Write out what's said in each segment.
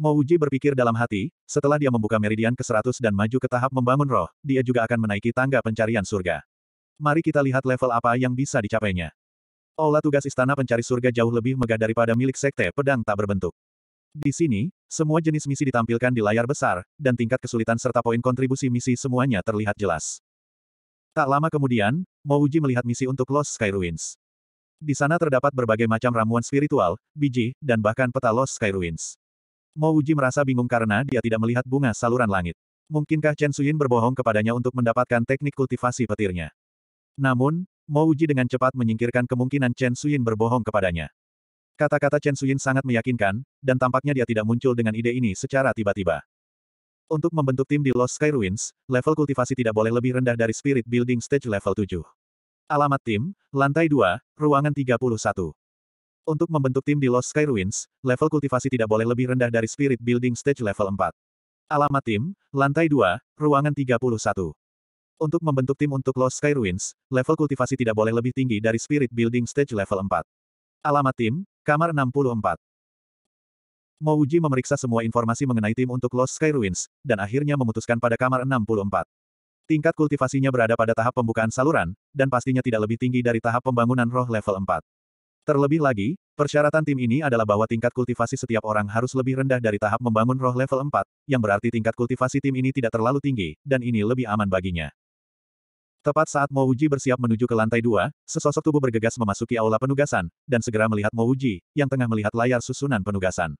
Mouji berpikir dalam hati, setelah dia membuka meridian ke-100 dan maju ke tahap membangun roh, dia juga akan menaiki tangga pencarian surga. Mari kita lihat level apa yang bisa dicapainya. Aula tugas istana pencari surga jauh lebih megah daripada milik sekte pedang tak berbentuk. Di sini, semua jenis misi ditampilkan di layar besar, dan tingkat kesulitan serta poin kontribusi misi semuanya terlihat jelas. Tak lama kemudian, Mouji melihat misi untuk Lost Sky Ruins. Di sana terdapat berbagai macam ramuan spiritual, biji, dan bahkan peta Lost Sky Ruins. Mo Uji merasa bingung karena dia tidak melihat bunga saluran langit. Mungkinkah Chen Suyin berbohong kepadanya untuk mendapatkan teknik kultivasi petirnya? Namun, Mo Uji dengan cepat menyingkirkan kemungkinan Chen Suyin berbohong kepadanya. Kata-kata Chen Suyin sangat meyakinkan, dan tampaknya dia tidak muncul dengan ide ini secara tiba-tiba. Untuk membentuk tim di Lost Sky Ruins, level kultivasi tidak boleh lebih rendah dari Spirit Building Stage level 7. Alamat tim, lantai 2, ruangan 31. Untuk membentuk tim di Lost Sky Ruins, level kultivasi tidak boleh lebih rendah dari Spirit Building Stage level 4. Alamat tim, lantai 2, ruangan 31. Untuk membentuk tim untuk Lost Sky Ruins, level kultivasi tidak boleh lebih tinggi dari Spirit Building Stage level 4. Alamat tim, kamar 64. Mouji memeriksa semua informasi mengenai tim untuk Lost Sky Ruins, dan akhirnya memutuskan pada kamar 64. Tingkat kultivasinya berada pada tahap pembukaan saluran, dan pastinya tidak lebih tinggi dari tahap pembangunan roh level 4. Terlebih lagi, persyaratan tim ini adalah bahwa tingkat kultivasi setiap orang harus lebih rendah dari tahap membangun roh level 4, yang berarti tingkat kultivasi tim ini tidak terlalu tinggi, dan ini lebih aman baginya. Tepat saat Mouji bersiap menuju ke lantai dua, sesosok tubuh bergegas memasuki aula penugasan, dan segera melihat Mouji, yang tengah melihat layar susunan penugasan.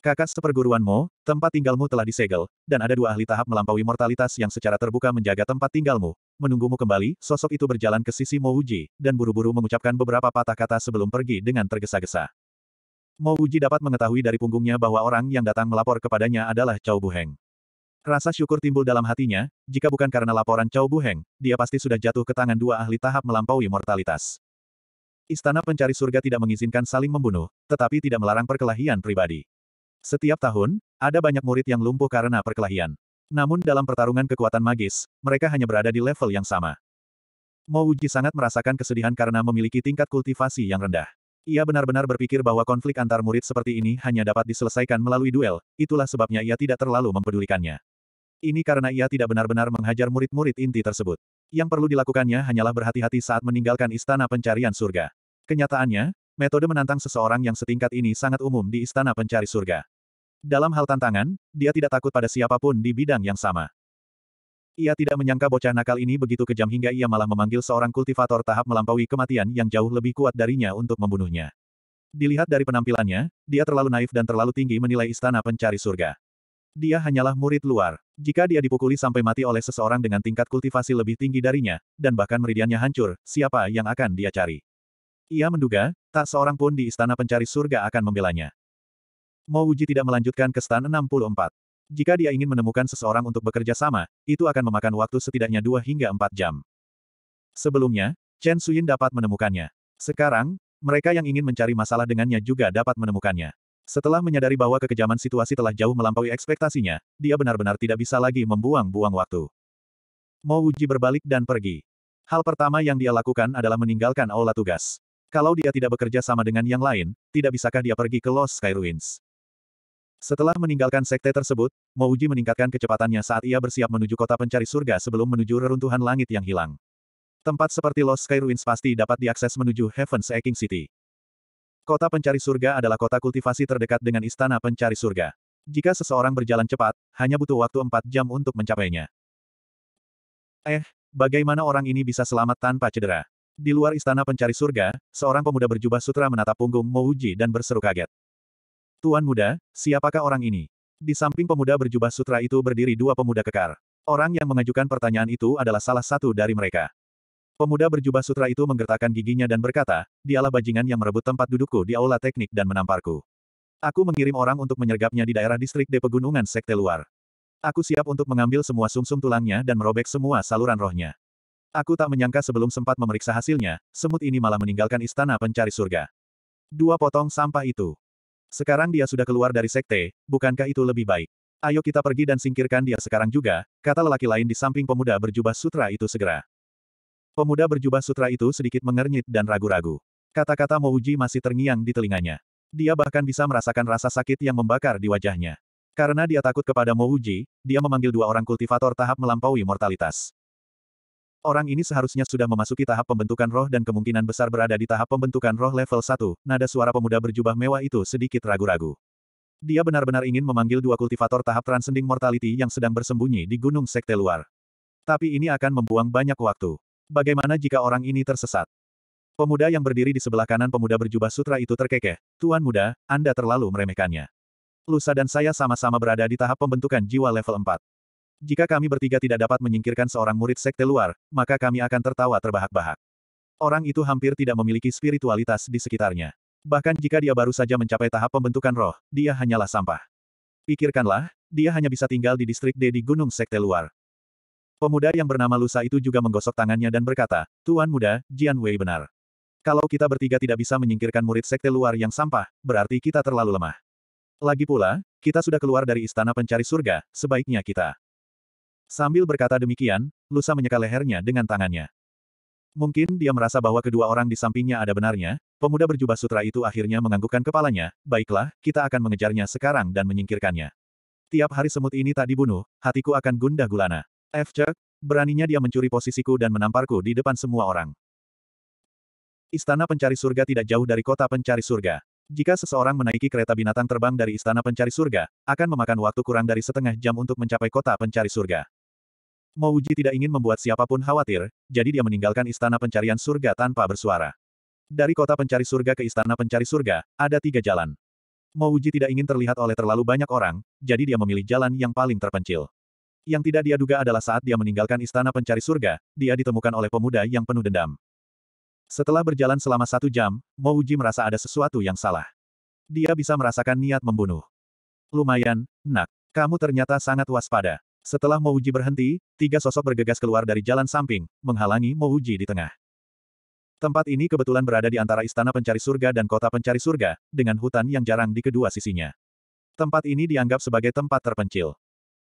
Kakak seperguruan Mo, tempat tinggalmu telah disegel, dan ada dua ahli tahap melampaui mortalitas yang secara terbuka menjaga tempat tinggalmu, menunggumu kembali, sosok itu berjalan ke sisi Mouji, dan buru-buru mengucapkan beberapa patah kata sebelum pergi dengan tergesa-gesa. Mouji dapat mengetahui dari punggungnya bahwa orang yang datang melapor kepadanya adalah Chao Buheng. Rasa syukur timbul dalam hatinya, jika bukan karena laporan Chao Buheng, dia pasti sudah jatuh ke tangan dua ahli tahap melampaui mortalitas. Istana pencari surga tidak mengizinkan saling membunuh, tetapi tidak melarang perkelahian pribadi. Setiap tahun, ada banyak murid yang lumpuh karena perkelahian. Namun dalam pertarungan kekuatan magis, mereka hanya berada di level yang sama. Mo sangat merasakan kesedihan karena memiliki tingkat kultivasi yang rendah. Ia benar-benar berpikir bahwa konflik antar murid seperti ini hanya dapat diselesaikan melalui duel, itulah sebabnya ia tidak terlalu mempedulikannya. Ini karena ia tidak benar-benar menghajar murid-murid inti tersebut. Yang perlu dilakukannya hanyalah berhati-hati saat meninggalkan istana pencarian surga. Kenyataannya, metode menantang seseorang yang setingkat ini sangat umum di istana pencari surga. Dalam hal tantangan, dia tidak takut pada siapapun di bidang yang sama. Ia tidak menyangka bocah nakal ini begitu kejam hingga ia malah memanggil seorang kultivator tahap melampaui kematian yang jauh lebih kuat darinya untuk membunuhnya. Dilihat dari penampilannya, dia terlalu naif dan terlalu tinggi menilai istana pencari surga. Dia hanyalah murid luar. Jika dia dipukuli sampai mati oleh seseorang dengan tingkat kultivasi lebih tinggi darinya, dan bahkan meridiannya hancur, siapa yang akan dia cari? Ia menduga, tak seorang pun di istana pencari surga akan membelanya. Mo Uji tidak melanjutkan ke stan 64. Jika dia ingin menemukan seseorang untuk bekerja sama, itu akan memakan waktu setidaknya 2 hingga 4 jam. Sebelumnya, Chen Suyin dapat menemukannya. Sekarang, mereka yang ingin mencari masalah dengannya juga dapat menemukannya. Setelah menyadari bahwa kekejaman situasi telah jauh melampaui ekspektasinya, dia benar-benar tidak bisa lagi membuang-buang waktu. Mo Uji berbalik dan pergi. Hal pertama yang dia lakukan adalah meninggalkan aula tugas. Kalau dia tidak bekerja sama dengan yang lain, tidak bisakah dia pergi ke Los Sky Ruins? Setelah meninggalkan sekte tersebut, Mouji meningkatkan kecepatannya saat ia bersiap menuju kota pencari surga sebelum menuju reruntuhan langit yang hilang. Tempat seperti Lost Sky Ruins pasti dapat diakses menuju Heaven's Aching City. Kota pencari surga adalah kota kultivasi terdekat dengan istana pencari surga. Jika seseorang berjalan cepat, hanya butuh waktu 4 jam untuk mencapainya. Eh, bagaimana orang ini bisa selamat tanpa cedera? Di luar istana pencari surga, seorang pemuda berjubah sutra menatap punggung Mouji dan berseru kaget. Tuan muda, siapakah orang ini? Di samping pemuda berjubah sutra itu berdiri dua pemuda kekar. Orang yang mengajukan pertanyaan itu adalah salah satu dari mereka. Pemuda berjubah sutra itu menggertakkan giginya dan berkata, dialah bajingan yang merebut tempat dudukku di aula teknik dan menamparku. Aku mengirim orang untuk menyergapnya di daerah distrik de pegunungan sekte luar. Aku siap untuk mengambil semua sumsum -sum tulangnya dan merobek semua saluran rohnya. Aku tak menyangka sebelum sempat memeriksa hasilnya, semut ini malah meninggalkan istana pencari surga. Dua potong sampah itu. Sekarang dia sudah keluar dari sekte, bukankah itu lebih baik? Ayo kita pergi dan singkirkan dia sekarang juga, kata lelaki lain di samping pemuda berjubah sutra itu segera. Pemuda berjubah sutra itu sedikit mengernyit dan ragu-ragu. Kata-kata Mouji masih terngiang di telinganya. Dia bahkan bisa merasakan rasa sakit yang membakar di wajahnya. Karena dia takut kepada Mouji, dia memanggil dua orang kultivator tahap melampaui mortalitas. Orang ini seharusnya sudah memasuki tahap pembentukan roh dan kemungkinan besar berada di tahap pembentukan roh level 1, nada suara pemuda berjubah mewah itu sedikit ragu-ragu. Dia benar-benar ingin memanggil dua kultivator tahap transcending mortality yang sedang bersembunyi di gunung sekte luar. Tapi ini akan membuang banyak waktu. Bagaimana jika orang ini tersesat? Pemuda yang berdiri di sebelah kanan pemuda berjubah sutra itu terkekeh. Tuan muda, Anda terlalu meremehkannya. Lusa dan saya sama-sama berada di tahap pembentukan jiwa level 4. Jika kami bertiga tidak dapat menyingkirkan seorang murid sekte luar, maka kami akan tertawa terbahak-bahak. Orang itu hampir tidak memiliki spiritualitas di sekitarnya. Bahkan jika dia baru saja mencapai tahap pembentukan roh, dia hanyalah sampah. Pikirkanlah, dia hanya bisa tinggal di distrik D di gunung sekte luar. Pemuda yang bernama Lusa itu juga menggosok tangannya dan berkata, Tuan muda, Jian Wei benar. Kalau kita bertiga tidak bisa menyingkirkan murid sekte luar yang sampah, berarti kita terlalu lemah. Lagi pula, kita sudah keluar dari istana pencari surga, sebaiknya kita Sambil berkata demikian, Lusa menyeka lehernya dengan tangannya. Mungkin dia merasa bahwa kedua orang di sampingnya ada benarnya, pemuda berjubah sutra itu akhirnya menganggukkan kepalanya, baiklah, kita akan mengejarnya sekarang dan menyingkirkannya. Tiap hari semut ini tak dibunuh, hatiku akan gundah gulana. F. beraninya dia mencuri posisiku dan menamparku di depan semua orang. Istana pencari surga tidak jauh dari kota pencari surga. Jika seseorang menaiki kereta binatang terbang dari istana pencari surga, akan memakan waktu kurang dari setengah jam untuk mencapai kota pencari surga. Mouji tidak ingin membuat siapapun khawatir, jadi dia meninggalkan istana pencarian surga tanpa bersuara. Dari kota pencari surga ke istana pencari surga, ada tiga jalan. Mouji tidak ingin terlihat oleh terlalu banyak orang, jadi dia memilih jalan yang paling terpencil. Yang tidak dia duga adalah saat dia meninggalkan istana pencari surga, dia ditemukan oleh pemuda yang penuh dendam. Setelah berjalan selama satu jam, Mouji merasa ada sesuatu yang salah. Dia bisa merasakan niat membunuh. Lumayan, nak. Kamu ternyata sangat waspada. Setelah Mouji berhenti, tiga sosok bergegas keluar dari jalan samping, menghalangi Mouji di tengah. Tempat ini kebetulan berada di antara istana pencari surga dan kota pencari surga, dengan hutan yang jarang di kedua sisinya. Tempat ini dianggap sebagai tempat terpencil.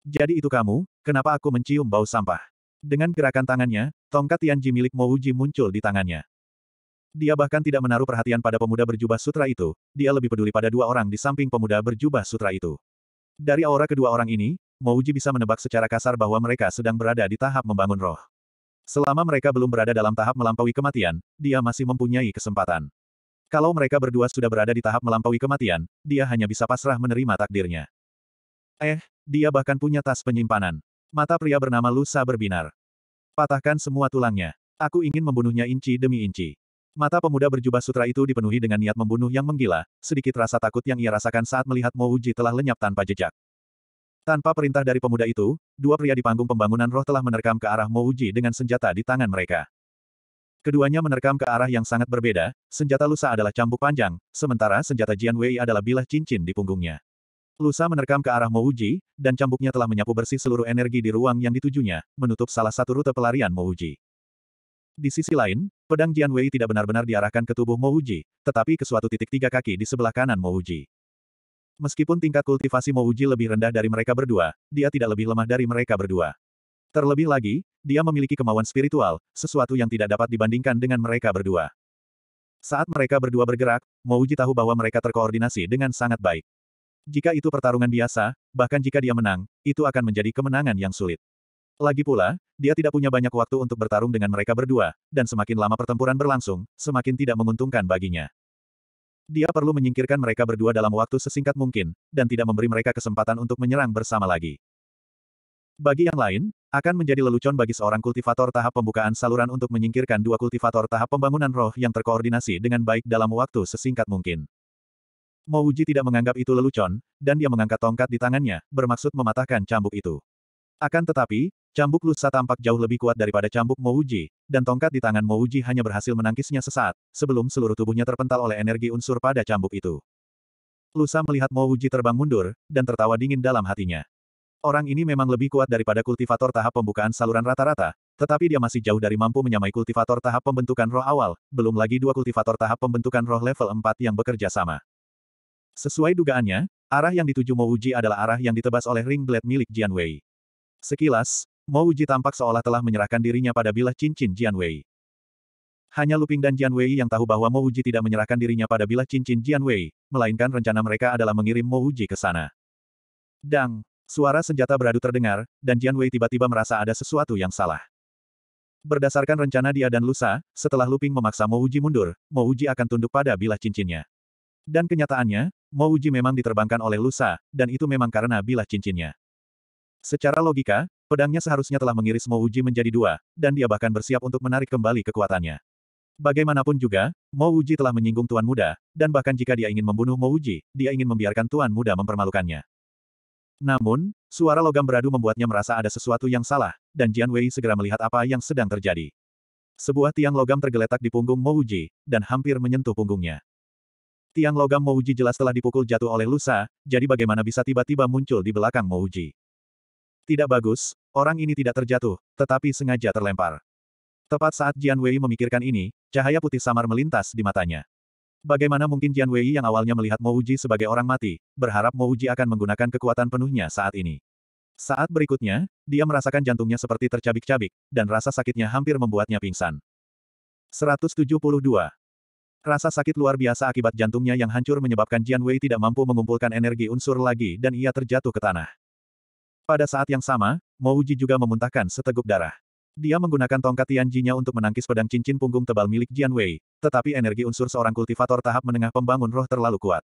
Jadi itu kamu, kenapa aku mencium bau sampah? Dengan gerakan tangannya, tongkat Tianji milik Mouji muncul di tangannya. Dia bahkan tidak menaruh perhatian pada pemuda berjubah sutra itu, dia lebih peduli pada dua orang di samping pemuda berjubah sutra itu. Dari aura kedua orang ini, Mouji bisa menebak secara kasar bahwa mereka sedang berada di tahap membangun roh. Selama mereka belum berada dalam tahap melampaui kematian, dia masih mempunyai kesempatan. Kalau mereka berdua sudah berada di tahap melampaui kematian, dia hanya bisa pasrah menerima takdirnya. Eh, dia bahkan punya tas penyimpanan. Mata pria bernama Lusa berbinar. Patahkan semua tulangnya. Aku ingin membunuhnya inci demi inci. Mata pemuda berjubah sutra itu dipenuhi dengan niat membunuh yang menggila, sedikit rasa takut yang ia rasakan saat melihat Mouji telah lenyap tanpa jejak. Tanpa perintah dari pemuda itu, dua pria di panggung pembangunan roh telah menerkam ke arah Mouji dengan senjata di tangan mereka. Keduanya menerkam ke arah yang sangat berbeda, senjata Lusa adalah cambuk panjang, sementara senjata Jian Wei adalah bilah cincin di punggungnya. Lusa menerkam ke arah Mouji, dan cambuknya telah menyapu bersih seluruh energi di ruang yang ditujunya, menutup salah satu rute pelarian Mouji. Di sisi lain, pedang Jian Wei tidak benar-benar diarahkan ke tubuh Mouji, tetapi ke suatu titik tiga kaki di sebelah kanan Mouji. Meskipun tingkat kultivasi Mouji lebih rendah dari mereka berdua, dia tidak lebih lemah dari mereka berdua. Terlebih lagi, dia memiliki kemauan spiritual, sesuatu yang tidak dapat dibandingkan dengan mereka berdua. Saat mereka berdua bergerak, Mouji tahu bahwa mereka terkoordinasi dengan sangat baik. Jika itu pertarungan biasa, bahkan jika dia menang, itu akan menjadi kemenangan yang sulit. Lagi pula, dia tidak punya banyak waktu untuk bertarung dengan mereka berdua, dan semakin lama pertempuran berlangsung, semakin tidak menguntungkan baginya. Dia perlu menyingkirkan mereka berdua dalam waktu sesingkat mungkin, dan tidak memberi mereka kesempatan untuk menyerang bersama lagi. Bagi yang lain, akan menjadi lelucon bagi seorang kultivator tahap pembukaan saluran untuk menyingkirkan dua kultivator tahap pembangunan roh yang terkoordinasi dengan baik dalam waktu sesingkat mungkin. Mouji tidak menganggap itu lelucon, dan dia mengangkat tongkat di tangannya, bermaksud mematahkan cambuk itu. Akan tetapi, Cambuk Lusa tampak jauh lebih kuat daripada cambuk Mouji, dan tongkat di tangan Mouji hanya berhasil menangkisnya sesaat, sebelum seluruh tubuhnya terpental oleh energi unsur pada cambuk itu. Lusa melihat Mouji terbang mundur, dan tertawa dingin dalam hatinya. Orang ini memang lebih kuat daripada kultivator tahap pembukaan saluran rata-rata, tetapi dia masih jauh dari mampu menyamai kultivator tahap pembentukan roh awal, belum lagi dua kultivator tahap pembentukan roh level 4 yang bekerja sama. Sesuai dugaannya, arah yang dituju Mouji adalah arah yang ditebas oleh ring blade milik Jian Wei. Sekilas, Mo Uji tampak seolah telah menyerahkan dirinya pada bilah cincin Jian Wei. Hanya Luping dan Jian Wei yang tahu bahwa Mo Uji tidak menyerahkan dirinya pada bilah cincin Jian Wei, melainkan rencana mereka adalah mengirim Mo Uji ke sana. Dang! Suara senjata beradu terdengar, dan Jian Wei tiba-tiba merasa ada sesuatu yang salah. Berdasarkan rencana dia dan Lusa, setelah Luping memaksa Mo Uji mundur, Mo Uji akan tunduk pada bilah cincinnya. Dan kenyataannya, Mo Uji memang diterbangkan oleh Lusa, dan itu memang karena bilah cincinnya. Secara logika, Pedangnya seharusnya telah mengiris Mo Uji menjadi dua, dan dia bahkan bersiap untuk menarik kembali kekuatannya. Bagaimanapun juga, Mo Uji telah menyinggung Tuan Muda, dan bahkan jika dia ingin membunuh Mo Uji, dia ingin membiarkan Tuan Muda mempermalukannya. Namun, suara logam beradu membuatnya merasa ada sesuatu yang salah, dan Jian Wei segera melihat apa yang sedang terjadi. Sebuah tiang logam tergeletak di punggung Mo Uji, dan hampir menyentuh punggungnya. Tiang logam Mo Uji jelas telah dipukul jatuh oleh Lusa, jadi bagaimana bisa tiba-tiba muncul di belakang Mo Uji? Tidak bagus, orang ini tidak terjatuh, tetapi sengaja terlempar. Tepat saat Jian Wei memikirkan ini, cahaya putih samar melintas di matanya. Bagaimana mungkin Jian Wei yang awalnya melihat Mo Uji sebagai orang mati, berharap Mo Uji akan menggunakan kekuatan penuhnya saat ini. Saat berikutnya, dia merasakan jantungnya seperti tercabik-cabik, dan rasa sakitnya hampir membuatnya pingsan. 172. Rasa sakit luar biasa akibat jantungnya yang hancur menyebabkan Jian Wei tidak mampu mengumpulkan energi unsur lagi dan ia terjatuh ke tanah. Pada saat yang sama, Mouji juga memuntahkan seteguk darah. Dia menggunakan tongkat Tianjinya untuk menangkis pedang cincin punggung tebal milik Jian Wei, tetapi energi unsur seorang kultivator tahap menengah pembangun roh terlalu kuat.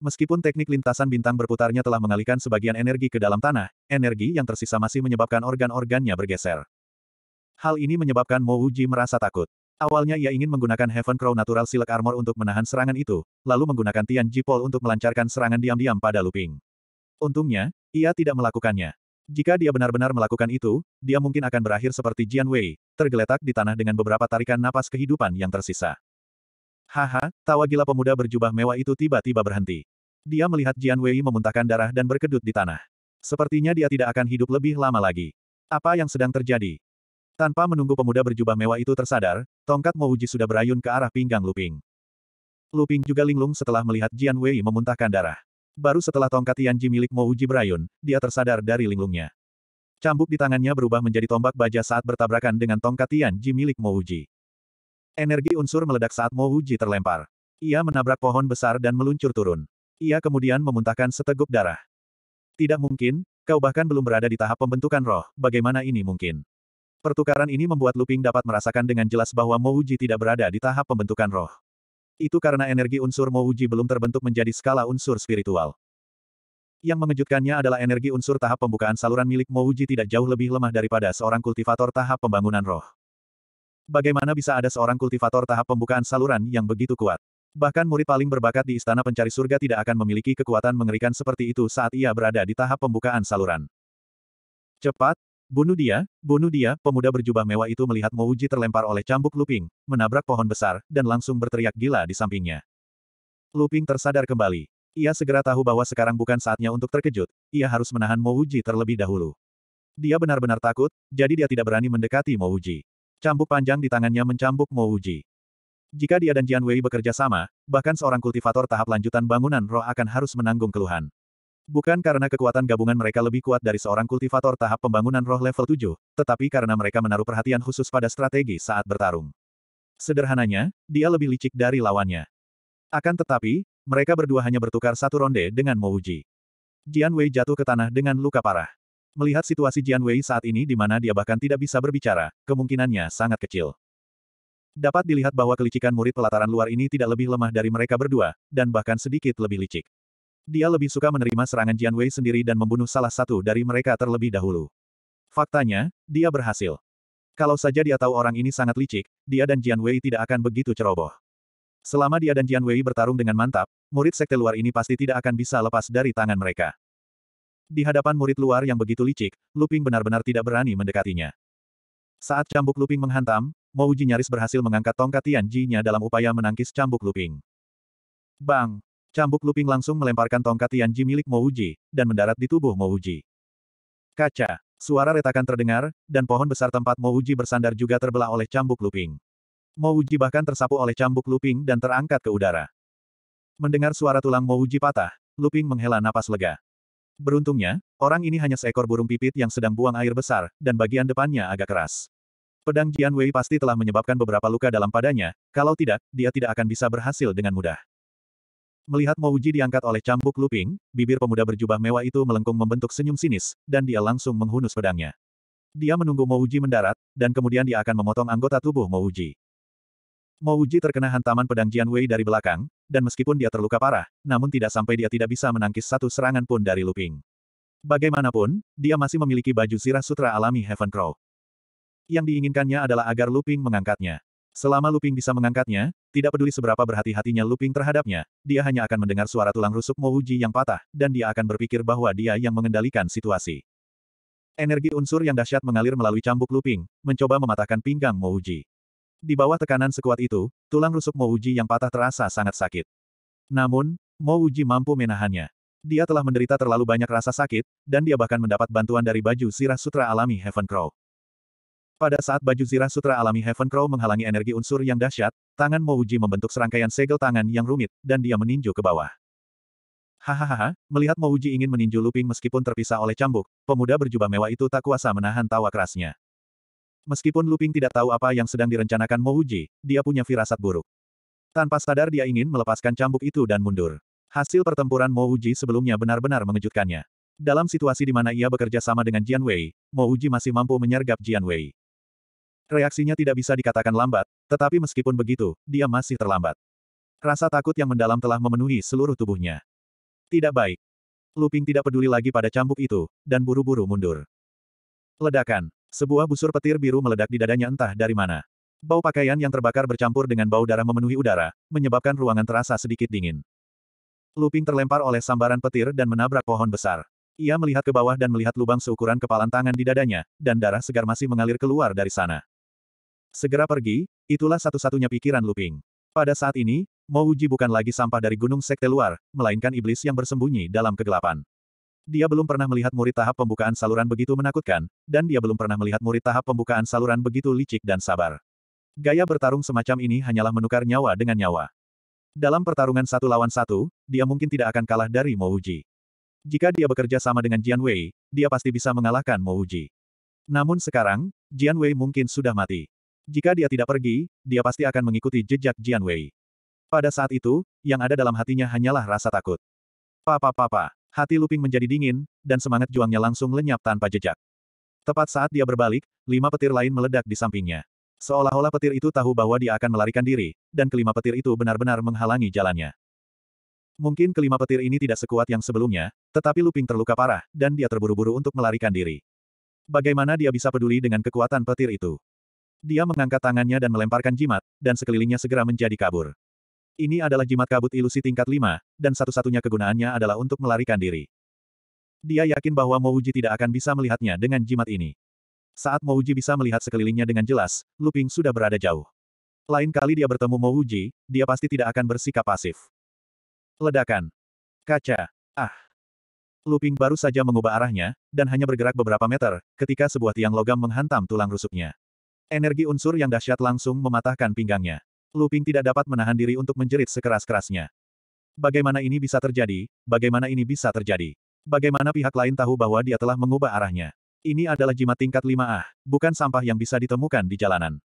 Meskipun teknik lintasan bintang berputarnya telah mengalihkan sebagian energi ke dalam tanah, energi yang tersisa masih menyebabkan organ-organnya bergeser. Hal ini menyebabkan Mo Wuji merasa takut. Awalnya ia ingin menggunakan Heaven Crow Natural Silk Armor untuk menahan serangan itu, lalu menggunakan Tian Jipol untuk melancarkan serangan diam-diam pada Luping. Untungnya, ia tidak melakukannya. Jika dia benar-benar melakukan itu, dia mungkin akan berakhir seperti Jian Wei, tergeletak di tanah dengan beberapa tarikan napas kehidupan yang tersisa. Haha, tawa gila pemuda berjubah mewah itu tiba-tiba berhenti. Dia melihat Jian Wei memuntahkan darah dan berkedut di tanah. Sepertinya dia tidak akan hidup lebih lama lagi. Apa yang sedang terjadi? Tanpa menunggu pemuda berjubah mewah itu tersadar, tongkat Mo Uji sudah berayun ke arah pinggang Luping. Luping juga linglung setelah melihat Jian Wei memuntahkan darah. Baru setelah tongkat Tianji milik Uji berayun, dia tersadar dari linglungnya. Cambuk di tangannya berubah menjadi tombak baja saat bertabrakan dengan tongkat Tianji milik Uji. Energi unsur meledak saat Mo Uji terlempar. Ia menabrak pohon besar dan meluncur turun. Ia kemudian memuntahkan seteguk darah. Tidak mungkin, kau bahkan belum berada di tahap pembentukan roh, bagaimana ini mungkin? Pertukaran ini membuat Luping dapat merasakan dengan jelas bahwa Mouji tidak berada di tahap pembentukan roh. Itu karena energi unsur Mouji belum terbentuk menjadi skala unsur spiritual. Yang mengejutkannya adalah energi unsur tahap pembukaan saluran milik Mouji tidak jauh lebih lemah daripada seorang kultivator tahap pembangunan roh. Bagaimana bisa ada seorang kultivator tahap pembukaan saluran yang begitu kuat? Bahkan murid paling berbakat di istana pencari surga tidak akan memiliki kekuatan mengerikan seperti itu saat ia berada di tahap pembukaan saluran. Cepat, Bunuh dia, bunuh dia, pemuda berjubah mewah itu melihat Mouji terlempar oleh cambuk Luping, menabrak pohon besar, dan langsung berteriak gila di sampingnya. Luping tersadar kembali. Ia segera tahu bahwa sekarang bukan saatnya untuk terkejut, ia harus menahan Mouji terlebih dahulu. Dia benar-benar takut, jadi dia tidak berani mendekati Mouji. Cambuk panjang di tangannya mencambuk Mouji. Jika dia dan Jian Wei bekerja sama, bahkan seorang kultivator tahap lanjutan bangunan roh akan harus menanggung keluhan. Bukan karena kekuatan gabungan mereka lebih kuat dari seorang kultivator tahap pembangunan roh level 7, tetapi karena mereka menaruh perhatian khusus pada strategi saat bertarung. Sederhananya, dia lebih licik dari lawannya. Akan tetapi, mereka berdua hanya bertukar satu ronde dengan Mouji. Jian Wei jatuh ke tanah dengan luka parah. Melihat situasi Jian Wei saat ini di mana dia bahkan tidak bisa berbicara, kemungkinannya sangat kecil. Dapat dilihat bahwa kelicikan murid pelataran luar ini tidak lebih lemah dari mereka berdua, dan bahkan sedikit lebih licik. Dia lebih suka menerima serangan Jian Wei sendiri dan membunuh salah satu dari mereka terlebih dahulu. Faktanya, dia berhasil. Kalau saja dia tahu orang ini sangat licik, dia dan Jian Wei tidak akan begitu ceroboh. Selama dia dan Jian Wei bertarung dengan mantap, murid sekte luar ini pasti tidak akan bisa lepas dari tangan mereka. Di hadapan murid luar yang begitu licik, Luping benar-benar tidak berani mendekatinya. Saat cambuk Luping menghantam, Mouji nyaris berhasil mengangkat tongkat Tian Ji-nya dalam upaya menangkis cambuk Luping. Bang! Cambuk Luping langsung melemparkan tongkat Tianji milik Mouji, dan mendarat di tubuh Mouji. Kaca, suara retakan terdengar, dan pohon besar tempat Mouji bersandar juga terbelah oleh cambuk Luping. Mouji bahkan tersapu oleh cambuk Luping dan terangkat ke udara. Mendengar suara tulang Mouji patah, Luping menghela napas lega. Beruntungnya, orang ini hanya seekor burung pipit yang sedang buang air besar, dan bagian depannya agak keras. Pedang Jian Wei pasti telah menyebabkan beberapa luka dalam padanya, kalau tidak, dia tidak akan bisa berhasil dengan mudah. Melihat Mouji diangkat oleh cambuk Luping, bibir pemuda berjubah mewah itu melengkung membentuk senyum sinis, dan dia langsung menghunus pedangnya. Dia menunggu Mouji mendarat, dan kemudian dia akan memotong anggota tubuh Mouji. Mouji terkena hantaman pedang Jian Wei dari belakang, dan meskipun dia terluka parah, namun tidak sampai dia tidak bisa menangkis satu serangan pun dari Luping. Bagaimanapun, dia masih memiliki baju zirah sutra alami Heaven Crow. Yang diinginkannya adalah agar Luping mengangkatnya. Selama Luping bisa mengangkatnya, tidak peduli seberapa berhati-hatinya Luping terhadapnya, dia hanya akan mendengar suara tulang rusuk Mouji yang patah, dan dia akan berpikir bahwa dia yang mengendalikan situasi. Energi unsur yang dahsyat mengalir melalui cambuk Luping, mencoba mematahkan pinggang Mouji. Di bawah tekanan sekuat itu, tulang rusuk Mouji yang patah terasa sangat sakit. Namun, Mouji mampu menahannya. Dia telah menderita terlalu banyak rasa sakit, dan dia bahkan mendapat bantuan dari baju sirah sutra alami Heaven Crow. Pada saat baju zirah sutra alami Heaven Crow menghalangi energi unsur yang dahsyat, tangan Mouji membentuk serangkaian segel tangan yang rumit, dan dia meninju ke bawah. Hahaha, melihat Mouji ingin meninju Luping meskipun terpisah oleh cambuk, pemuda berjubah mewah itu tak kuasa menahan tawa kerasnya. Meskipun Luping tidak tahu apa yang sedang direncanakan Mouji, dia punya firasat buruk. Tanpa sadar dia ingin melepaskan cambuk itu dan mundur. Hasil pertempuran Mouji sebelumnya benar-benar mengejutkannya. Dalam situasi di mana ia bekerja sama dengan Jian Wei, Mo Uji masih mampu menyergap Jian Wei. Reaksinya tidak bisa dikatakan lambat, tetapi meskipun begitu, dia masih terlambat. Rasa takut yang mendalam telah memenuhi seluruh tubuhnya. Tidak baik. Luping tidak peduli lagi pada cambuk itu, dan buru-buru mundur. Ledakan. Sebuah busur petir biru meledak di dadanya entah dari mana. Bau pakaian yang terbakar bercampur dengan bau darah memenuhi udara, menyebabkan ruangan terasa sedikit dingin. Luping terlempar oleh sambaran petir dan menabrak pohon besar. Ia melihat ke bawah dan melihat lubang seukuran kepalan tangan di dadanya, dan darah segar masih mengalir keluar dari sana. Segera pergi, itulah satu-satunya pikiran Luping. Pada saat ini, Mouji bukan lagi sampah dari gunung sekte luar, melainkan iblis yang bersembunyi dalam kegelapan. Dia belum pernah melihat murid tahap pembukaan saluran begitu menakutkan, dan dia belum pernah melihat murid tahap pembukaan saluran begitu licik dan sabar. Gaya bertarung semacam ini hanyalah menukar nyawa dengan nyawa. Dalam pertarungan satu lawan satu, dia mungkin tidak akan kalah dari Mouji. Jika dia bekerja sama dengan Jian Wei, dia pasti bisa mengalahkan Mouji. Namun sekarang, Jian Wei mungkin sudah mati. Jika dia tidak pergi, dia pasti akan mengikuti jejak Jian Wei. Pada saat itu, yang ada dalam hatinya hanyalah rasa takut. Papa-papa, hati Luping menjadi dingin, dan semangat juangnya langsung lenyap tanpa jejak. Tepat saat dia berbalik, lima petir lain meledak di sampingnya. Seolah-olah petir itu tahu bahwa dia akan melarikan diri, dan kelima petir itu benar-benar menghalangi jalannya. Mungkin kelima petir ini tidak sekuat yang sebelumnya, tetapi Luping terluka parah, dan dia terburu-buru untuk melarikan diri. Bagaimana dia bisa peduli dengan kekuatan petir itu? Dia mengangkat tangannya dan melemparkan jimat, dan sekelilingnya segera menjadi kabur. Ini adalah jimat kabut ilusi tingkat 5, dan satu-satunya kegunaannya adalah untuk melarikan diri. Dia yakin bahwa Mouji tidak akan bisa melihatnya dengan jimat ini. Saat Mouji bisa melihat sekelilingnya dengan jelas, Luping sudah berada jauh. Lain kali dia bertemu Mouji, dia pasti tidak akan bersikap pasif. Ledakan. Kaca. Ah. Luping baru saja mengubah arahnya, dan hanya bergerak beberapa meter, ketika sebuah tiang logam menghantam tulang rusuknya. Energi unsur yang dahsyat langsung mematahkan pinggangnya. Luping tidak dapat menahan diri untuk menjerit sekeras-kerasnya. Bagaimana ini bisa terjadi? Bagaimana ini bisa terjadi? Bagaimana pihak lain tahu bahwa dia telah mengubah arahnya? Ini adalah jimat tingkat 5 ah, bukan sampah yang bisa ditemukan di jalanan.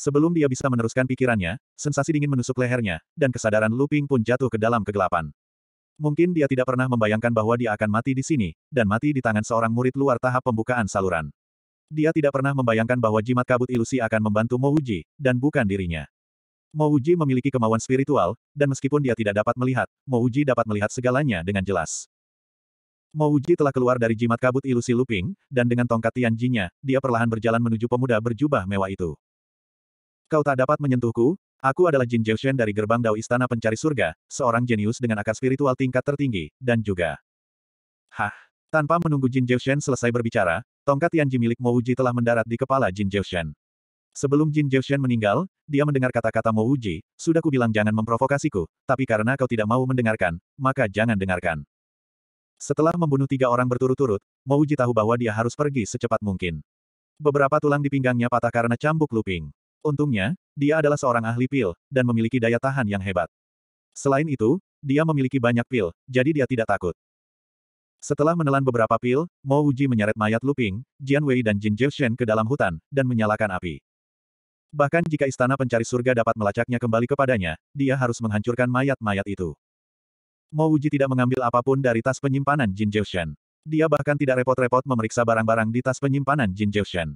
Sebelum dia bisa meneruskan pikirannya, sensasi dingin menusuk lehernya, dan kesadaran Luping pun jatuh ke dalam kegelapan. Mungkin dia tidak pernah membayangkan bahwa dia akan mati di sini, dan mati di tangan seorang murid luar tahap pembukaan saluran. Dia tidak pernah membayangkan bahwa jimat kabut ilusi akan membantu Mouji, dan bukan dirinya. Mouji memiliki kemauan spiritual, dan meskipun dia tidak dapat melihat, Mouji dapat melihat segalanya dengan jelas. Mouji telah keluar dari jimat kabut ilusi Luping, dan dengan tongkat Tianjinya, dia perlahan berjalan menuju pemuda berjubah mewah itu. Kau tak dapat menyentuhku, aku adalah Jin Jiuxuan dari gerbang Dao Istana Pencari Surga, seorang jenius dengan akar spiritual tingkat tertinggi, dan juga... Hah? Tanpa menunggu Jin Jiuxuan selesai berbicara, Tongkat Tianji milik Mo Uji telah mendarat di kepala Jin Jiushan. Sebelum Jin Jiushan meninggal, dia mendengar kata-kata Mo Uji, sudah kubilang jangan memprovokasiku, tapi karena kau tidak mau mendengarkan, maka jangan dengarkan. Setelah membunuh tiga orang berturut-turut, Mo Uji tahu bahwa dia harus pergi secepat mungkin. Beberapa tulang di pinggangnya patah karena cambuk luping. Untungnya, dia adalah seorang ahli pil, dan memiliki daya tahan yang hebat. Selain itu, dia memiliki banyak pil, jadi dia tidak takut. Setelah menelan beberapa pil, Mo Wuji menyeret mayat Luping, Jian Wei dan Jin Jiushen ke dalam hutan, dan menyalakan api. Bahkan jika istana pencari surga dapat melacaknya kembali kepadanya, dia harus menghancurkan mayat-mayat itu. Mo Wuji tidak mengambil apapun dari tas penyimpanan Jin Jiushen. Dia bahkan tidak repot-repot memeriksa barang-barang di tas penyimpanan Jin Jiushen.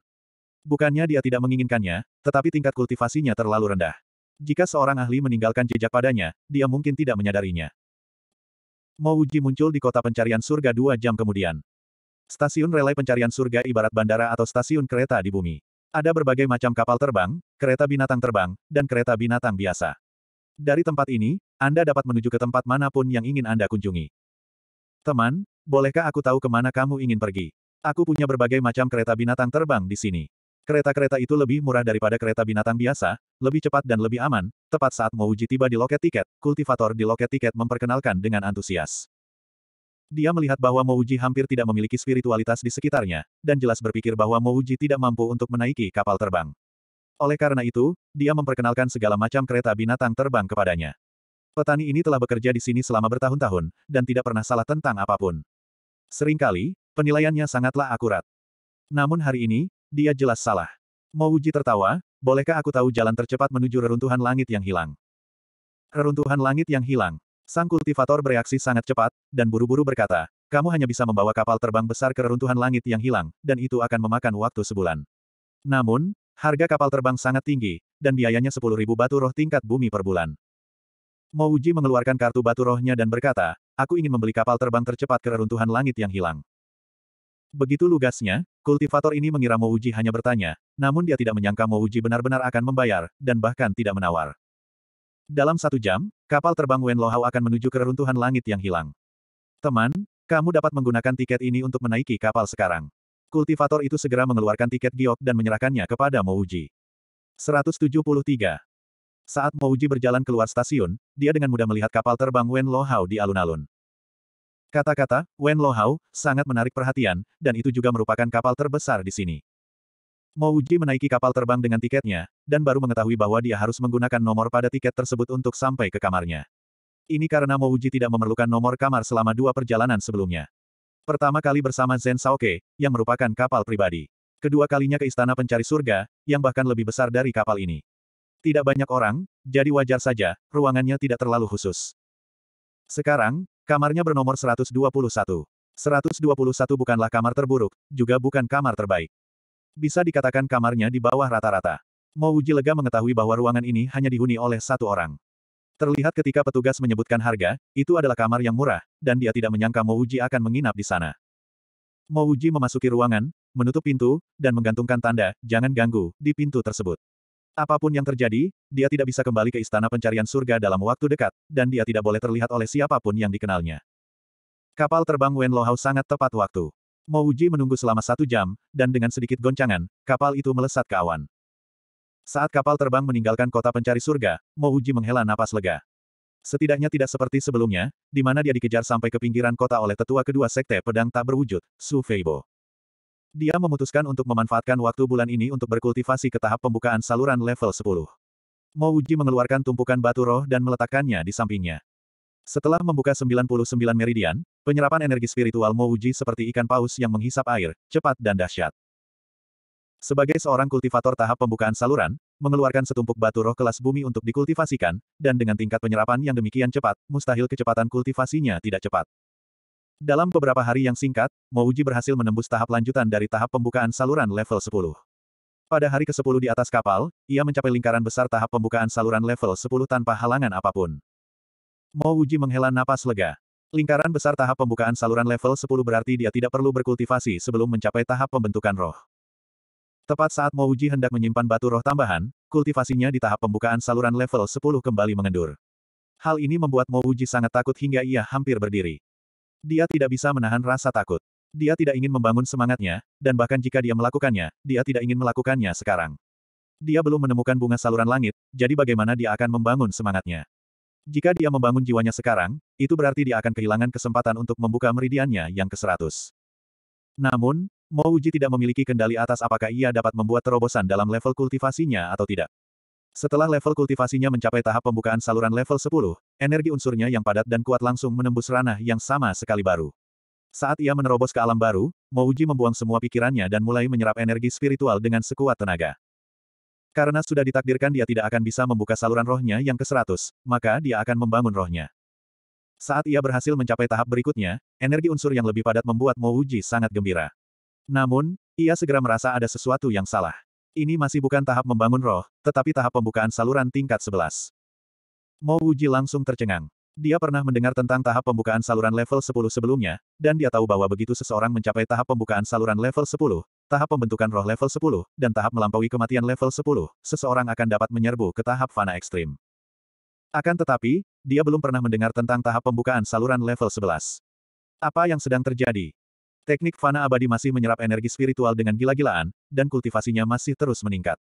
Bukannya dia tidak menginginkannya, tetapi tingkat kultivasinya terlalu rendah. Jika seorang ahli meninggalkan jejak padanya, dia mungkin tidak menyadarinya. Mouji muncul di kota pencarian surga dua jam kemudian. Stasiun relai pencarian surga ibarat bandara atau stasiun kereta di bumi. Ada berbagai macam kapal terbang, kereta binatang terbang, dan kereta binatang biasa. Dari tempat ini, Anda dapat menuju ke tempat manapun yang ingin Anda kunjungi. Teman, bolehkah aku tahu kemana kamu ingin pergi? Aku punya berbagai macam kereta binatang terbang di sini. Kereta-kereta itu lebih murah daripada kereta binatang biasa, lebih cepat dan lebih aman. Tepat saat Mouji tiba di loket tiket, kultivator di loket tiket memperkenalkan dengan antusias. Dia melihat bahwa Mouji hampir tidak memiliki spiritualitas di sekitarnya, dan jelas berpikir bahwa Mouji tidak mampu untuk menaiki kapal terbang. Oleh karena itu, dia memperkenalkan segala macam kereta binatang terbang kepadanya. Petani ini telah bekerja di sini selama bertahun-tahun, dan tidak pernah salah tentang apapun. Seringkali, penilaiannya sangatlah akurat. Namun hari ini, dia jelas salah. Uji tertawa, bolehkah aku tahu jalan tercepat menuju reruntuhan langit yang hilang? Reruntuhan langit yang hilang. Sang kultivator bereaksi sangat cepat, dan buru-buru berkata, kamu hanya bisa membawa kapal terbang besar ke reruntuhan langit yang hilang, dan itu akan memakan waktu sebulan. Namun, harga kapal terbang sangat tinggi, dan biayanya 10.000 batu roh tingkat bumi per bulan. Mouji mengeluarkan kartu batu rohnya dan berkata, aku ingin membeli kapal terbang tercepat ke reruntuhan langit yang hilang. Begitu lugasnya, kultivator ini mengira Mouji hanya bertanya, namun dia tidak menyangka Mouji benar-benar akan membayar, dan bahkan tidak menawar. Dalam satu jam, kapal terbang Wen Lohau akan menuju ke reruntuhan langit yang hilang. Teman, kamu dapat menggunakan tiket ini untuk menaiki kapal sekarang. Kultivator itu segera mengeluarkan tiket giok dan menyerahkannya kepada Mouji. 173. Saat Mouji berjalan keluar stasiun, dia dengan mudah melihat kapal terbang Wen Lohau di alun-alun. Kata-kata, Wen Lohau, sangat menarik perhatian, dan itu juga merupakan kapal terbesar di sini. Mo Uji menaiki kapal terbang dengan tiketnya, dan baru mengetahui bahwa dia harus menggunakan nomor pada tiket tersebut untuk sampai ke kamarnya. Ini karena Mo Uji tidak memerlukan nomor kamar selama dua perjalanan sebelumnya. Pertama kali bersama Zen Saoke, yang merupakan kapal pribadi. Kedua kalinya ke istana pencari surga, yang bahkan lebih besar dari kapal ini. Tidak banyak orang, jadi wajar saja, ruangannya tidak terlalu khusus. Sekarang, Kamarnya bernomor 121. 121 bukanlah kamar terburuk, juga bukan kamar terbaik. Bisa dikatakan kamarnya di bawah rata-rata. Mouji lega mengetahui bahwa ruangan ini hanya dihuni oleh satu orang. Terlihat ketika petugas menyebutkan harga, itu adalah kamar yang murah, dan dia tidak menyangka Mouji akan menginap di sana. Mouji memasuki ruangan, menutup pintu, dan menggantungkan tanda, jangan ganggu, di pintu tersebut. Apapun yang terjadi, dia tidak bisa kembali ke istana pencarian surga dalam waktu dekat, dan dia tidak boleh terlihat oleh siapapun yang dikenalnya. Kapal terbang Wen Lohau sangat tepat waktu. Mouji menunggu selama satu jam, dan dengan sedikit goncangan, kapal itu melesat ke awan. Saat kapal terbang meninggalkan kota pencari surga, Mouji menghela napas lega. Setidaknya tidak seperti sebelumnya, di mana dia dikejar sampai ke pinggiran kota oleh tetua kedua sekte pedang tak berwujud, Su Feibo. Dia memutuskan untuk memanfaatkan waktu bulan ini untuk berkultivasi ke tahap pembukaan saluran level 10. Mouji mengeluarkan tumpukan batu roh dan meletakkannya di sampingnya. Setelah membuka 99 meridian, penyerapan energi spiritual Mouji seperti ikan paus yang menghisap air, cepat dan dahsyat. Sebagai seorang kultivator tahap pembukaan saluran, mengeluarkan setumpuk batu roh kelas bumi untuk dikultivasikan, dan dengan tingkat penyerapan yang demikian cepat, mustahil kecepatan kultivasinya tidak cepat. Dalam beberapa hari yang singkat, Mouji berhasil menembus tahap lanjutan dari tahap pembukaan saluran level 10. Pada hari ke-10 di atas kapal, ia mencapai lingkaran besar tahap pembukaan saluran level 10 tanpa halangan apapun. Mouji menghela napas lega. Lingkaran besar tahap pembukaan saluran level 10 berarti dia tidak perlu berkultivasi sebelum mencapai tahap pembentukan roh. Tepat saat Mouji hendak menyimpan batu roh tambahan, kultivasinya di tahap pembukaan saluran level 10 kembali mengendur. Hal ini membuat Mouji sangat takut hingga ia hampir berdiri. Dia tidak bisa menahan rasa takut. Dia tidak ingin membangun semangatnya, dan bahkan jika dia melakukannya, dia tidak ingin melakukannya sekarang. Dia belum menemukan bunga saluran langit, jadi bagaimana dia akan membangun semangatnya? Jika dia membangun jiwanya sekarang, itu berarti dia akan kehilangan kesempatan untuk membuka meridiannya yang ke-100. Namun, Mo Uji tidak memiliki kendali atas apakah ia dapat membuat terobosan dalam level kultivasinya atau tidak. Setelah level kultivasinya mencapai tahap pembukaan saluran level 10, energi unsurnya yang padat dan kuat langsung menembus ranah yang sama sekali baru. Saat ia menerobos ke alam baru, Mouji membuang semua pikirannya dan mulai menyerap energi spiritual dengan sekuat tenaga. Karena sudah ditakdirkan dia tidak akan bisa membuka saluran rohnya yang ke-100, maka dia akan membangun rohnya. Saat ia berhasil mencapai tahap berikutnya, energi unsur yang lebih padat membuat Mouji sangat gembira. Namun, ia segera merasa ada sesuatu yang salah. Ini masih bukan tahap membangun roh, tetapi tahap pembukaan saluran tingkat 11. Mo Wuji langsung tercengang. Dia pernah mendengar tentang tahap pembukaan saluran level 10 sebelumnya, dan dia tahu bahwa begitu seseorang mencapai tahap pembukaan saluran level 10, tahap pembentukan roh level 10, dan tahap melampaui kematian level 10, seseorang akan dapat menyerbu ke tahap fana ekstrim. Akan tetapi, dia belum pernah mendengar tentang tahap pembukaan saluran level 11. Apa yang sedang terjadi? Teknik fana abadi masih menyerap energi spiritual dengan gila-gilaan, dan kultivasinya masih terus meningkat.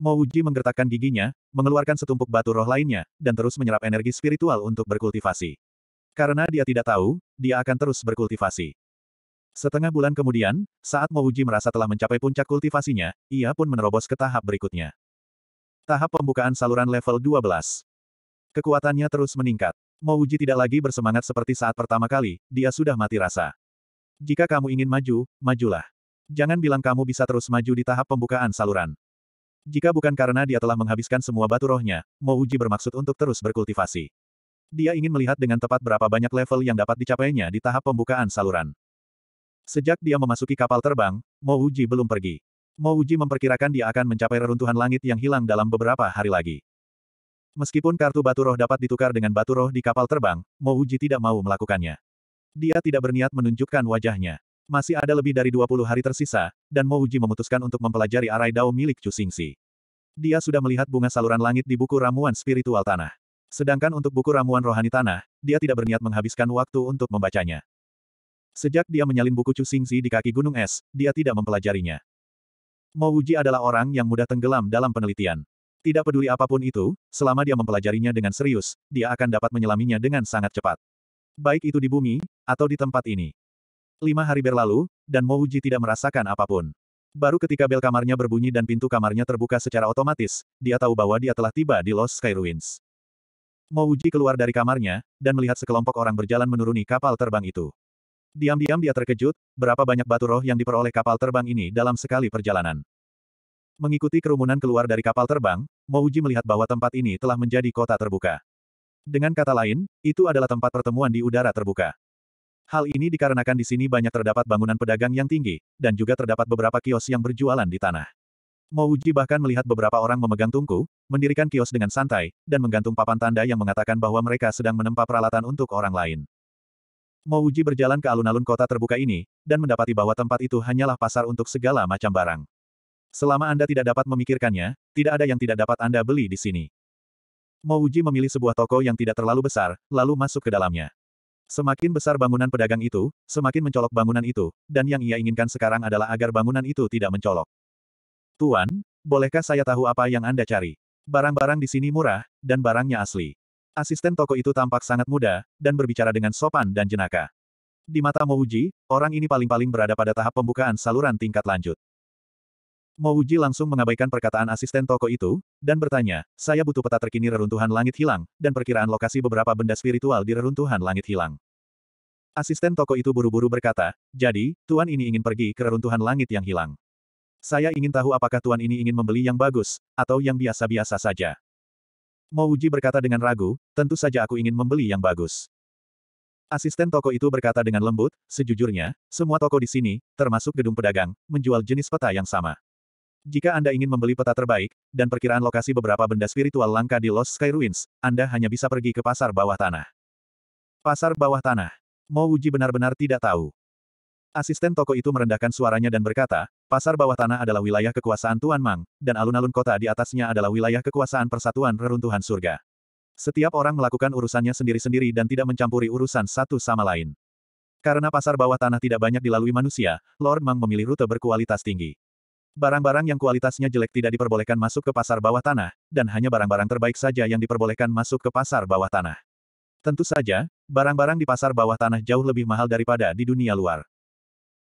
Mo menggertakkan giginya, mengeluarkan setumpuk batu roh lainnya, dan terus menyerap energi spiritual untuk berkultivasi. Karena dia tidak tahu, dia akan terus berkultivasi. Setengah bulan kemudian, saat Mo merasa telah mencapai puncak kultivasinya, ia pun menerobos ke tahap berikutnya. Tahap pembukaan saluran level 12. Kekuatannya terus meningkat. Mo tidak lagi bersemangat seperti saat pertama kali, dia sudah mati rasa. Jika kamu ingin maju, majulah. Jangan bilang kamu bisa terus maju di tahap pembukaan saluran. Jika bukan karena dia telah menghabiskan semua batu rohnya, Uji bermaksud untuk terus berkultivasi. Dia ingin melihat dengan tepat berapa banyak level yang dapat dicapainya di tahap pembukaan saluran. Sejak dia memasuki kapal terbang, Uji belum pergi. Uji memperkirakan dia akan mencapai reruntuhan langit yang hilang dalam beberapa hari lagi. Meskipun kartu batu roh dapat ditukar dengan batu roh di kapal terbang, Uji tidak mau melakukannya. Dia tidak berniat menunjukkan wajahnya. Masih ada lebih dari 20 hari tersisa, dan Mo Uji memutuskan untuk mempelajari arai dao milik Chu Xingxi. Dia sudah melihat bunga saluran langit di buku ramuan spiritual tanah. Sedangkan untuk buku ramuan rohani tanah, dia tidak berniat menghabiskan waktu untuk membacanya. Sejak dia menyalin buku Chu Xingxi di kaki gunung es, dia tidak mempelajarinya. Mo Uji adalah orang yang mudah tenggelam dalam penelitian. Tidak peduli apapun itu, selama dia mempelajarinya dengan serius, dia akan dapat menyelaminya dengan sangat cepat. Baik itu di bumi, atau di tempat ini. Lima hari berlalu, dan Mouji tidak merasakan apapun. Baru ketika bel kamarnya berbunyi dan pintu kamarnya terbuka secara otomatis, dia tahu bahwa dia telah tiba di Lost Sky Ruins. Mouji keluar dari kamarnya, dan melihat sekelompok orang berjalan menuruni kapal terbang itu. Diam-diam dia terkejut, berapa banyak batu roh yang diperoleh kapal terbang ini dalam sekali perjalanan. Mengikuti kerumunan keluar dari kapal terbang, Mouji melihat bahwa tempat ini telah menjadi kota terbuka. Dengan kata lain, itu adalah tempat pertemuan di udara terbuka. Hal ini dikarenakan di sini banyak terdapat bangunan pedagang yang tinggi, dan juga terdapat beberapa kios yang berjualan di tanah. Mouji bahkan melihat beberapa orang memegang tungku, mendirikan kios dengan santai, dan menggantung papan tanda yang mengatakan bahwa mereka sedang menempa peralatan untuk orang lain. Mouji berjalan ke alun-alun kota terbuka ini, dan mendapati bahwa tempat itu hanyalah pasar untuk segala macam barang. Selama Anda tidak dapat memikirkannya, tidak ada yang tidak dapat Anda beli di sini. Mouji memilih sebuah toko yang tidak terlalu besar, lalu masuk ke dalamnya. Semakin besar bangunan pedagang itu, semakin mencolok bangunan itu, dan yang ia inginkan sekarang adalah agar bangunan itu tidak mencolok. Tuan, bolehkah saya tahu apa yang Anda cari? Barang-barang di sini murah, dan barangnya asli. Asisten toko itu tampak sangat muda, dan berbicara dengan sopan dan jenaka. Di mata Mouji, orang ini paling-paling berada pada tahap pembukaan saluran tingkat lanjut. Mo Uji langsung mengabaikan perkataan asisten toko itu, dan bertanya, saya butuh peta terkini reruntuhan langit hilang, dan perkiraan lokasi beberapa benda spiritual di reruntuhan langit hilang. Asisten toko itu buru-buru berkata, jadi, Tuan ini ingin pergi ke reruntuhan langit yang hilang. Saya ingin tahu apakah Tuan ini ingin membeli yang bagus, atau yang biasa-biasa saja. Mo Uji berkata dengan ragu, tentu saja aku ingin membeli yang bagus. Asisten toko itu berkata dengan lembut, sejujurnya, semua toko di sini, termasuk gedung pedagang, menjual jenis peta yang sama. Jika Anda ingin membeli peta terbaik, dan perkiraan lokasi beberapa benda spiritual langka di Lost Sky Ruins, Anda hanya bisa pergi ke pasar bawah tanah. Pasar bawah tanah. Mo Uji benar-benar tidak tahu. Asisten toko itu merendahkan suaranya dan berkata, pasar bawah tanah adalah wilayah kekuasaan Tuan Mang, dan alun-alun kota di atasnya adalah wilayah kekuasaan persatuan reruntuhan surga. Setiap orang melakukan urusannya sendiri-sendiri dan tidak mencampuri urusan satu sama lain. Karena pasar bawah tanah tidak banyak dilalui manusia, Lord Mang memilih rute berkualitas tinggi. Barang-barang yang kualitasnya jelek tidak diperbolehkan masuk ke pasar bawah tanah, dan hanya barang-barang terbaik saja yang diperbolehkan masuk ke pasar bawah tanah. Tentu saja, barang-barang di pasar bawah tanah jauh lebih mahal daripada di dunia luar.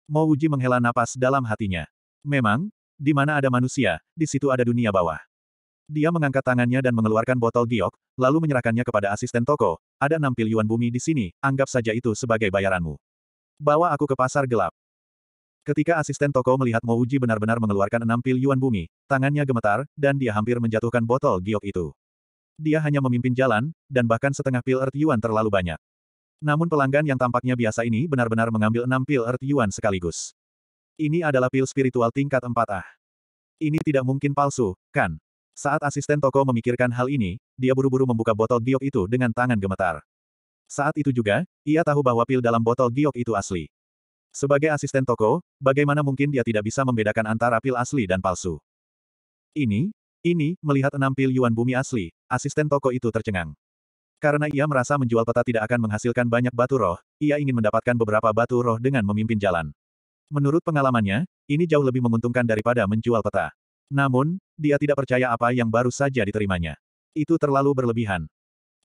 Mo Uji menghela napas dalam hatinya. Memang, di mana ada manusia, di situ ada dunia bawah. Dia mengangkat tangannya dan mengeluarkan botol giok, lalu menyerahkannya kepada asisten toko, ada enam pil yuan bumi di sini, anggap saja itu sebagai bayaranmu. Bawa aku ke pasar gelap. Ketika asisten toko melihat Mouji benar-benar mengeluarkan enam pil yuan bumi, tangannya gemetar, dan dia hampir menjatuhkan botol giok itu. Dia hanya memimpin jalan, dan bahkan setengah pil Earth Yuan terlalu banyak. Namun pelanggan yang tampaknya biasa ini benar-benar mengambil enam pil Earth Yuan sekaligus. Ini adalah pil spiritual tingkat empat ah. Ini tidak mungkin palsu, kan? Saat asisten toko memikirkan hal ini, dia buru-buru membuka botol giok itu dengan tangan gemetar. Saat itu juga, ia tahu bahwa pil dalam botol giok itu asli. Sebagai asisten toko, bagaimana mungkin dia tidak bisa membedakan antara pil asli dan palsu? Ini, ini, melihat enam pil Yuan Bumi asli, asisten toko itu tercengang. Karena ia merasa menjual peta tidak akan menghasilkan banyak batu roh, ia ingin mendapatkan beberapa batu roh dengan memimpin jalan. Menurut pengalamannya, ini jauh lebih menguntungkan daripada menjual peta. Namun, dia tidak percaya apa yang baru saja diterimanya. Itu terlalu berlebihan.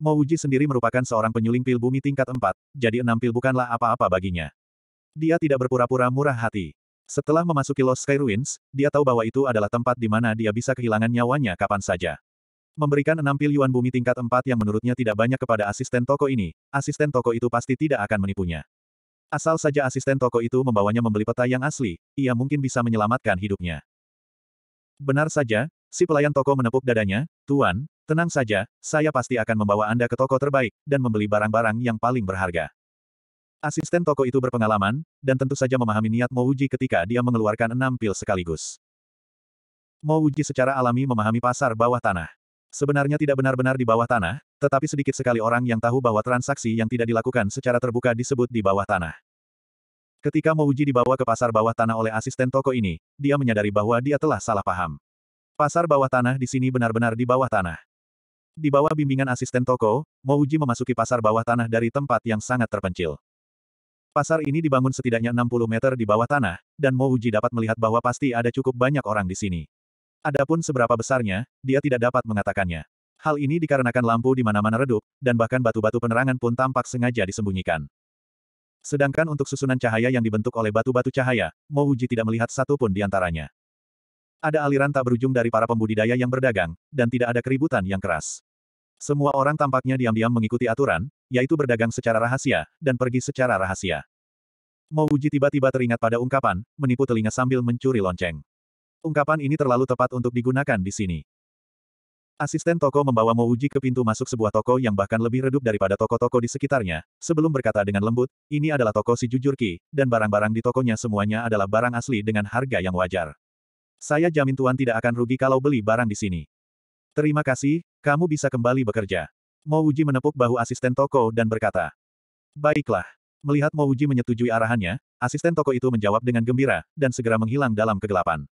Mouji sendiri merupakan seorang penyuling pil bumi tingkat 4, jadi enam pil bukanlah apa-apa baginya. Dia tidak berpura-pura murah hati. Setelah memasuki Los Sky Ruins, dia tahu bahwa itu adalah tempat di mana dia bisa kehilangan nyawanya kapan saja. Memberikan enam pilihan bumi tingkat empat yang menurutnya tidak banyak kepada asisten toko ini, asisten toko itu pasti tidak akan menipunya. Asal saja asisten toko itu membawanya membeli peta yang asli, ia mungkin bisa menyelamatkan hidupnya. Benar saja, si pelayan toko menepuk dadanya, Tuan, tenang saja, saya pasti akan membawa Anda ke toko terbaik, dan membeli barang-barang yang paling berharga. Asisten toko itu berpengalaman, dan tentu saja memahami niat Mouji ketika dia mengeluarkan enam pil sekaligus. Mouji secara alami memahami pasar bawah tanah. Sebenarnya tidak benar-benar di bawah tanah, tetapi sedikit sekali orang yang tahu bahwa transaksi yang tidak dilakukan secara terbuka disebut di bawah tanah. Ketika Mouji dibawa ke pasar bawah tanah oleh asisten toko ini, dia menyadari bahwa dia telah salah paham. Pasar bawah tanah di sini benar-benar di bawah tanah. Di bawah bimbingan asisten toko, Mouji memasuki pasar bawah tanah dari tempat yang sangat terpencil. Pasar ini dibangun setidaknya 60 meter di bawah tanah, dan Mo Uji dapat melihat bahwa pasti ada cukup banyak orang di sini. Adapun seberapa besarnya, dia tidak dapat mengatakannya. Hal ini dikarenakan lampu di mana-mana redup, dan bahkan batu-batu penerangan pun tampak sengaja disembunyikan. Sedangkan untuk susunan cahaya yang dibentuk oleh batu-batu cahaya, Mo Uji tidak melihat satupun di antaranya. Ada aliran tak berujung dari para pembudidaya yang berdagang, dan tidak ada keributan yang keras. Semua orang tampaknya diam-diam mengikuti aturan, yaitu berdagang secara rahasia, dan pergi secara rahasia. Mo Uji tiba-tiba teringat pada ungkapan, menipu telinga sambil mencuri lonceng. Ungkapan ini terlalu tepat untuk digunakan di sini. Asisten toko membawa Mo Uji ke pintu masuk sebuah toko yang bahkan lebih redup daripada toko-toko di sekitarnya, sebelum berkata dengan lembut, ini adalah toko si Jujurki, dan barang-barang di tokonya semuanya adalah barang asli dengan harga yang wajar. Saya jamin Tuan tidak akan rugi kalau beli barang di sini. Terima kasih, kamu bisa kembali bekerja. Mo Uji menepuk bahu asisten toko dan berkata. Baiklah. Melihat Mo Uji menyetujui arahannya, asisten toko itu menjawab dengan gembira, dan segera menghilang dalam kegelapan.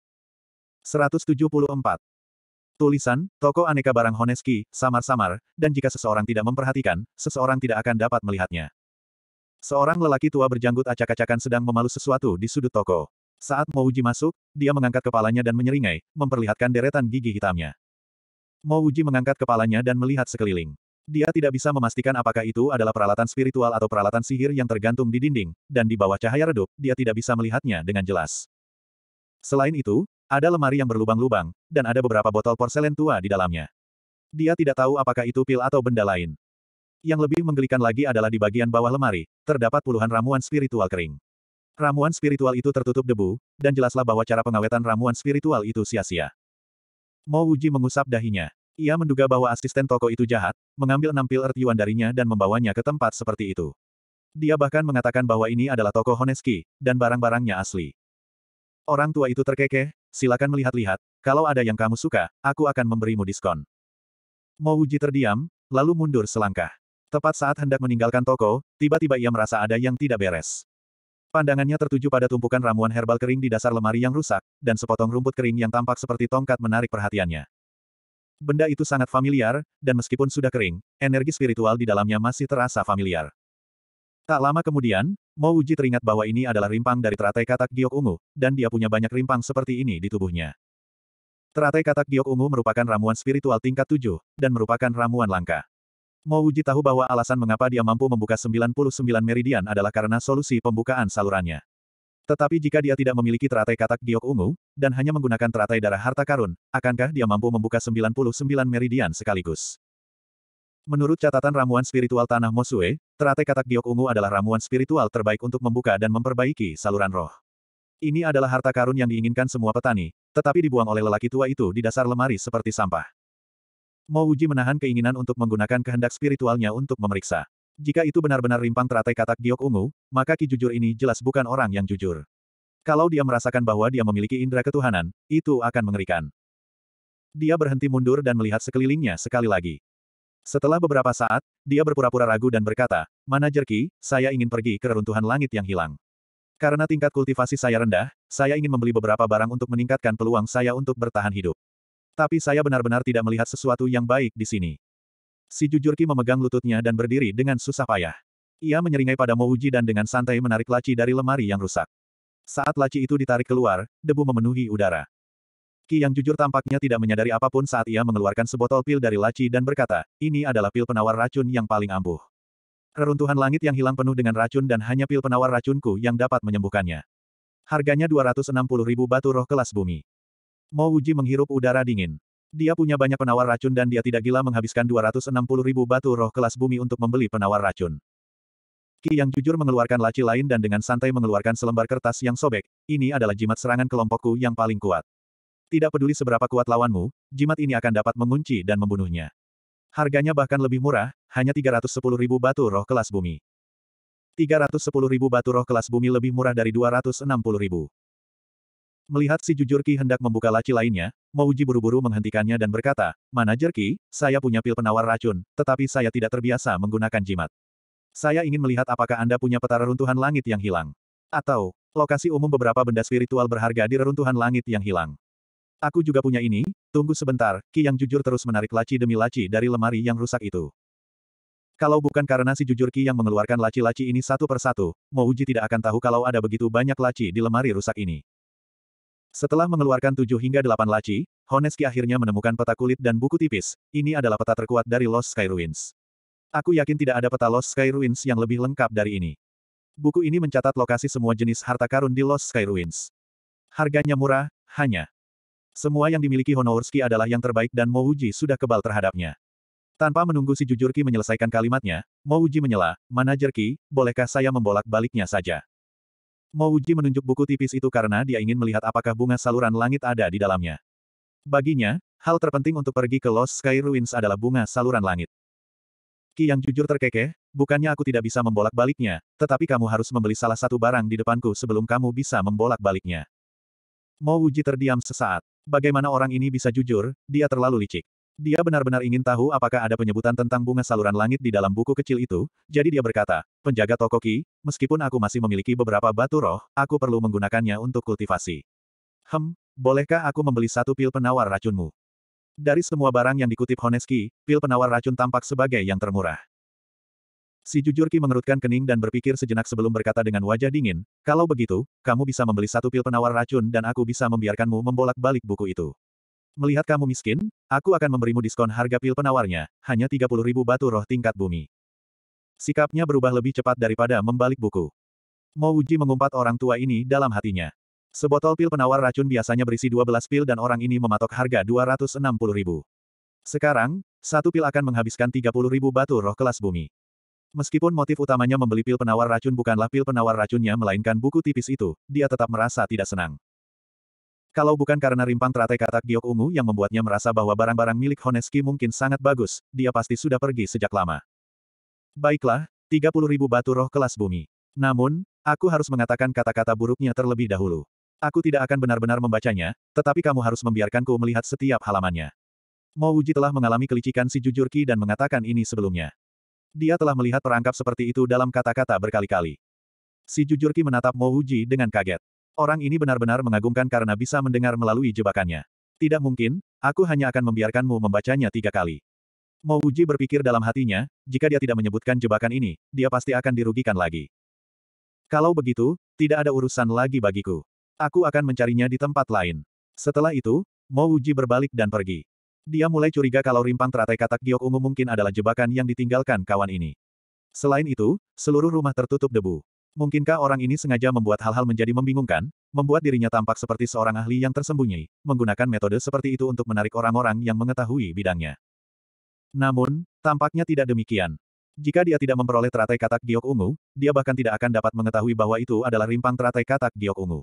174. Tulisan, toko aneka barang Honeski, samar-samar, dan jika seseorang tidak memperhatikan, seseorang tidak akan dapat melihatnya. Seorang lelaki tua berjanggut acak-acakan sedang memalu sesuatu di sudut toko. Saat Mouji masuk, dia mengangkat kepalanya dan menyeringai, memperlihatkan deretan gigi hitamnya. Mouji mengangkat kepalanya dan melihat sekeliling. Dia tidak bisa memastikan apakah itu adalah peralatan spiritual atau peralatan sihir yang tergantung di dinding, dan di bawah cahaya redup, dia tidak bisa melihatnya dengan jelas. Selain itu, ada lemari yang berlubang-lubang, dan ada beberapa botol porselen tua di dalamnya. Dia tidak tahu apakah itu pil atau benda lain. Yang lebih menggelikan lagi adalah di bagian bawah lemari, terdapat puluhan ramuan spiritual kering. Ramuan spiritual itu tertutup debu, dan jelaslah bahwa cara pengawetan ramuan spiritual itu sia-sia. Mo Wuji mengusap dahinya. Ia menduga bahwa asisten toko itu jahat, mengambil enam pil Earth darinya dan membawanya ke tempat seperti itu. Dia bahkan mengatakan bahwa ini adalah toko Honeski, dan barang-barangnya asli. Orang tua itu terkekeh, silakan melihat-lihat, kalau ada yang kamu suka, aku akan memberimu diskon. Mouji terdiam, lalu mundur selangkah. Tepat saat hendak meninggalkan toko, tiba-tiba ia merasa ada yang tidak beres. Pandangannya tertuju pada tumpukan ramuan herbal kering di dasar lemari yang rusak, dan sepotong rumput kering yang tampak seperti tongkat menarik perhatiannya. Benda itu sangat familiar, dan meskipun sudah kering, energi spiritual di dalamnya masih terasa familiar. Tak lama kemudian, Mo Uji teringat bahwa ini adalah rimpang dari teratai katak giok ungu, dan dia punya banyak rimpang seperti ini di tubuhnya. Teratai katak giok ungu merupakan ramuan spiritual tingkat tujuh, dan merupakan ramuan langka. Mo Uji tahu bahwa alasan mengapa dia mampu membuka 99 meridian adalah karena solusi pembukaan salurannya. Tetapi jika dia tidak memiliki teratai katak giok ungu, dan hanya menggunakan teratai darah harta karun, akankah dia mampu membuka 99 meridian sekaligus? Menurut catatan ramuan spiritual Tanah Mosue, teratai katak giok ungu adalah ramuan spiritual terbaik untuk membuka dan memperbaiki saluran roh. Ini adalah harta karun yang diinginkan semua petani, tetapi dibuang oleh lelaki tua itu di dasar lemari seperti sampah. Mo menahan keinginan untuk menggunakan kehendak spiritualnya untuk memeriksa. Jika itu benar-benar rimpang teratai katak giok ungu, maka ki jujur ini jelas bukan orang yang jujur. Kalau dia merasakan bahwa dia memiliki indera ketuhanan, itu akan mengerikan. Dia berhenti mundur dan melihat sekelilingnya sekali lagi. Setelah beberapa saat, dia berpura-pura ragu dan berkata, Manajer Ki, saya ingin pergi ke reruntuhan langit yang hilang. Karena tingkat kultivasi saya rendah, saya ingin membeli beberapa barang untuk meningkatkan peluang saya untuk bertahan hidup. Tapi saya benar-benar tidak melihat sesuatu yang baik di sini. Si Jujurki memegang lututnya dan berdiri dengan susah payah. Ia menyeringai pada Mouji dan dengan santai menarik laci dari lemari yang rusak. Saat laci itu ditarik keluar, debu memenuhi udara. Ki yang jujur tampaknya tidak menyadari apapun saat ia mengeluarkan sebotol pil dari laci dan berkata, ini adalah pil penawar racun yang paling ampuh. Reruntuhan langit yang hilang penuh dengan racun dan hanya pil penawar racunku yang dapat menyembuhkannya. Harganya 260 ribu batu roh kelas bumi. Mo menghirup udara dingin. Dia punya banyak penawar racun dan dia tidak gila menghabiskan 260 ribu batu roh kelas bumi untuk membeli penawar racun. Ki yang jujur mengeluarkan laci lain dan dengan santai mengeluarkan selembar kertas yang sobek, ini adalah jimat serangan kelompokku yang paling kuat. Tidak peduli seberapa kuat lawanmu, jimat ini akan dapat mengunci dan membunuhnya. Harganya bahkan lebih murah, hanya 310 ribu batu roh kelas bumi. 310 ribu batu roh kelas bumi lebih murah dari 260 ribu. Melihat si jujur Ki hendak membuka laci lainnya, Mouji buru-buru menghentikannya dan berkata, Manajer Ki, saya punya pil penawar racun, tetapi saya tidak terbiasa menggunakan jimat. Saya ingin melihat apakah Anda punya peta reruntuhan langit yang hilang. Atau, lokasi umum beberapa benda spiritual berharga di reruntuhan langit yang hilang. Aku juga punya ini, tunggu sebentar, Ki yang jujur terus menarik laci demi laci dari lemari yang rusak itu. Kalau bukan karena si jujur Ki yang mengeluarkan laci-laci ini satu persatu, Mouji tidak akan tahu kalau ada begitu banyak laci di lemari rusak ini. Setelah mengeluarkan tujuh hingga delapan laci, Honeski akhirnya menemukan peta kulit dan buku tipis. Ini adalah peta terkuat dari Lost Sky Ruins. Aku yakin tidak ada peta Lost Sky Ruins yang lebih lengkap dari ini. Buku ini mencatat lokasi semua jenis harta karun di Lost Sky Ruins. Harganya murah, hanya. Semua yang dimiliki Honorski adalah yang terbaik dan Mouji sudah kebal terhadapnya. Tanpa menunggu si Jujurki menyelesaikan kalimatnya, Mouji menyela, Manajer Ki, bolehkah saya membolak-baliknya saja? Mo Uji menunjuk buku tipis itu karena dia ingin melihat apakah bunga saluran langit ada di dalamnya. Baginya, hal terpenting untuk pergi ke Lost Sky Ruins adalah bunga saluran langit. Ki yang jujur terkekeh, bukannya aku tidak bisa membolak-baliknya, tetapi kamu harus membeli salah satu barang di depanku sebelum kamu bisa membolak-baliknya. Mo Uji terdiam sesaat. Bagaimana orang ini bisa jujur, dia terlalu licik. Dia benar-benar ingin tahu apakah ada penyebutan tentang bunga saluran langit di dalam buku kecil itu, jadi dia berkata, penjaga toko Ki, meskipun aku masih memiliki beberapa batu roh, aku perlu menggunakannya untuk kultivasi. Hem, bolehkah aku membeli satu pil penawar racunmu? Dari semua barang yang dikutip Honeski, pil penawar racun tampak sebagai yang termurah. Si jujur Ki mengerutkan kening dan berpikir sejenak sebelum berkata dengan wajah dingin, kalau begitu, kamu bisa membeli satu pil penawar racun dan aku bisa membiarkanmu membolak-balik buku itu. Melihat kamu miskin, aku akan memberimu diskon harga pil penawarnya, hanya 30 ribu batu roh tingkat bumi. Sikapnya berubah lebih cepat daripada membalik buku. Mo mengumpat orang tua ini dalam hatinya. Sebotol pil penawar racun biasanya berisi 12 pil dan orang ini mematok harga 260 ribu. Sekarang, satu pil akan menghabiskan 30 ribu batu roh kelas bumi. Meskipun motif utamanya membeli pil penawar racun bukanlah pil penawar racunnya melainkan buku tipis itu, dia tetap merasa tidak senang. Kalau bukan karena rimpang teratai katak giok ungu yang membuatnya merasa bahwa barang-barang milik Honeski mungkin sangat bagus, dia pasti sudah pergi sejak lama. Baiklah, 30 ribu batu roh kelas bumi. Namun, aku harus mengatakan kata-kata buruknya terlebih dahulu. Aku tidak akan benar-benar membacanya, tetapi kamu harus membiarkanku melihat setiap halamannya. Mo Uji telah mengalami kelicikan si Jujurki dan mengatakan ini sebelumnya. Dia telah melihat perangkap seperti itu dalam kata-kata berkali-kali. Si Jujurki menatap Mo Uji dengan kaget. Orang ini benar-benar mengagumkan karena bisa mendengar melalui jebakannya. Tidak mungkin, aku hanya akan membiarkanmu membacanya tiga kali. Mo Uji berpikir dalam hatinya, jika dia tidak menyebutkan jebakan ini, dia pasti akan dirugikan lagi. Kalau begitu, tidak ada urusan lagi bagiku. Aku akan mencarinya di tempat lain. Setelah itu, Mo Uji berbalik dan pergi. Dia mulai curiga kalau rimpang teratai katak giok ungu mungkin adalah jebakan yang ditinggalkan kawan ini. Selain itu, seluruh rumah tertutup debu. Mungkinkah orang ini sengaja membuat hal-hal menjadi membingungkan, membuat dirinya tampak seperti seorang ahli yang tersembunyi, menggunakan metode seperti itu untuk menarik orang-orang yang mengetahui bidangnya. Namun, tampaknya tidak demikian. Jika dia tidak memperoleh teratai katak giok ungu, dia bahkan tidak akan dapat mengetahui bahwa itu adalah rimpang teratai katak giok ungu.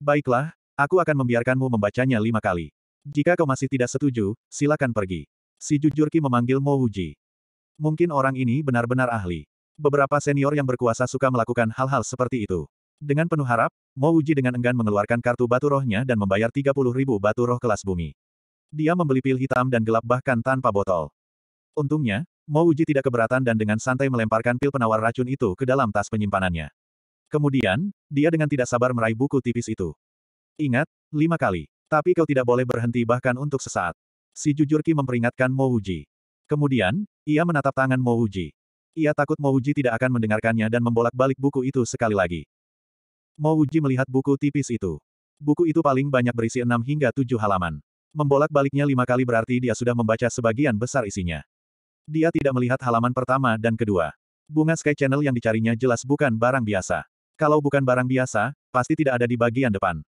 Baiklah, aku akan membiarkanmu membacanya lima kali. Jika kau masih tidak setuju, silakan pergi. Si Jujurki memanggil Mo Wuji. Mungkin orang ini benar-benar ahli. Beberapa senior yang berkuasa suka melakukan hal-hal seperti itu. Dengan penuh harap, Mo Uji dengan enggan mengeluarkan kartu batu rohnya dan membayar 30 ribu batu roh kelas bumi. Dia membeli pil hitam dan gelap bahkan tanpa botol. Untungnya, Mo Uji tidak keberatan dan dengan santai melemparkan pil penawar racun itu ke dalam tas penyimpanannya. Kemudian, dia dengan tidak sabar meraih buku tipis itu. Ingat, lima kali. Tapi kau tidak boleh berhenti bahkan untuk sesaat. Si Jujurki memperingatkan Mo Uji. Kemudian, ia menatap tangan Mo Uji. Ia takut Mouji tidak akan mendengarkannya dan membolak-balik buku itu sekali lagi. Mouji melihat buku tipis itu. Buku itu paling banyak berisi enam hingga tujuh halaman. Membolak-baliknya lima kali berarti dia sudah membaca sebagian besar isinya. Dia tidak melihat halaman pertama dan kedua. Bunga Sky Channel yang dicarinya jelas bukan barang biasa. Kalau bukan barang biasa, pasti tidak ada di bagian depan.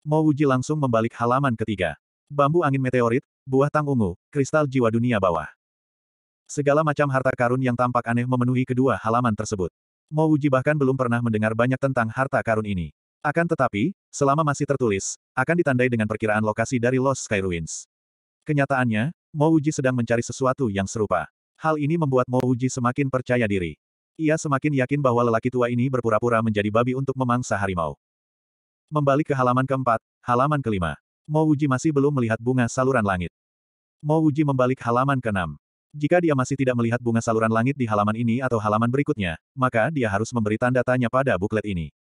Mouji langsung membalik halaman ketiga. Bambu angin meteorit, buah tang ungu, kristal jiwa dunia bawah. Segala macam harta karun yang tampak aneh memenuhi kedua halaman tersebut. uji bahkan belum pernah mendengar banyak tentang harta karun ini. Akan tetapi, selama masih tertulis, akan ditandai dengan perkiraan lokasi dari Lost Sky Ruins. Kenyataannya, Uji sedang mencari sesuatu yang serupa. Hal ini membuat Uji semakin percaya diri. Ia semakin yakin bahwa lelaki tua ini berpura-pura menjadi babi untuk memangsa harimau. Membalik ke halaman keempat, halaman kelima. Uji masih belum melihat bunga saluran langit. Uji membalik halaman keenam. Jika dia masih tidak melihat bunga saluran langit di halaman ini atau halaman berikutnya, maka dia harus memberi tanda tanya pada buklet ini.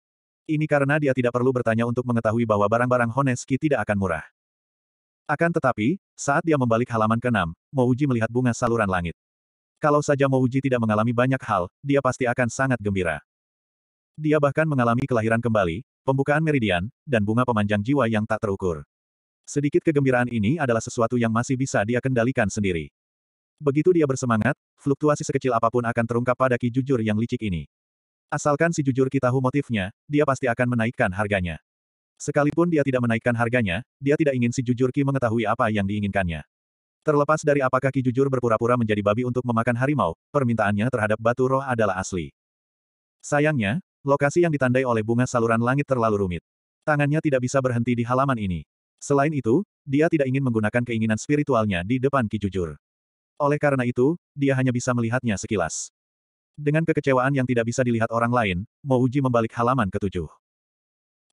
Ini karena dia tidak perlu bertanya untuk mengetahui bahwa barang-barang Honeski tidak akan murah. Akan tetapi, saat dia membalik halaman ke-6, Mouji melihat bunga saluran langit. Kalau saja Mouji tidak mengalami banyak hal, dia pasti akan sangat gembira. Dia bahkan mengalami kelahiran kembali, pembukaan meridian, dan bunga pemanjang jiwa yang tak terukur. Sedikit kegembiraan ini adalah sesuatu yang masih bisa dia kendalikan sendiri. Begitu dia bersemangat, fluktuasi sekecil apapun akan terungkap pada Ki Jujur yang licik ini. Asalkan si Jujur kita tahu motifnya, dia pasti akan menaikkan harganya. Sekalipun dia tidak menaikkan harganya, dia tidak ingin si Jujur Ki mengetahui apa yang diinginkannya. Terlepas dari apakah Ki Jujur berpura-pura menjadi babi untuk memakan harimau, permintaannya terhadap batu roh adalah asli. Sayangnya, lokasi yang ditandai oleh bunga saluran langit terlalu rumit. Tangannya tidak bisa berhenti di halaman ini. Selain itu, dia tidak ingin menggunakan keinginan spiritualnya di depan Ki Jujur. Oleh karena itu, dia hanya bisa melihatnya sekilas. Dengan kekecewaan yang tidak bisa dilihat orang lain, Mouji membalik halaman ke ketujuh.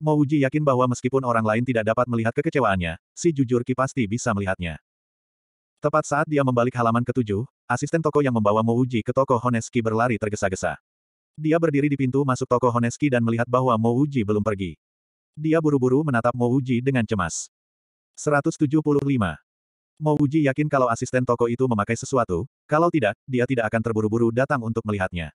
Mouji yakin bahwa meskipun orang lain tidak dapat melihat kekecewaannya, si jujur Jujurki pasti bisa melihatnya. Tepat saat dia membalik halaman ke tujuh, asisten toko yang membawa Mouji ke toko Honeski berlari tergesa-gesa. Dia berdiri di pintu masuk toko Honeski dan melihat bahwa Mouji belum pergi. Dia buru-buru menatap Mouji dengan cemas. 175. Mo Uji yakin kalau asisten toko itu memakai sesuatu, kalau tidak, dia tidak akan terburu-buru datang untuk melihatnya.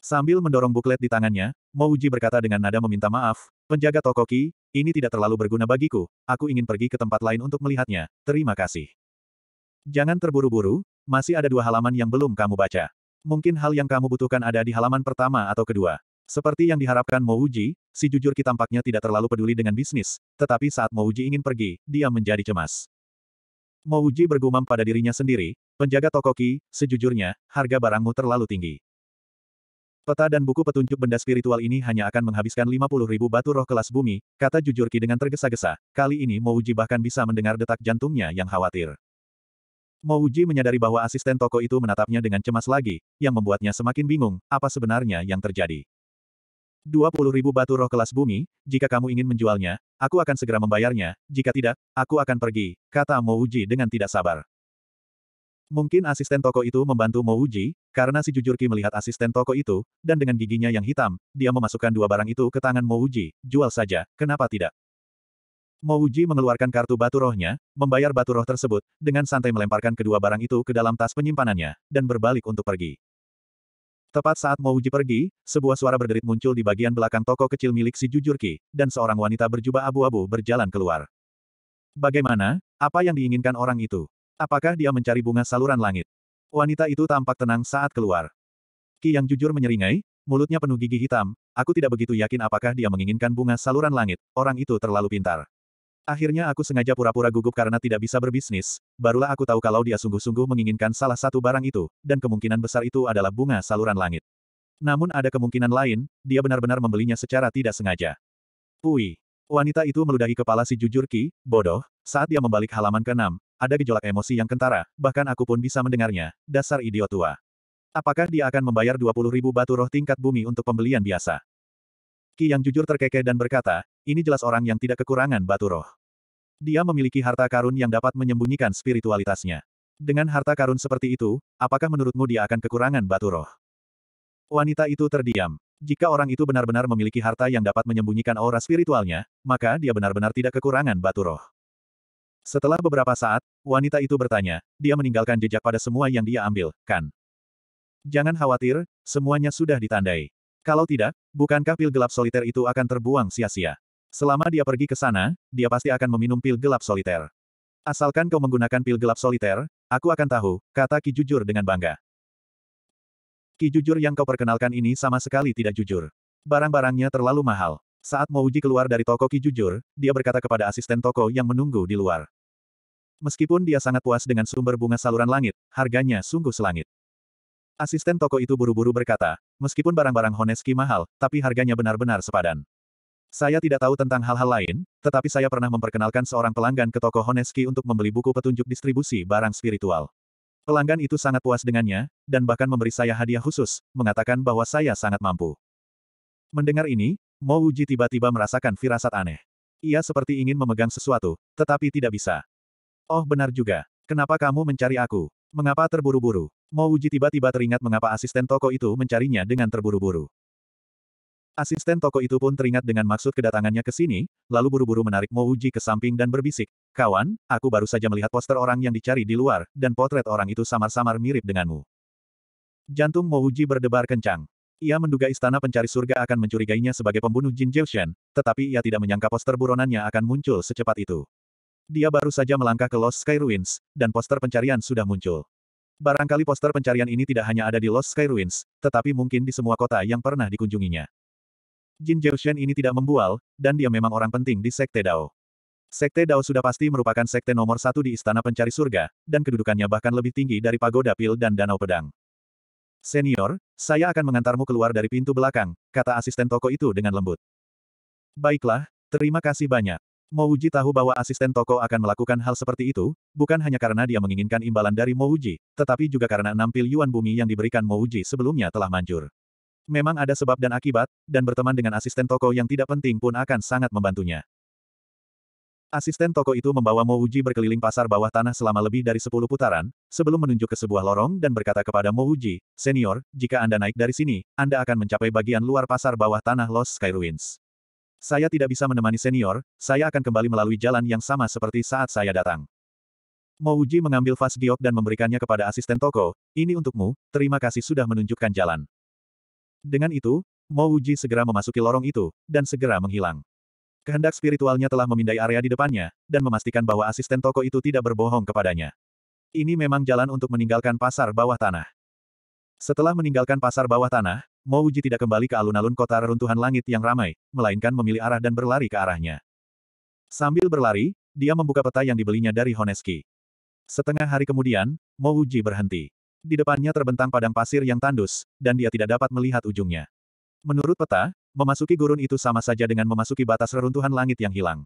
Sambil mendorong buklet di tangannya, Mo Uji berkata dengan nada meminta maaf, penjaga toko Ki, ini tidak terlalu berguna bagiku, aku ingin pergi ke tempat lain untuk melihatnya, terima kasih. Jangan terburu-buru, masih ada dua halaman yang belum kamu baca. Mungkin hal yang kamu butuhkan ada di halaman pertama atau kedua. Seperti yang diharapkan Uji, si jujur Ki tampaknya tidak terlalu peduli dengan bisnis, tetapi saat Uji ingin pergi, dia menjadi cemas. Mo Mouji bergumam pada dirinya sendiri, penjaga toko Ki, sejujurnya, harga barangmu terlalu tinggi. Peta dan buku petunjuk benda spiritual ini hanya akan menghabiskan 50 ribu batu roh kelas bumi, kata jujur Ki dengan tergesa-gesa, kali ini Mo Uji bahkan bisa mendengar detak jantungnya yang khawatir. Mo Uji menyadari bahwa asisten toko itu menatapnya dengan cemas lagi, yang membuatnya semakin bingung, apa sebenarnya yang terjadi ribu batu roh kelas bumi, jika kamu ingin menjualnya, aku akan segera membayarnya, jika tidak, aku akan pergi, kata Mouji dengan tidak sabar. Mungkin asisten toko itu membantu Mouji, karena si Jujurki melihat asisten toko itu, dan dengan giginya yang hitam, dia memasukkan dua barang itu ke tangan Mouji, jual saja, kenapa tidak? Mouji mengeluarkan kartu batu rohnya, membayar batu roh tersebut, dengan santai melemparkan kedua barang itu ke dalam tas penyimpanannya, dan berbalik untuk pergi. Tepat saat Mo Uji pergi, sebuah suara berderit muncul di bagian belakang toko kecil milik si Jujur Ki, dan seorang wanita berjubah abu-abu berjalan keluar. Bagaimana? Apa yang diinginkan orang itu? Apakah dia mencari bunga saluran langit? Wanita itu tampak tenang saat keluar. Ki yang jujur menyeringai, mulutnya penuh gigi hitam, aku tidak begitu yakin apakah dia menginginkan bunga saluran langit, orang itu terlalu pintar. Akhirnya aku sengaja pura-pura gugup karena tidak bisa berbisnis, barulah aku tahu kalau dia sungguh-sungguh menginginkan salah satu barang itu, dan kemungkinan besar itu adalah bunga saluran langit. Namun ada kemungkinan lain, dia benar-benar membelinya secara tidak sengaja. Pui. Wanita itu meludahi kepala si jujur Ki, bodoh, saat dia membalik halaman ke-6, ada gejolak emosi yang kentara, bahkan aku pun bisa mendengarnya, dasar idiot tua. Apakah dia akan membayar 20 ribu batu roh tingkat bumi untuk pembelian biasa? Ki yang jujur terkekeh dan berkata, ini jelas orang yang tidak kekurangan batu roh. Dia memiliki harta karun yang dapat menyembunyikan spiritualitasnya. Dengan harta karun seperti itu, apakah menurutmu dia akan kekurangan batu roh? Wanita itu terdiam. Jika orang itu benar-benar memiliki harta yang dapat menyembunyikan aura spiritualnya, maka dia benar-benar tidak kekurangan batu roh. Setelah beberapa saat, wanita itu bertanya, dia meninggalkan jejak pada semua yang dia ambil, kan? Jangan khawatir, semuanya sudah ditandai. Kalau tidak, bukankah pil gelap soliter itu akan terbuang sia-sia? Selama dia pergi ke sana, dia pasti akan meminum pil gelap soliter. Asalkan kau menggunakan pil gelap soliter, aku akan tahu, kata Ki Jujur dengan bangga. Ki Jujur yang kau perkenalkan ini sama sekali tidak jujur. Barang-barangnya terlalu mahal. Saat mau Uji keluar dari toko Ki Jujur, dia berkata kepada asisten toko yang menunggu di luar. Meskipun dia sangat puas dengan sumber bunga saluran langit, harganya sungguh selangit. Asisten toko itu buru-buru berkata, Meskipun barang-barang Honeski mahal, tapi harganya benar-benar sepadan. Saya tidak tahu tentang hal-hal lain, tetapi saya pernah memperkenalkan seorang pelanggan ke toko Honeski untuk membeli buku petunjuk distribusi barang spiritual. Pelanggan itu sangat puas dengannya, dan bahkan memberi saya hadiah khusus, mengatakan bahwa saya sangat mampu. Mendengar ini, Mo Wuji tiba-tiba merasakan firasat aneh. Ia seperti ingin memegang sesuatu, tetapi tidak bisa. Oh benar juga. Kenapa kamu mencari aku? Mengapa terburu-buru? Mo tiba-tiba teringat mengapa asisten toko itu mencarinya dengan terburu-buru. Asisten toko itu pun teringat dengan maksud kedatangannya ke sini, lalu buru-buru menarik Mo ke samping dan berbisik, Kawan, aku baru saja melihat poster orang yang dicari di luar, dan potret orang itu samar-samar mirip denganmu. Jantung Mo berdebar kencang. Ia menduga istana pencari surga akan mencurigainya sebagai pembunuh Jin Jiuxian, tetapi ia tidak menyangka poster buronannya akan muncul secepat itu. Dia baru saja melangkah ke Lost Sky Ruins, dan poster pencarian sudah muncul. Barangkali poster pencarian ini tidak hanya ada di Lost Sky Ruins, tetapi mungkin di semua kota yang pernah dikunjunginya. Jin Jiushen ini tidak membual, dan dia memang orang penting di Sekte Dao. Sekte Dao sudah pasti merupakan sekte nomor satu di Istana Pencari Surga, dan kedudukannya bahkan lebih tinggi dari Pagoda Pil dan Danau Pedang. Senior, saya akan mengantarmu keluar dari pintu belakang, kata asisten toko itu dengan lembut. Baiklah, terima kasih banyak. Mouji tahu bahwa asisten toko akan melakukan hal seperti itu, bukan hanya karena dia menginginkan imbalan dari Mouji, tetapi juga karena enam yuan bumi yang diberikan Mouji sebelumnya telah manjur. Memang ada sebab dan akibat, dan berteman dengan asisten toko yang tidak penting pun akan sangat membantunya. Asisten toko itu membawa Mouji berkeliling pasar bawah tanah selama lebih dari 10 putaran, sebelum menunjuk ke sebuah lorong dan berkata kepada Mouji, Senior, jika Anda naik dari sini, Anda akan mencapai bagian luar pasar bawah tanah Los Ruins." Saya tidak bisa menemani senior, saya akan kembali melalui jalan yang sama seperti saat saya datang. Mouji mengambil vas giok dan memberikannya kepada asisten toko, ini untukmu, terima kasih sudah menunjukkan jalan. Dengan itu, Mouji segera memasuki lorong itu, dan segera menghilang. Kehendak spiritualnya telah memindai area di depannya, dan memastikan bahwa asisten toko itu tidak berbohong kepadanya. Ini memang jalan untuk meninggalkan pasar bawah tanah. Setelah meninggalkan pasar bawah tanah, Mo tidak kembali ke alun-alun kota reruntuhan langit yang ramai, melainkan memilih arah dan berlari ke arahnya. Sambil berlari, dia membuka peta yang dibelinya dari Honeski. Setengah hari kemudian, Mo berhenti. Di depannya terbentang padang pasir yang tandus, dan dia tidak dapat melihat ujungnya. Menurut peta, memasuki gurun itu sama saja dengan memasuki batas reruntuhan langit yang hilang.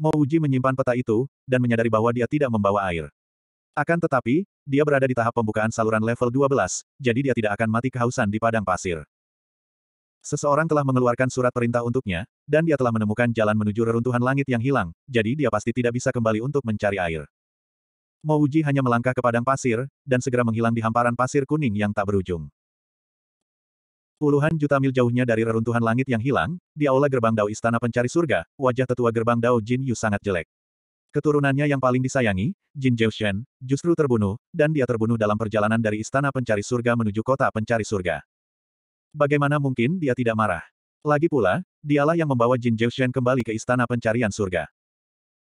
Mo menyimpan peta itu, dan menyadari bahwa dia tidak membawa air. Akan tetapi, dia berada di tahap pembukaan saluran level 12, jadi dia tidak akan mati kehausan di padang pasir. Seseorang telah mengeluarkan surat perintah untuknya, dan dia telah menemukan jalan menuju reruntuhan langit yang hilang, jadi dia pasti tidak bisa kembali untuk mencari air. Mouji hanya melangkah ke padang pasir, dan segera menghilang di hamparan pasir kuning yang tak berujung. Puluhan juta mil jauhnya dari reruntuhan langit yang hilang, di aula gerbang Dao Istana Pencari Surga, wajah tetua gerbang Dao Jin Yu sangat jelek. Keturunannya yang paling disayangi, Jin Jiu Shen, justru terbunuh, dan dia terbunuh dalam perjalanan dari istana pencari surga menuju kota pencari surga. Bagaimana mungkin dia tidak marah? Lagi pula, dialah yang membawa Jin Jiu Shen kembali ke istana pencarian surga.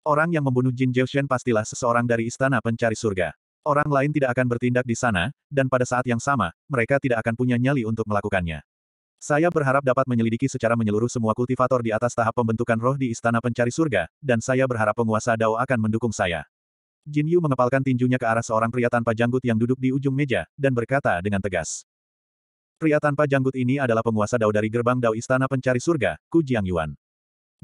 Orang yang membunuh Jin Jiu Shen pastilah seseorang dari istana pencari surga. Orang lain tidak akan bertindak di sana, dan pada saat yang sama, mereka tidak akan punya nyali untuk melakukannya. Saya berharap dapat menyelidiki secara menyeluruh semua kultivator di atas tahap pembentukan roh di Istana Pencari Surga, dan saya berharap penguasa Dao akan mendukung saya. Jin Yu mengepalkan tinjunya ke arah seorang pria tanpa janggut yang duduk di ujung meja, dan berkata dengan tegas. Pria tanpa janggut ini adalah penguasa Dao dari gerbang Dao Istana Pencari Surga, Ku Jiang Yuan.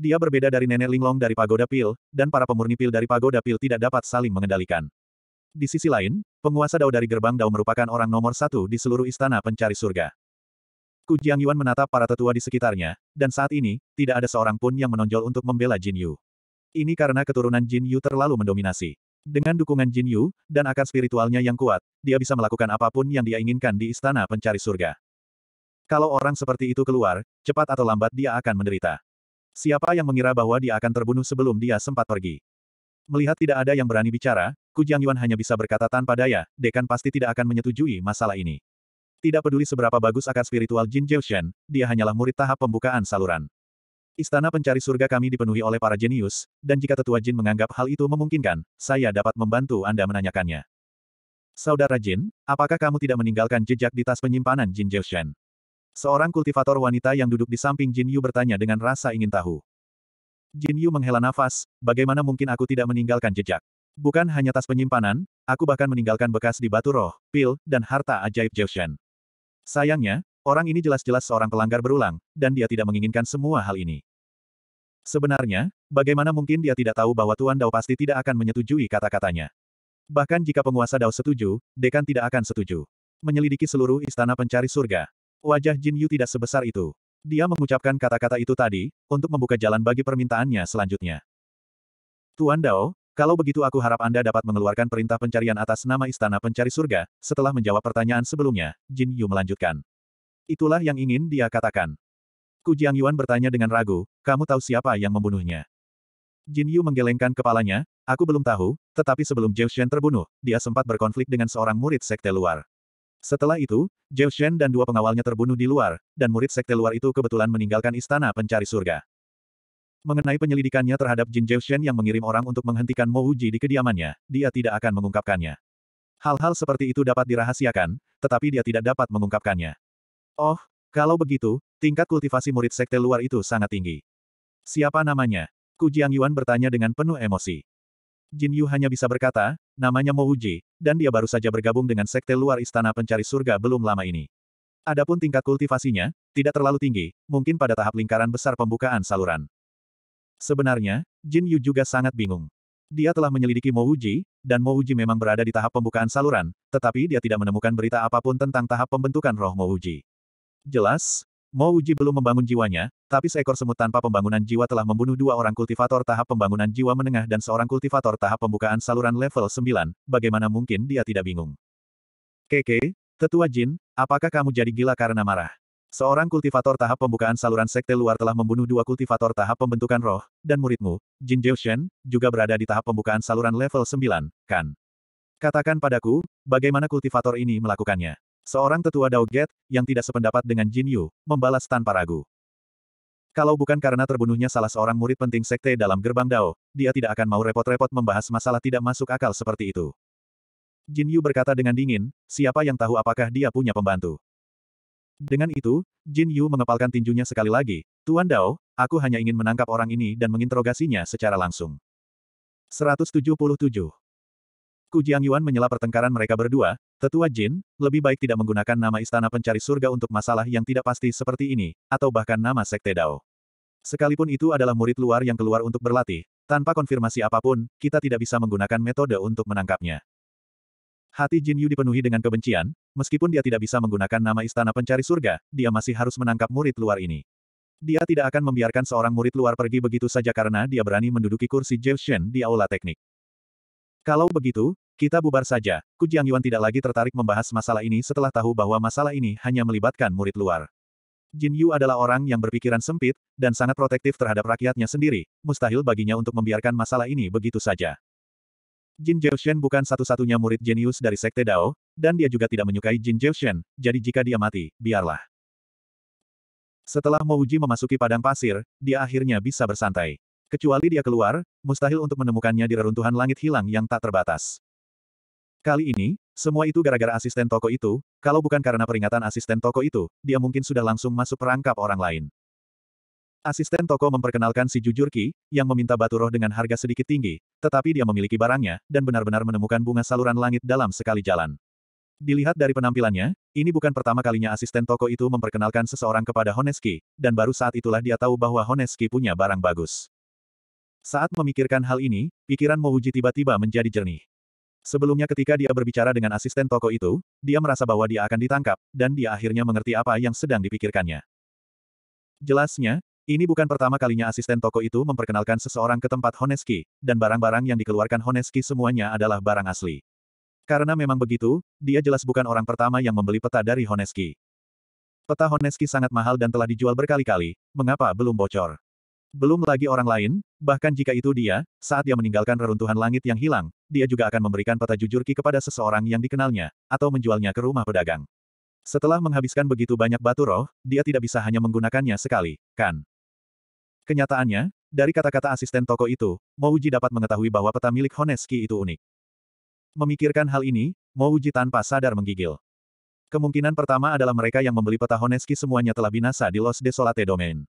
Dia berbeda dari nenek Linglong dari Pagoda Pil, dan para pemurni Pil dari Pagoda Pil tidak dapat saling mengendalikan. Di sisi lain, penguasa Dao dari gerbang Dao merupakan orang nomor satu di seluruh istana pencari surga. Ku Jiang Yuan menatap para tetua di sekitarnya, dan saat ini, tidak ada seorang pun yang menonjol untuk membela Jin Yu. Ini karena keturunan Jin Yu terlalu mendominasi. Dengan dukungan Jin Yu, dan akar spiritualnya yang kuat, dia bisa melakukan apapun yang dia inginkan di istana pencari surga. Kalau orang seperti itu keluar, cepat atau lambat dia akan menderita. Siapa yang mengira bahwa dia akan terbunuh sebelum dia sempat pergi? Melihat tidak ada yang berani bicara, Ku Jiang Yuan hanya bisa berkata tanpa daya, Dekan pasti tidak akan menyetujui masalah ini. Tidak peduli seberapa bagus akar spiritual Jin Shen, dia hanyalah murid tahap pembukaan saluran. Istana pencari surga kami dipenuhi oleh para jenius, dan jika tetua Jin menganggap hal itu memungkinkan, saya dapat membantu Anda menanyakannya. Saudara Jin, apakah kamu tidak meninggalkan jejak di tas penyimpanan Jin Shen? Seorang kultivator wanita yang duduk di samping Jin Yu bertanya dengan rasa ingin tahu. Jin Yu menghela nafas, bagaimana mungkin aku tidak meninggalkan jejak? Bukan hanya tas penyimpanan, aku bahkan meninggalkan bekas di batu roh, pil, dan harta ajaib Shen. Sayangnya, orang ini jelas-jelas seorang pelanggar berulang, dan dia tidak menginginkan semua hal ini. Sebenarnya, bagaimana mungkin dia tidak tahu bahwa Tuan Dao pasti tidak akan menyetujui kata-katanya. Bahkan jika penguasa Dao setuju, Dekan tidak akan setuju. Menyelidiki seluruh istana pencari surga. Wajah Jin Yu tidak sebesar itu. Dia mengucapkan kata-kata itu tadi, untuk membuka jalan bagi permintaannya selanjutnya. Tuan Dao, kalau begitu aku harap Anda dapat mengeluarkan perintah pencarian atas nama Istana Pencari Surga, setelah menjawab pertanyaan sebelumnya, Jin Yu melanjutkan. Itulah yang ingin dia katakan. Ku Jiang Yuan bertanya dengan ragu, kamu tahu siapa yang membunuhnya? Jin Yu menggelengkan kepalanya, aku belum tahu, tetapi sebelum Zhao Shen terbunuh, dia sempat berkonflik dengan seorang murid sekte luar. Setelah itu, Zhao Shen dan dua pengawalnya terbunuh di luar, dan murid sekte luar itu kebetulan meninggalkan istana pencari surga. Mengenai penyelidikannya terhadap Jin Zheushen yang mengirim orang untuk menghentikan Mo Wuji di kediamannya, dia tidak akan mengungkapkannya. Hal-hal seperti itu dapat dirahasiakan, tetapi dia tidak dapat mengungkapkannya. Oh, kalau begitu, tingkat kultivasi murid sekte luar itu sangat tinggi. Siapa namanya? Ku Jiang Yuan bertanya dengan penuh emosi. Jin Yu hanya bisa berkata, namanya Mo Wuji, dan dia baru saja bergabung dengan sekte luar istana pencari surga belum lama ini. Adapun tingkat kultivasinya, tidak terlalu tinggi, mungkin pada tahap lingkaran besar pembukaan saluran. Sebenarnya, Jin Yu juga sangat bingung. Dia telah menyelidiki Mo Uji, dan Mo Uji memang berada di tahap pembukaan saluran, tetapi dia tidak menemukan berita apapun tentang tahap pembentukan roh Mo Uji. Jelas, Mo Uji belum membangun jiwanya, tapi seekor semut tanpa pembangunan jiwa telah membunuh dua orang kultivator tahap pembangunan jiwa menengah dan seorang kultivator tahap pembukaan saluran level 9, bagaimana mungkin dia tidak bingung. Keke, tetua Jin, apakah kamu jadi gila karena marah? Seorang kultivator tahap pembukaan saluran sekte luar telah membunuh dua kultivator tahap pembentukan roh, dan muridmu, Jin Jiushen, juga berada di tahap pembukaan saluran level 9, kan? Katakan padaku, bagaimana kultivator ini melakukannya? Seorang tetua Dao Get, yang tidak sependapat dengan Jin Yu, membalas tanpa ragu. Kalau bukan karena terbunuhnya salah seorang murid penting sekte dalam gerbang Dao, dia tidak akan mau repot-repot membahas masalah tidak masuk akal seperti itu. Jin Yu berkata dengan dingin, siapa yang tahu apakah dia punya pembantu? Dengan itu, Jin Yu mengepalkan tinjunya sekali lagi. Tuan Dao, aku hanya ingin menangkap orang ini dan menginterogasinya secara langsung. 177. Ku Jiang Yuan menyela pertengkaran mereka berdua, tetua Jin, lebih baik tidak menggunakan nama istana pencari surga untuk masalah yang tidak pasti seperti ini, atau bahkan nama sekte Dao. Sekalipun itu adalah murid luar yang keluar untuk berlatih, tanpa konfirmasi apapun, kita tidak bisa menggunakan metode untuk menangkapnya. Hati Jin Yu dipenuhi dengan kebencian, meskipun dia tidak bisa menggunakan nama istana pencari surga, dia masih harus menangkap murid luar ini. Dia tidak akan membiarkan seorang murid luar pergi begitu saja karena dia berani menduduki kursi Zhao Shen di aula teknik. Kalau begitu, kita bubar saja. Ku Jiang Yuan tidak lagi tertarik membahas masalah ini setelah tahu bahwa masalah ini hanya melibatkan murid luar. Jin Yu adalah orang yang berpikiran sempit, dan sangat protektif terhadap rakyatnya sendiri, mustahil baginya untuk membiarkan masalah ini begitu saja. Jin Jiaoshen bukan satu-satunya murid jenius dari Sekte Dao, dan dia juga tidak menyukai Jin Jiaoshen, jadi jika dia mati, biarlah. Setelah Mo Uji memasuki padang pasir, dia akhirnya bisa bersantai. Kecuali dia keluar, mustahil untuk menemukannya di reruntuhan langit hilang yang tak terbatas. Kali ini, semua itu gara-gara asisten toko itu, kalau bukan karena peringatan asisten toko itu, dia mungkin sudah langsung masuk perangkap orang lain. Asisten toko memperkenalkan si Jujur Ki, yang meminta batu roh dengan harga sedikit tinggi, tetapi dia memiliki barangnya, dan benar-benar menemukan bunga saluran langit dalam sekali jalan. Dilihat dari penampilannya, ini bukan pertama kalinya asisten toko itu memperkenalkan seseorang kepada Honeski, dan baru saat itulah dia tahu bahwa Honeski punya barang bagus. Saat memikirkan hal ini, pikiran Mouji tiba-tiba menjadi jernih. Sebelumnya ketika dia berbicara dengan asisten toko itu, dia merasa bahwa dia akan ditangkap, dan dia akhirnya mengerti apa yang sedang dipikirkannya. Jelasnya, ini bukan pertama kalinya asisten toko itu memperkenalkan seseorang ke tempat Honeski, dan barang-barang yang dikeluarkan Honeski semuanya adalah barang asli. Karena memang begitu, dia jelas bukan orang pertama yang membeli peta dari Honeski. Peta Honeski sangat mahal dan telah dijual berkali-kali, mengapa belum bocor? Belum lagi orang lain, bahkan jika itu dia, saat dia meninggalkan reruntuhan langit yang hilang, dia juga akan memberikan peta jujurki kepada seseorang yang dikenalnya, atau menjualnya ke rumah pedagang. Setelah menghabiskan begitu banyak batu roh, dia tidak bisa hanya menggunakannya sekali, kan? Kenyataannya, dari kata-kata asisten toko itu, Mouji dapat mengetahui bahwa peta milik Honeski itu unik. Memikirkan hal ini, Mouji tanpa sadar menggigil. Kemungkinan pertama adalah mereka yang membeli peta Honeski semuanya telah binasa di Los Desolate Domain.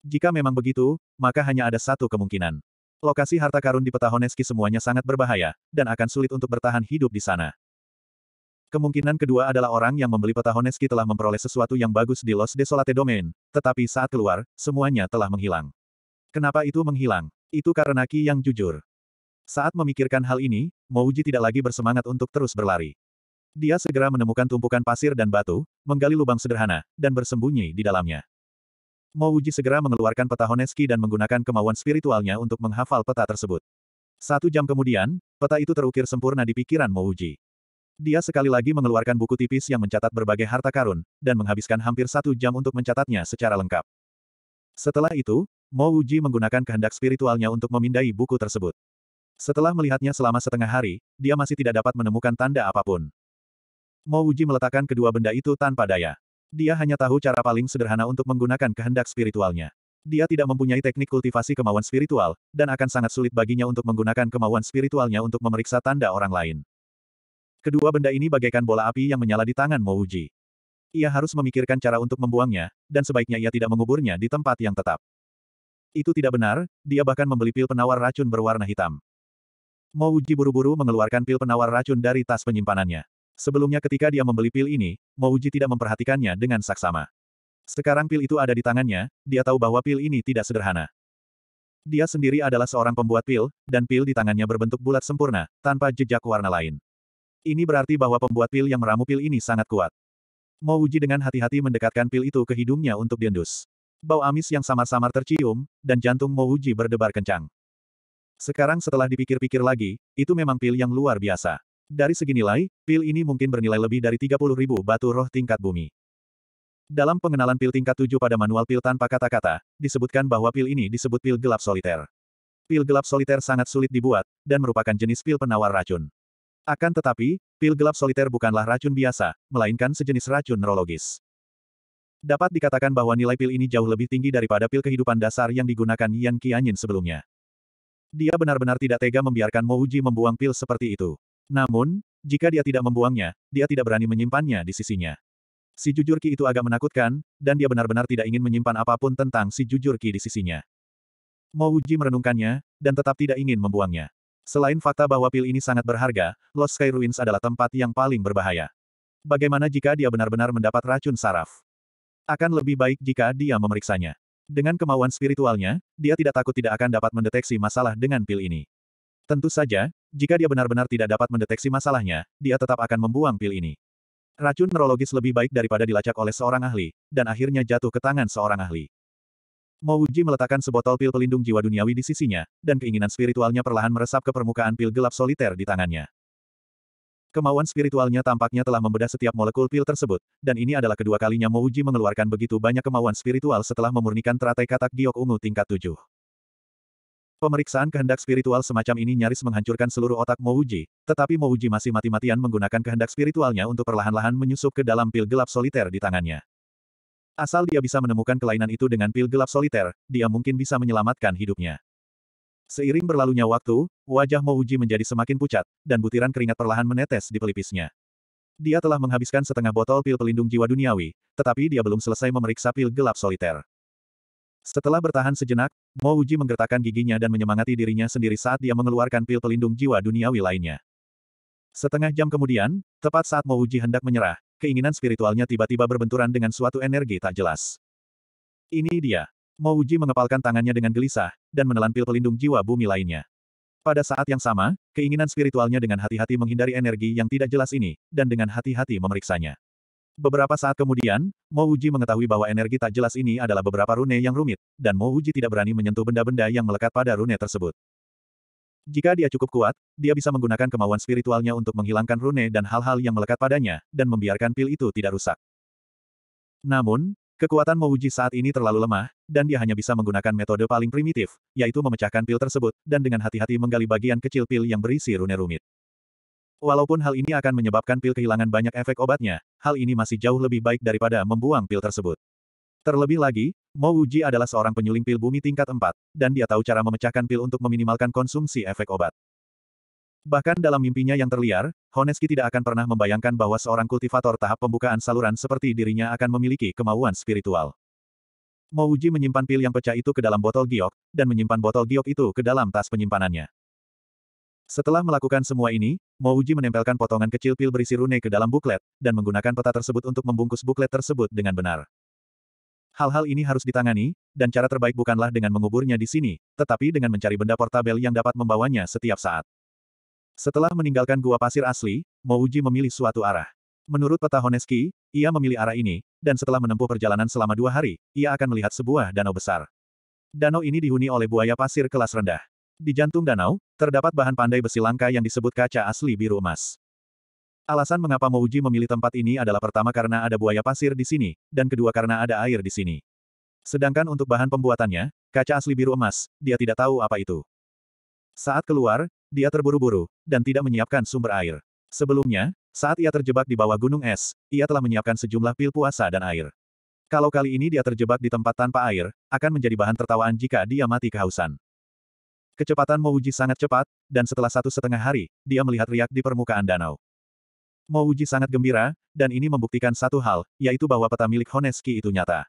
Jika memang begitu, maka hanya ada satu kemungkinan. Lokasi harta karun di peta Honeski semuanya sangat berbahaya, dan akan sulit untuk bertahan hidup di sana. Kemungkinan kedua adalah orang yang membeli peta Petahoneski telah memperoleh sesuatu yang bagus di Los Desolate Domain, tetapi saat keluar, semuanya telah menghilang. Kenapa itu menghilang? Itu karena Ki yang jujur. Saat memikirkan hal ini, Mouji tidak lagi bersemangat untuk terus berlari. Dia segera menemukan tumpukan pasir dan batu, menggali lubang sederhana, dan bersembunyi di dalamnya. Mouji segera mengeluarkan peta Honeski dan menggunakan kemauan spiritualnya untuk menghafal peta tersebut. Satu jam kemudian, peta itu terukir sempurna di pikiran Mouji. Dia sekali lagi mengeluarkan buku tipis yang mencatat berbagai harta karun, dan menghabiskan hampir satu jam untuk mencatatnya secara lengkap. Setelah itu, Mo Wuji menggunakan kehendak spiritualnya untuk memindai buku tersebut. Setelah melihatnya selama setengah hari, dia masih tidak dapat menemukan tanda apapun. Mo Wuji meletakkan kedua benda itu tanpa daya. Dia hanya tahu cara paling sederhana untuk menggunakan kehendak spiritualnya. Dia tidak mempunyai teknik kultivasi kemauan spiritual, dan akan sangat sulit baginya untuk menggunakan kemauan spiritualnya untuk memeriksa tanda orang lain. Kedua benda ini bagaikan bola api yang menyala di tangan Mouji. Ia harus memikirkan cara untuk membuangnya, dan sebaiknya ia tidak menguburnya di tempat yang tetap. Itu tidak benar, dia bahkan membeli pil penawar racun berwarna hitam. Mouji buru-buru mengeluarkan pil penawar racun dari tas penyimpanannya. Sebelumnya ketika dia membeli pil ini, Mouji tidak memperhatikannya dengan saksama. Sekarang pil itu ada di tangannya, dia tahu bahwa pil ini tidak sederhana. Dia sendiri adalah seorang pembuat pil, dan pil di tangannya berbentuk bulat sempurna, tanpa jejak warna lain. Ini berarti bahwa pembuat pil yang meramu pil ini sangat kuat. Mau Uji dengan hati-hati mendekatkan pil itu ke hidungnya untuk diendus. Bau amis yang samar-samar tercium, dan jantung mau Uji berdebar kencang. Sekarang setelah dipikir-pikir lagi, itu memang pil yang luar biasa. Dari segi nilai, pil ini mungkin bernilai lebih dari 30 ribu batu roh tingkat bumi. Dalam pengenalan pil tingkat 7 pada manual pil tanpa kata-kata, disebutkan bahwa pil ini disebut pil gelap soliter. Pil gelap soliter sangat sulit dibuat, dan merupakan jenis pil penawar racun. Akan tetapi, pil gelap soliter bukanlah racun biasa, melainkan sejenis racun neurologis. Dapat dikatakan bahwa nilai pil ini jauh lebih tinggi daripada pil kehidupan dasar yang digunakan Yan Qianyin sebelumnya. Dia benar-benar tidak tega membiarkan Mo Uji membuang pil seperti itu. Namun, jika dia tidak membuangnya, dia tidak berani menyimpannya di sisinya. Si jujur Ki itu agak menakutkan, dan dia benar-benar tidak ingin menyimpan apapun tentang si jujur Ki di sisinya. Mo Uji merenungkannya, dan tetap tidak ingin membuangnya. Selain fakta bahwa pil ini sangat berharga, Lost Sky Ruins adalah tempat yang paling berbahaya. Bagaimana jika dia benar-benar mendapat racun saraf? Akan lebih baik jika dia memeriksanya. Dengan kemauan spiritualnya, dia tidak takut tidak akan dapat mendeteksi masalah dengan pil ini. Tentu saja, jika dia benar-benar tidak dapat mendeteksi masalahnya, dia tetap akan membuang pil ini. Racun neurologis lebih baik daripada dilacak oleh seorang ahli, dan akhirnya jatuh ke tangan seorang ahli. Mouji meletakkan sebotol pil pelindung jiwa duniawi di sisinya, dan keinginan spiritualnya perlahan meresap ke permukaan pil gelap soliter di tangannya. Kemauan spiritualnya tampaknya telah membedah setiap molekul pil tersebut, dan ini adalah kedua kalinya Mouji mengeluarkan begitu banyak kemauan spiritual setelah memurnikan teratai katak giok ungu tingkat tujuh. Pemeriksaan kehendak spiritual semacam ini nyaris menghancurkan seluruh otak Mouji, tetapi Mouji masih mati-matian menggunakan kehendak spiritualnya untuk perlahan-lahan menyusup ke dalam pil gelap soliter di tangannya. Asal dia bisa menemukan kelainan itu dengan pil gelap soliter, dia mungkin bisa menyelamatkan hidupnya. Seiring berlalunya waktu, wajah Mouji menjadi semakin pucat, dan butiran keringat perlahan menetes di pelipisnya. Dia telah menghabiskan setengah botol pil pelindung jiwa duniawi, tetapi dia belum selesai memeriksa pil gelap soliter. Setelah bertahan sejenak, Mouji menggertakkan giginya dan menyemangati dirinya sendiri saat dia mengeluarkan pil pelindung jiwa duniawi lainnya. Setengah jam kemudian, tepat saat Mouji hendak menyerah, keinginan spiritualnya tiba-tiba berbenturan dengan suatu energi tak jelas. Ini dia. Mouji mengepalkan tangannya dengan gelisah, dan menelan pil pelindung jiwa bumi lainnya. Pada saat yang sama, keinginan spiritualnya dengan hati-hati menghindari energi yang tidak jelas ini, dan dengan hati-hati memeriksanya. Beberapa saat kemudian, Mouji mengetahui bahwa energi tak jelas ini adalah beberapa rune yang rumit, dan Mouji tidak berani menyentuh benda-benda yang melekat pada rune tersebut. Jika dia cukup kuat, dia bisa menggunakan kemauan spiritualnya untuk menghilangkan rune dan hal-hal yang melekat padanya, dan membiarkan pil itu tidak rusak. Namun, kekuatan Mouji saat ini terlalu lemah, dan dia hanya bisa menggunakan metode paling primitif, yaitu memecahkan pil tersebut, dan dengan hati-hati menggali bagian kecil pil yang berisi rune rumit. Walaupun hal ini akan menyebabkan pil kehilangan banyak efek obatnya, hal ini masih jauh lebih baik daripada membuang pil tersebut. Terlebih lagi, Mo Wuji adalah seorang penyuling pil bumi tingkat 4, dan dia tahu cara memecahkan pil untuk meminimalkan konsumsi efek obat. Bahkan dalam mimpinya yang terliar, Honeski tidak akan pernah membayangkan bahwa seorang kultivator tahap pembukaan saluran seperti dirinya akan memiliki kemauan spiritual. Mo Wuji menyimpan pil yang pecah itu ke dalam botol giok, dan menyimpan botol giok itu ke dalam tas penyimpanannya. Setelah melakukan semua ini, Mo Wuji menempelkan potongan kecil pil berisi rune ke dalam buklet, dan menggunakan peta tersebut untuk membungkus buklet tersebut dengan benar. Hal-hal ini harus ditangani, dan cara terbaik bukanlah dengan menguburnya di sini, tetapi dengan mencari benda portabel yang dapat membawanya setiap saat. Setelah meninggalkan gua pasir asli, Mouji memilih suatu arah. Menurut peta Honeski, ia memilih arah ini, dan setelah menempuh perjalanan selama dua hari, ia akan melihat sebuah danau besar. Danau ini dihuni oleh buaya pasir kelas rendah. Di jantung danau, terdapat bahan pandai besi langka yang disebut kaca asli biru emas. Alasan mengapa Mouji memilih tempat ini adalah pertama karena ada buaya pasir di sini, dan kedua karena ada air di sini. Sedangkan untuk bahan pembuatannya, kaca asli biru emas, dia tidak tahu apa itu. Saat keluar, dia terburu-buru, dan tidak menyiapkan sumber air. Sebelumnya, saat ia terjebak di bawah gunung es, ia telah menyiapkan sejumlah pil puasa dan air. Kalau kali ini dia terjebak di tempat tanpa air, akan menjadi bahan tertawaan jika dia mati kehausan. Kecepatan Mouji sangat cepat, dan setelah satu setengah hari, dia melihat riak di permukaan danau. Mo Uji sangat gembira, dan ini membuktikan satu hal, yaitu bahwa peta milik Honeski itu nyata.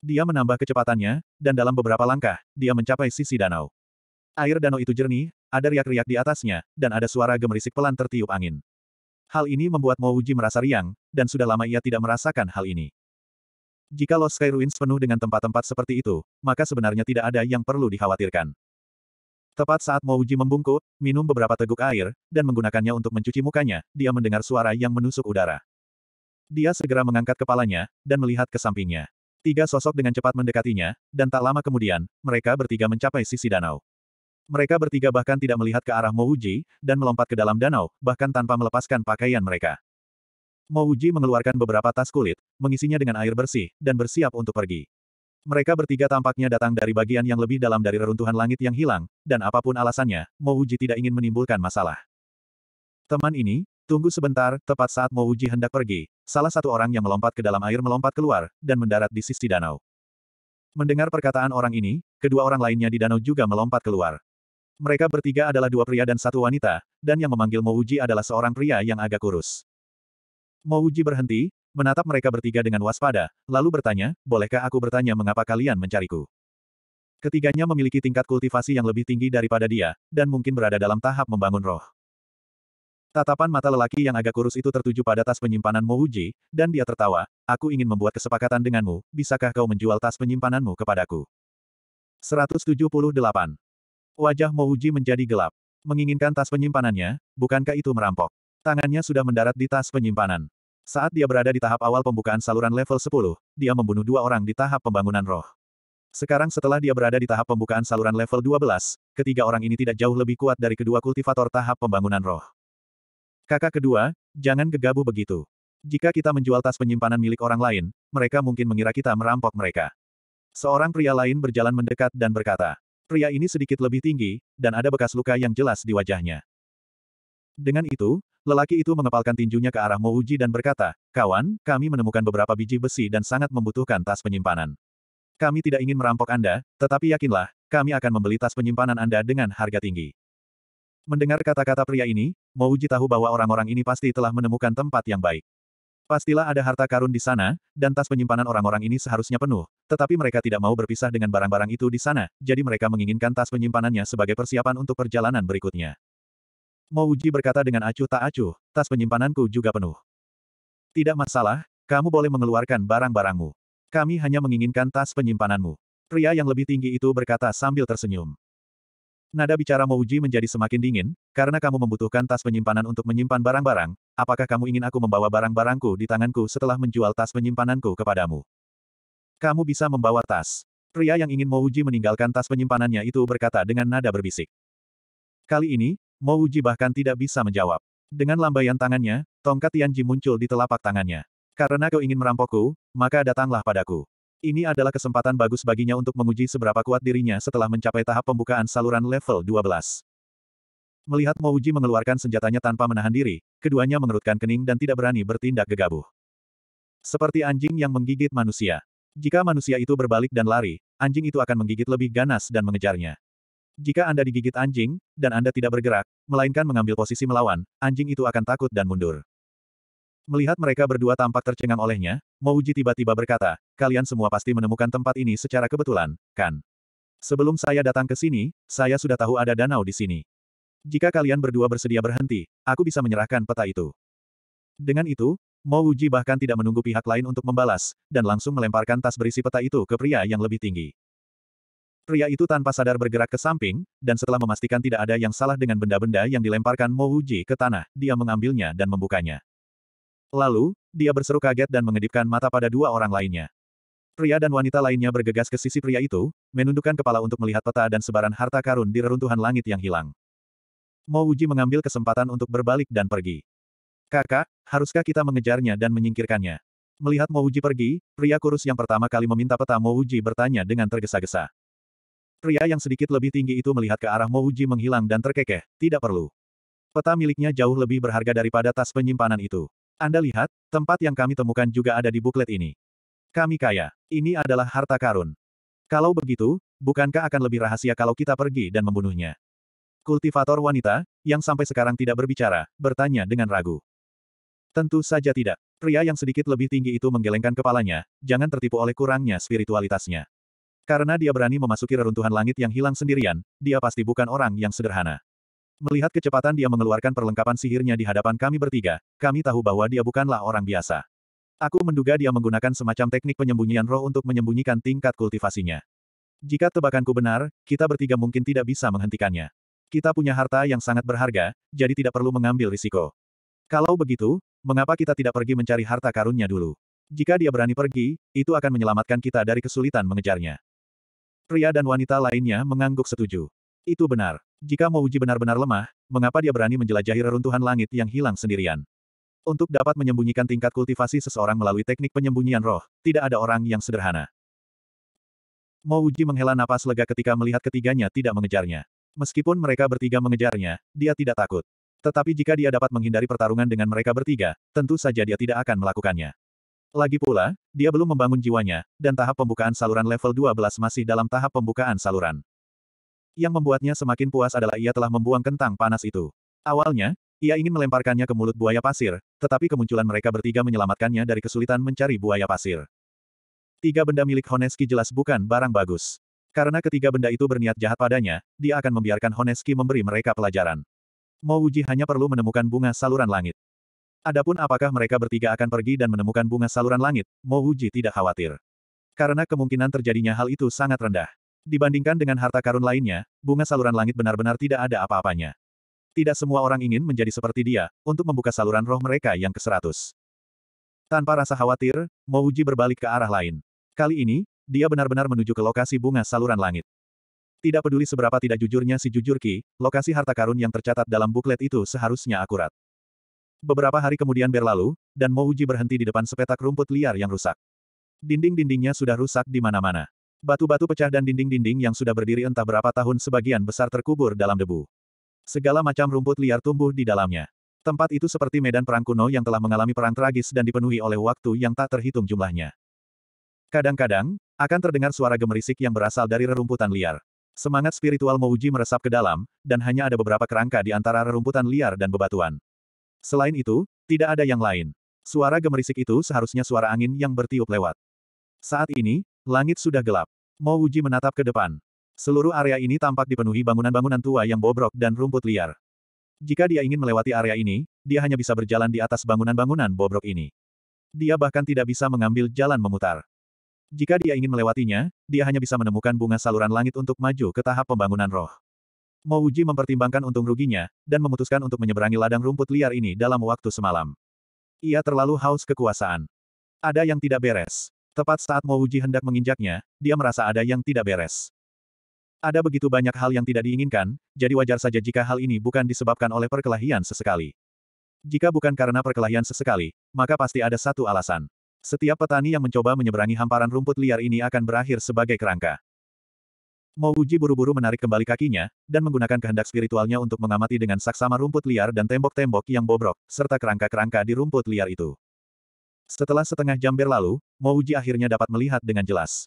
Dia menambah kecepatannya, dan dalam beberapa langkah, dia mencapai sisi danau. Air danau itu jernih, ada riak-riak di atasnya, dan ada suara gemerisik pelan tertiup angin. Hal ini membuat Mo Uji merasa riang, dan sudah lama ia tidak merasakan hal ini. Jika Los Sky Ruins penuh dengan tempat-tempat seperti itu, maka sebenarnya tidak ada yang perlu dikhawatirkan. Tepat saat Mouji membungkuk, minum beberapa teguk air, dan menggunakannya untuk mencuci mukanya, dia mendengar suara yang menusuk udara. Dia segera mengangkat kepalanya, dan melihat ke sampingnya. Tiga sosok dengan cepat mendekatinya, dan tak lama kemudian, mereka bertiga mencapai sisi danau. Mereka bertiga bahkan tidak melihat ke arah Mouji, dan melompat ke dalam danau, bahkan tanpa melepaskan pakaian mereka. Mouji mengeluarkan beberapa tas kulit, mengisinya dengan air bersih, dan bersiap untuk pergi. Mereka bertiga tampaknya datang dari bagian yang lebih dalam dari reruntuhan langit yang hilang, dan apapun alasannya, Mouji tidak ingin menimbulkan masalah. Teman ini, tunggu sebentar, tepat saat Mouji hendak pergi, salah satu orang yang melompat ke dalam air melompat keluar, dan mendarat di sisi danau. Mendengar perkataan orang ini, kedua orang lainnya di danau juga melompat keluar. Mereka bertiga adalah dua pria dan satu wanita, dan yang memanggil Mouji adalah seorang pria yang agak kurus. Mouji berhenti, menatap mereka bertiga dengan waspada, lalu bertanya, bolehkah aku bertanya mengapa kalian mencariku? Ketiganya memiliki tingkat kultivasi yang lebih tinggi daripada dia, dan mungkin berada dalam tahap membangun roh. Tatapan mata lelaki yang agak kurus itu tertuju pada tas penyimpanan Mouji, dan dia tertawa, aku ingin membuat kesepakatan denganmu, bisakah kau menjual tas penyimpananmu kepadaku? 178. Wajah Mouji menjadi gelap. Menginginkan tas penyimpanannya, bukankah itu merampok? Tangannya sudah mendarat di tas penyimpanan. Saat dia berada di tahap awal pembukaan saluran level 10, dia membunuh dua orang di tahap pembangunan roh. Sekarang setelah dia berada di tahap pembukaan saluran level 12, ketiga orang ini tidak jauh lebih kuat dari kedua kultivator tahap pembangunan roh. Kakak kedua, jangan gegabah begitu. Jika kita menjual tas penyimpanan milik orang lain, mereka mungkin mengira kita merampok mereka. Seorang pria lain berjalan mendekat dan berkata, pria ini sedikit lebih tinggi, dan ada bekas luka yang jelas di wajahnya. Dengan itu, lelaki itu mengepalkan tinjunya ke arah Mouji dan berkata, Kawan, kami menemukan beberapa biji besi dan sangat membutuhkan tas penyimpanan. Kami tidak ingin merampok Anda, tetapi yakinlah, kami akan membeli tas penyimpanan Anda dengan harga tinggi. Mendengar kata-kata pria ini, Mouji tahu bahwa orang-orang ini pasti telah menemukan tempat yang baik. Pastilah ada harta karun di sana, dan tas penyimpanan orang-orang ini seharusnya penuh, tetapi mereka tidak mau berpisah dengan barang-barang itu di sana, jadi mereka menginginkan tas penyimpanannya sebagai persiapan untuk perjalanan berikutnya. Mouji berkata dengan acuh tak acuh, tas penyimpananku juga penuh. Tidak masalah, kamu boleh mengeluarkan barang-barangmu. Kami hanya menginginkan tas penyimpananmu. Pria yang lebih tinggi itu berkata sambil tersenyum. Nada bicara Mouji menjadi semakin dingin, karena kamu membutuhkan tas penyimpanan untuk menyimpan barang-barang, apakah kamu ingin aku membawa barang-barangku di tanganku setelah menjual tas penyimpananku kepadamu? Kamu bisa membawa tas. Pria yang ingin Mouji meninggalkan tas penyimpanannya itu berkata dengan nada berbisik. Kali ini, Mo Uji bahkan tidak bisa menjawab. Dengan lambaian tangannya, tongkat Tianji muncul di telapak tangannya. Karena kau ingin merampokku, maka datanglah padaku. Ini adalah kesempatan bagus baginya untuk menguji seberapa kuat dirinya setelah mencapai tahap pembukaan saluran level 12. Melihat Mo Uji mengeluarkan senjatanya tanpa menahan diri, keduanya mengerutkan kening dan tidak berani bertindak gegabah. Seperti anjing yang menggigit manusia. Jika manusia itu berbalik dan lari, anjing itu akan menggigit lebih ganas dan mengejarnya. Jika Anda digigit anjing, dan Anda tidak bergerak, melainkan mengambil posisi melawan, anjing itu akan takut dan mundur. Melihat mereka berdua tampak tercengang olehnya, Mouji tiba-tiba berkata, kalian semua pasti menemukan tempat ini secara kebetulan, kan? Sebelum saya datang ke sini, saya sudah tahu ada danau di sini. Jika kalian berdua bersedia berhenti, aku bisa menyerahkan peta itu. Dengan itu, Mouji bahkan tidak menunggu pihak lain untuk membalas, dan langsung melemparkan tas berisi peta itu ke pria yang lebih tinggi. Pria itu tanpa sadar bergerak ke samping, dan setelah memastikan tidak ada yang salah dengan benda-benda yang dilemparkan Mo Wuji ke tanah, dia mengambilnya dan membukanya. Lalu, dia berseru kaget dan mengedipkan mata pada dua orang lainnya. Pria dan wanita lainnya bergegas ke sisi pria itu, menundukkan kepala untuk melihat peta dan sebaran harta karun di reruntuhan langit yang hilang. Mo Wuji mengambil kesempatan untuk berbalik dan pergi. Kakak, haruskah kita mengejarnya dan menyingkirkannya? Melihat Mo Wuji pergi, pria kurus yang pertama kali meminta peta Mo Wuji bertanya dengan tergesa-gesa. Pria yang sedikit lebih tinggi itu melihat ke arah Mouji menghilang dan terkekeh, tidak perlu. Peta miliknya jauh lebih berharga daripada tas penyimpanan itu. Anda lihat, tempat yang kami temukan juga ada di buklet ini. Kami kaya. Ini adalah harta karun. Kalau begitu, bukankah akan lebih rahasia kalau kita pergi dan membunuhnya? Kultivator wanita, yang sampai sekarang tidak berbicara, bertanya dengan ragu. Tentu saja tidak. Pria yang sedikit lebih tinggi itu menggelengkan kepalanya, jangan tertipu oleh kurangnya spiritualitasnya. Karena dia berani memasuki reruntuhan langit yang hilang sendirian, dia pasti bukan orang yang sederhana. Melihat kecepatan dia mengeluarkan perlengkapan sihirnya di hadapan kami bertiga, kami tahu bahwa dia bukanlah orang biasa. Aku menduga dia menggunakan semacam teknik penyembunyian roh untuk menyembunyikan tingkat kultivasinya. Jika tebakanku benar, kita bertiga mungkin tidak bisa menghentikannya. Kita punya harta yang sangat berharga, jadi tidak perlu mengambil risiko. Kalau begitu, mengapa kita tidak pergi mencari harta karunnya dulu? Jika dia berani pergi, itu akan menyelamatkan kita dari kesulitan mengejarnya. Pria dan wanita lainnya mengangguk setuju. Itu benar. Jika uji benar-benar lemah, mengapa dia berani menjelajahi reruntuhan langit yang hilang sendirian? Untuk dapat menyembunyikan tingkat kultivasi seseorang melalui teknik penyembunyian roh, tidak ada orang yang sederhana. uji menghela napas lega ketika melihat ketiganya tidak mengejarnya. Meskipun mereka bertiga mengejarnya, dia tidak takut. Tetapi jika dia dapat menghindari pertarungan dengan mereka bertiga, tentu saja dia tidak akan melakukannya. Lagi pula, dia belum membangun jiwanya, dan tahap pembukaan saluran level 12 masih dalam tahap pembukaan saluran. Yang membuatnya semakin puas adalah ia telah membuang kentang panas itu. Awalnya, ia ingin melemparkannya ke mulut buaya pasir, tetapi kemunculan mereka bertiga menyelamatkannya dari kesulitan mencari buaya pasir. Tiga benda milik Honeski jelas bukan barang bagus. Karena ketiga benda itu berniat jahat padanya, dia akan membiarkan Honeski memberi mereka pelajaran. Mo hanya perlu menemukan bunga saluran langit. Adapun apakah mereka bertiga akan pergi dan menemukan bunga saluran langit, Mo Wuji tidak khawatir. Karena kemungkinan terjadinya hal itu sangat rendah. Dibandingkan dengan harta karun lainnya, bunga saluran langit benar-benar tidak ada apa-apanya. Tidak semua orang ingin menjadi seperti dia, untuk membuka saluran roh mereka yang ke-100. Tanpa rasa khawatir, Mo Wuji berbalik ke arah lain. Kali ini, dia benar-benar menuju ke lokasi bunga saluran langit. Tidak peduli seberapa tidak jujurnya si Jujur Ki, lokasi harta karun yang tercatat dalam buklet itu seharusnya akurat. Beberapa hari kemudian berlalu, dan Mouji berhenti di depan sepetak rumput liar yang rusak. Dinding-dindingnya sudah rusak di mana-mana. Batu-batu pecah dan dinding-dinding yang sudah berdiri entah berapa tahun sebagian besar terkubur dalam debu. Segala macam rumput liar tumbuh di dalamnya. Tempat itu seperti medan perang kuno yang telah mengalami perang tragis dan dipenuhi oleh waktu yang tak terhitung jumlahnya. Kadang-kadang, akan terdengar suara gemerisik yang berasal dari rerumputan liar. Semangat spiritual Mouji meresap ke dalam, dan hanya ada beberapa kerangka di antara rerumputan liar dan bebatuan. Selain itu, tidak ada yang lain. Suara gemerisik itu seharusnya suara angin yang bertiup lewat. Saat ini, langit sudah gelap. Mo Wuji menatap ke depan. Seluruh area ini tampak dipenuhi bangunan-bangunan tua yang bobrok dan rumput liar. Jika dia ingin melewati area ini, dia hanya bisa berjalan di atas bangunan-bangunan bobrok ini. Dia bahkan tidak bisa mengambil jalan memutar. Jika dia ingin melewatinya, dia hanya bisa menemukan bunga saluran langit untuk maju ke tahap pembangunan roh. Mo mempertimbangkan untung ruginya, dan memutuskan untuk menyeberangi ladang rumput liar ini dalam waktu semalam. Ia terlalu haus kekuasaan. Ada yang tidak beres. Tepat saat Mo hendak menginjaknya, dia merasa ada yang tidak beres. Ada begitu banyak hal yang tidak diinginkan, jadi wajar saja jika hal ini bukan disebabkan oleh perkelahian sesekali. Jika bukan karena perkelahian sesekali, maka pasti ada satu alasan. Setiap petani yang mencoba menyeberangi hamparan rumput liar ini akan berakhir sebagai kerangka. Mo Uji buru-buru menarik kembali kakinya, dan menggunakan kehendak spiritualnya untuk mengamati dengan saksama rumput liar dan tembok-tembok yang bobrok, serta kerangka-kerangka di rumput liar itu. Setelah setengah jam berlalu, Mo Uji akhirnya dapat melihat dengan jelas.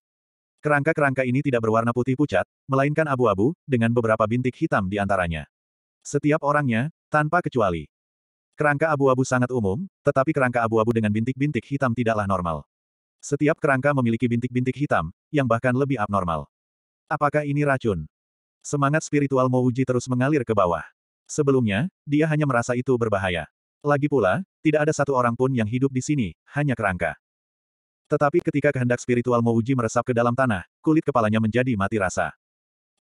Kerangka-kerangka ini tidak berwarna putih pucat, melainkan abu-abu, dengan beberapa bintik hitam di antaranya. Setiap orangnya, tanpa kecuali. Kerangka abu-abu sangat umum, tetapi kerangka abu-abu dengan bintik-bintik hitam tidaklah normal. Setiap kerangka memiliki bintik-bintik hitam, yang bahkan lebih abnormal. Apakah ini racun? Semangat spiritual Mouji terus mengalir ke bawah. Sebelumnya, dia hanya merasa itu berbahaya. Lagi pula, tidak ada satu orang pun yang hidup di sini, hanya kerangka. Tetapi ketika kehendak spiritual Mouji meresap ke dalam tanah, kulit kepalanya menjadi mati rasa.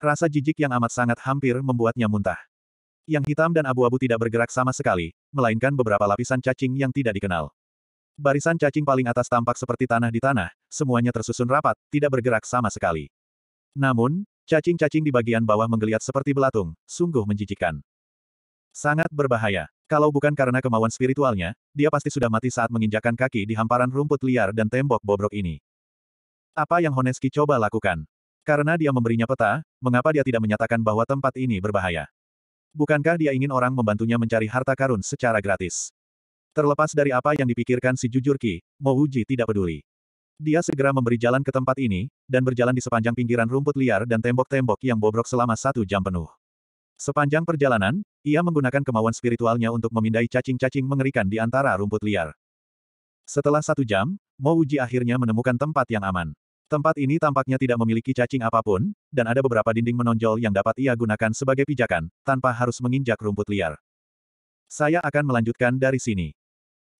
Rasa jijik yang amat sangat hampir membuatnya muntah. Yang hitam dan abu-abu tidak bergerak sama sekali, melainkan beberapa lapisan cacing yang tidak dikenal. Barisan cacing paling atas tampak seperti tanah di tanah, semuanya tersusun rapat, tidak bergerak sama sekali. Namun, cacing-cacing di bagian bawah menggeliat seperti belatung, sungguh menjijikan. Sangat berbahaya. Kalau bukan karena kemauan spiritualnya, dia pasti sudah mati saat menginjakan kaki di hamparan rumput liar dan tembok bobrok ini. Apa yang Honeski coba lakukan? Karena dia memberinya peta, mengapa dia tidak menyatakan bahwa tempat ini berbahaya? Bukankah dia ingin orang membantunya mencari harta karun secara gratis? Terlepas dari apa yang dipikirkan si Jujurki, Mouji tidak peduli. Dia segera memberi jalan ke tempat ini, dan berjalan di sepanjang pinggiran rumput liar dan tembok-tembok yang bobrok selama satu jam penuh. Sepanjang perjalanan, ia menggunakan kemauan spiritualnya untuk memindai cacing-cacing mengerikan di antara rumput liar. Setelah satu jam, Mo Uji akhirnya menemukan tempat yang aman. Tempat ini tampaknya tidak memiliki cacing apapun, dan ada beberapa dinding menonjol yang dapat ia gunakan sebagai pijakan, tanpa harus menginjak rumput liar. Saya akan melanjutkan dari sini.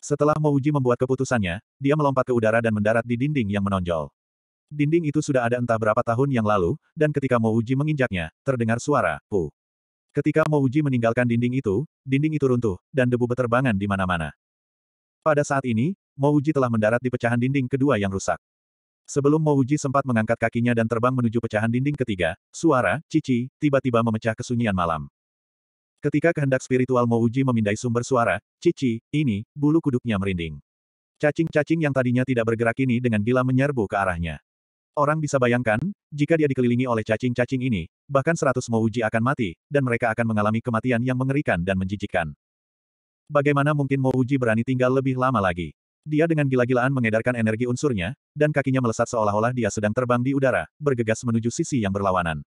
Setelah Mouji membuat keputusannya, dia melompat ke udara dan mendarat di dinding yang menonjol. Dinding itu sudah ada entah berapa tahun yang lalu, dan ketika Mouji menginjaknya, terdengar suara, pu. Ketika Mouji meninggalkan dinding itu, dinding itu runtuh, dan debu beterbangan di mana-mana. Pada saat ini, Mouji telah mendarat di pecahan dinding kedua yang rusak. Sebelum Mouji sempat mengangkat kakinya dan terbang menuju pecahan dinding ketiga, suara, cici, tiba-tiba memecah kesunyian malam. Ketika kehendak spiritual Mouji memindai sumber suara, cici, ini, bulu kuduknya merinding. Cacing-cacing yang tadinya tidak bergerak ini dengan gila menyerbu ke arahnya. Orang bisa bayangkan, jika dia dikelilingi oleh cacing-cacing ini, bahkan seratus Mouji akan mati, dan mereka akan mengalami kematian yang mengerikan dan menjijikkan. Bagaimana mungkin Mouji berani tinggal lebih lama lagi? Dia dengan gila-gilaan mengedarkan energi unsurnya, dan kakinya melesat seolah-olah dia sedang terbang di udara, bergegas menuju sisi yang berlawanan.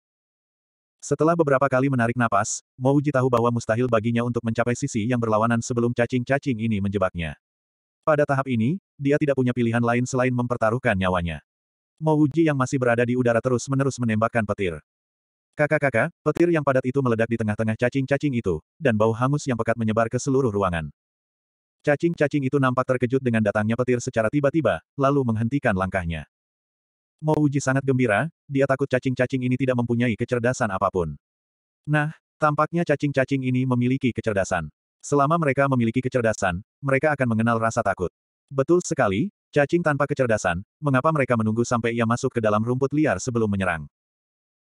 Setelah beberapa kali menarik napas, Mouji tahu bahwa mustahil baginya untuk mencapai sisi yang berlawanan sebelum cacing-cacing ini menjebaknya. Pada tahap ini, dia tidak punya pilihan lain selain mempertaruhkan nyawanya. Mouji yang masih berada di udara terus-menerus menembakkan petir. Kakak-kakak, petir yang padat itu meledak di tengah-tengah cacing-cacing itu, dan bau hangus yang pekat menyebar ke seluruh ruangan. Cacing-cacing itu nampak terkejut dengan datangnya petir secara tiba-tiba, lalu menghentikan langkahnya. Mo Uji sangat gembira, dia takut cacing-cacing ini tidak mempunyai kecerdasan apapun. Nah, tampaknya cacing-cacing ini memiliki kecerdasan. Selama mereka memiliki kecerdasan, mereka akan mengenal rasa takut. Betul sekali, cacing tanpa kecerdasan, mengapa mereka menunggu sampai ia masuk ke dalam rumput liar sebelum menyerang?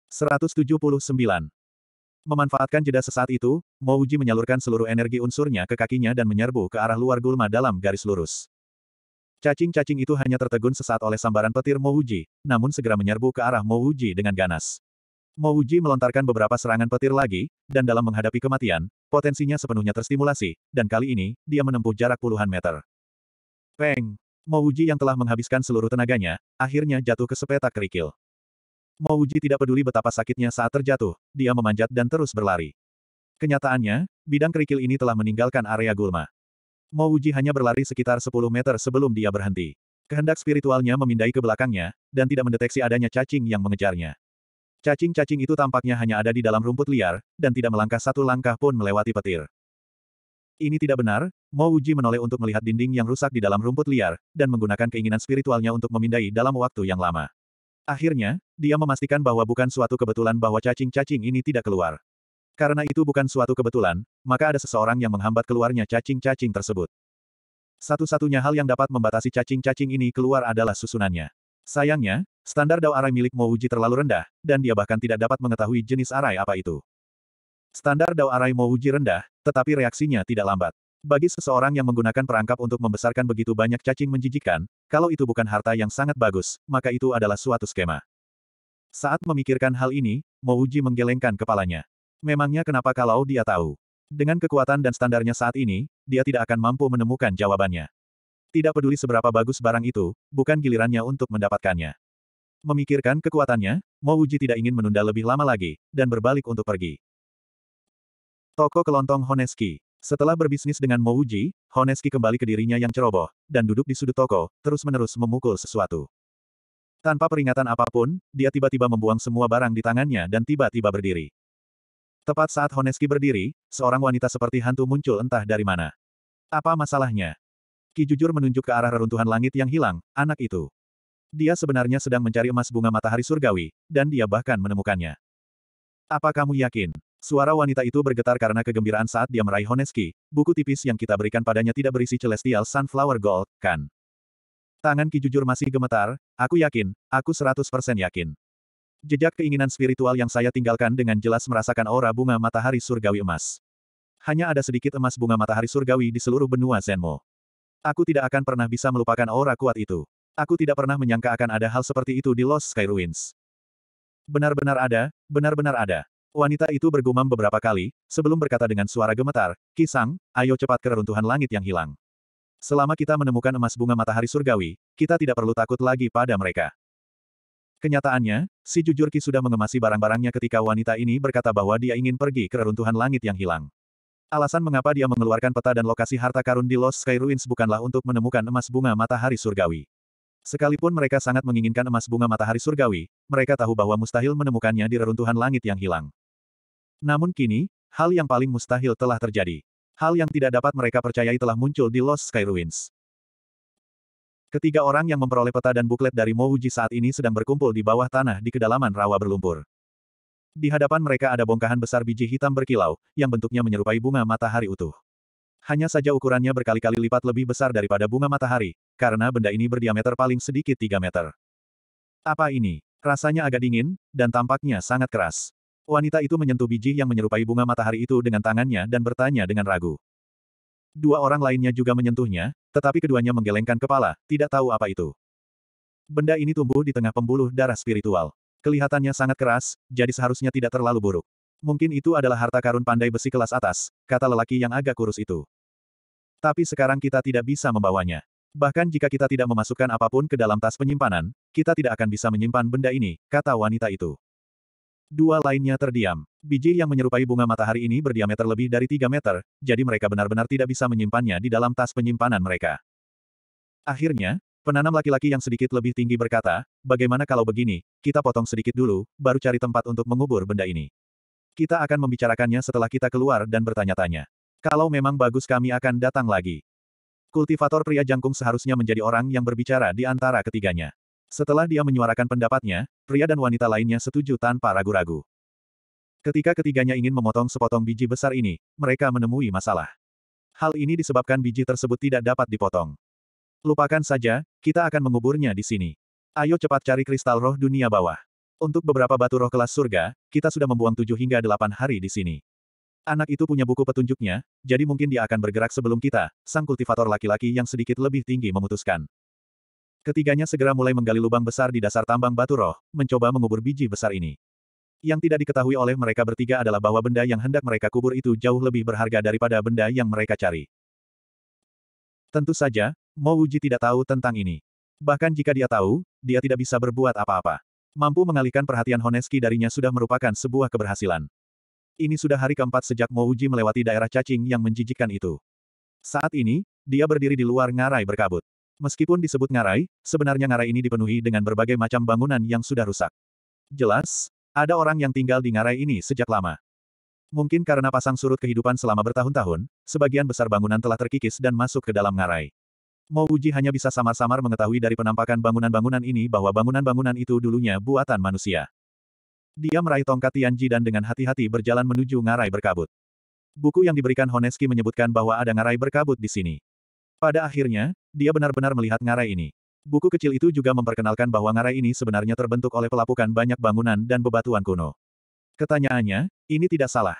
179. Memanfaatkan jeda sesaat itu, Mouji menyalurkan seluruh energi unsurnya ke kakinya dan menyerbu ke arah luar gulma dalam garis lurus. Cacing-cacing itu hanya tertegun sesaat oleh sambaran petir Mouji, namun segera menyerbu ke arah Mouji dengan ganas. Mouji melontarkan beberapa serangan petir lagi, dan dalam menghadapi kematian, potensinya sepenuhnya terstimulasi, dan kali ini, dia menempuh jarak puluhan meter. Peng! Mouji yang telah menghabiskan seluruh tenaganya, akhirnya jatuh ke sepetak kerikil. Mouji tidak peduli betapa sakitnya saat terjatuh, dia memanjat dan terus berlari. Kenyataannya, bidang kerikil ini telah meninggalkan area gulma. Mo Uji hanya berlari sekitar 10 meter sebelum dia berhenti. Kehendak spiritualnya memindai ke belakangnya, dan tidak mendeteksi adanya cacing yang mengejarnya. Cacing-cacing itu tampaknya hanya ada di dalam rumput liar, dan tidak melangkah satu langkah pun melewati petir. Ini tidak benar, Mo Uji menoleh untuk melihat dinding yang rusak di dalam rumput liar, dan menggunakan keinginan spiritualnya untuk memindai dalam waktu yang lama. Akhirnya, dia memastikan bahwa bukan suatu kebetulan bahwa cacing-cacing ini tidak keluar. Karena itu bukan suatu kebetulan, maka ada seseorang yang menghambat keluarnya cacing-cacing tersebut. Satu-satunya hal yang dapat membatasi cacing-cacing ini keluar adalah susunannya. Sayangnya, standar dao arai milik Mouji terlalu rendah, dan dia bahkan tidak dapat mengetahui jenis arai apa itu. Standar dao arai Mouji rendah, tetapi reaksinya tidak lambat. Bagi seseorang yang menggunakan perangkap untuk membesarkan begitu banyak cacing menjijikan, kalau itu bukan harta yang sangat bagus, maka itu adalah suatu skema. Saat memikirkan hal ini, Mouji menggelengkan kepalanya. Memangnya kenapa kalau dia tahu? Dengan kekuatan dan standarnya saat ini, dia tidak akan mampu menemukan jawabannya. Tidak peduli seberapa bagus barang itu, bukan gilirannya untuk mendapatkannya. Memikirkan kekuatannya, Mo Uji tidak ingin menunda lebih lama lagi, dan berbalik untuk pergi. Toko kelontong Honeski. Setelah berbisnis dengan Mo Uji, Honeski kembali ke dirinya yang ceroboh, dan duduk di sudut toko, terus-menerus memukul sesuatu. Tanpa peringatan apapun, dia tiba-tiba membuang semua barang di tangannya dan tiba-tiba berdiri. Tepat saat Honeski berdiri, seorang wanita seperti hantu muncul entah dari mana. Apa masalahnya? Ki jujur menunjuk ke arah reruntuhan langit yang hilang, anak itu. Dia sebenarnya sedang mencari emas bunga matahari surgawi, dan dia bahkan menemukannya. Apa kamu yakin? Suara wanita itu bergetar karena kegembiraan saat dia meraih Honeski, buku tipis yang kita berikan padanya tidak berisi Celestial Sunflower Gold, kan? Tangan Ki jujur masih gemetar, aku yakin, aku 100% yakin. Jejak keinginan spiritual yang saya tinggalkan dengan jelas merasakan aura bunga matahari surgawi emas. Hanya ada sedikit emas bunga matahari surgawi di seluruh benua Zenmo. Aku tidak akan pernah bisa melupakan aura kuat itu. Aku tidak pernah menyangka akan ada hal seperti itu di Lost Sky Ruins. Benar-benar ada, benar-benar ada. Wanita itu bergumam beberapa kali, sebelum berkata dengan suara gemetar, Kisang, ayo cepat ke reruntuhan langit yang hilang. Selama kita menemukan emas bunga matahari surgawi, kita tidak perlu takut lagi pada mereka. Kenyataannya, si Jujurki sudah mengemasi barang-barangnya ketika wanita ini berkata bahwa dia ingin pergi ke reruntuhan langit yang hilang. Alasan mengapa dia mengeluarkan peta dan lokasi harta karun di Lost Sky Ruins bukanlah untuk menemukan emas bunga matahari surgawi. Sekalipun mereka sangat menginginkan emas bunga matahari surgawi, mereka tahu bahwa mustahil menemukannya di reruntuhan langit yang hilang. Namun kini, hal yang paling mustahil telah terjadi. Hal yang tidak dapat mereka percayai telah muncul di Lost Sky Ruins. Ketiga orang yang memperoleh peta dan buklet dari Mouji saat ini sedang berkumpul di bawah tanah di kedalaman rawa berlumpur. Di hadapan mereka ada bongkahan besar biji hitam berkilau, yang bentuknya menyerupai bunga matahari utuh. Hanya saja ukurannya berkali-kali lipat lebih besar daripada bunga matahari, karena benda ini berdiameter paling sedikit 3 meter. Apa ini? Rasanya agak dingin, dan tampaknya sangat keras. Wanita itu menyentuh biji yang menyerupai bunga matahari itu dengan tangannya dan bertanya dengan ragu. Dua orang lainnya juga menyentuhnya, tetapi keduanya menggelengkan kepala, tidak tahu apa itu. Benda ini tumbuh di tengah pembuluh darah spiritual. Kelihatannya sangat keras, jadi seharusnya tidak terlalu buruk. Mungkin itu adalah harta karun pandai besi kelas atas, kata lelaki yang agak kurus itu. Tapi sekarang kita tidak bisa membawanya. Bahkan jika kita tidak memasukkan apapun ke dalam tas penyimpanan, kita tidak akan bisa menyimpan benda ini, kata wanita itu. Dua lainnya terdiam. Biji yang menyerupai bunga matahari ini berdiameter lebih dari 3 meter, jadi mereka benar-benar tidak bisa menyimpannya di dalam tas penyimpanan mereka. Akhirnya, penanam laki-laki yang sedikit lebih tinggi berkata, bagaimana kalau begini, kita potong sedikit dulu, baru cari tempat untuk mengubur benda ini. Kita akan membicarakannya setelah kita keluar dan bertanya-tanya. Kalau memang bagus kami akan datang lagi. Kultivator pria jangkung seharusnya menjadi orang yang berbicara di antara ketiganya. Setelah dia menyuarakan pendapatnya, pria dan wanita lainnya setuju tanpa ragu-ragu. Ketika ketiganya ingin memotong sepotong biji besar ini, mereka menemui masalah. Hal ini disebabkan biji tersebut tidak dapat dipotong. Lupakan saja, kita akan menguburnya di sini. Ayo cepat cari kristal roh dunia bawah. Untuk beberapa batu roh kelas surga, kita sudah membuang tujuh hingga delapan hari di sini. Anak itu punya buku petunjuknya, jadi mungkin dia akan bergerak sebelum kita, sang kultivator laki-laki yang sedikit lebih tinggi memutuskan. Ketiganya segera mulai menggali lubang besar di dasar tambang batu roh, mencoba mengubur biji besar ini. Yang tidak diketahui oleh mereka bertiga adalah bahwa benda yang hendak mereka kubur itu jauh lebih berharga daripada benda yang mereka cari. Tentu saja, Mo Wuji tidak tahu tentang ini. Bahkan jika dia tahu, dia tidak bisa berbuat apa-apa. Mampu mengalihkan perhatian Honeski darinya sudah merupakan sebuah keberhasilan. Ini sudah hari keempat sejak Mo Uji melewati daerah cacing yang menjijikkan itu. Saat ini, dia berdiri di luar ngarai berkabut. Meskipun disebut ngarai, sebenarnya ngarai ini dipenuhi dengan berbagai macam bangunan yang sudah rusak. Jelas, ada orang yang tinggal di ngarai ini sejak lama. Mungkin karena pasang surut kehidupan selama bertahun-tahun, sebagian besar bangunan telah terkikis dan masuk ke dalam ngarai. Mo Uji hanya bisa samar-samar mengetahui dari penampakan bangunan-bangunan ini bahwa bangunan-bangunan itu dulunya buatan manusia. Dia meraih tongkat Tianji dan dengan hati-hati berjalan menuju ngarai berkabut. Buku yang diberikan Honeski menyebutkan bahwa ada ngarai berkabut di sini. Pada akhirnya, dia benar-benar melihat ngarai ini. Buku kecil itu juga memperkenalkan bahwa ngarai ini sebenarnya terbentuk oleh pelapukan banyak bangunan dan bebatuan kuno. Ketanyaannya, ini tidak salah.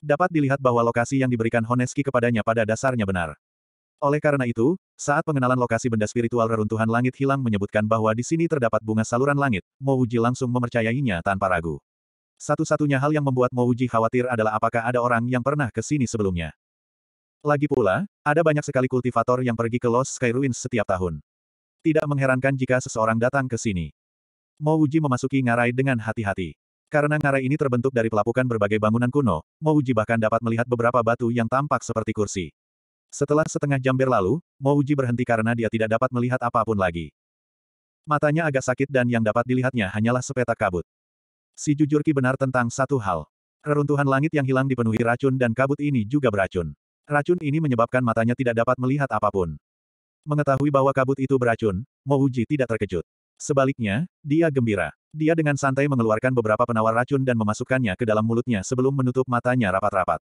Dapat dilihat bahwa lokasi yang diberikan Honeski kepadanya pada dasarnya benar. Oleh karena itu, saat pengenalan lokasi benda spiritual reruntuhan langit hilang menyebutkan bahwa di sini terdapat bunga saluran langit, Mouji langsung memercayainya tanpa ragu. Satu-satunya hal yang membuat Mouji khawatir adalah apakah ada orang yang pernah ke sini sebelumnya. Lagi pula, ada banyak sekali kultivator yang pergi ke Lost Sky Ruins setiap tahun. Tidak mengherankan jika seseorang datang ke sini. Mouji memasuki ngarai dengan hati-hati. Karena ngarai ini terbentuk dari pelapukan berbagai bangunan kuno, Mouji bahkan dapat melihat beberapa batu yang tampak seperti kursi. Setelah setengah jam berlalu, Mouji berhenti karena dia tidak dapat melihat apapun lagi. Matanya agak sakit dan yang dapat dilihatnya hanyalah sepetak kabut. Si jujurki benar tentang satu hal. Reruntuhan langit yang hilang dipenuhi racun dan kabut ini juga beracun. Racun ini menyebabkan matanya tidak dapat melihat apapun. Mengetahui bahwa kabut itu beracun, Mouji tidak terkejut. Sebaliknya, dia gembira. Dia dengan santai mengeluarkan beberapa penawar racun dan memasukkannya ke dalam mulutnya sebelum menutup matanya rapat-rapat.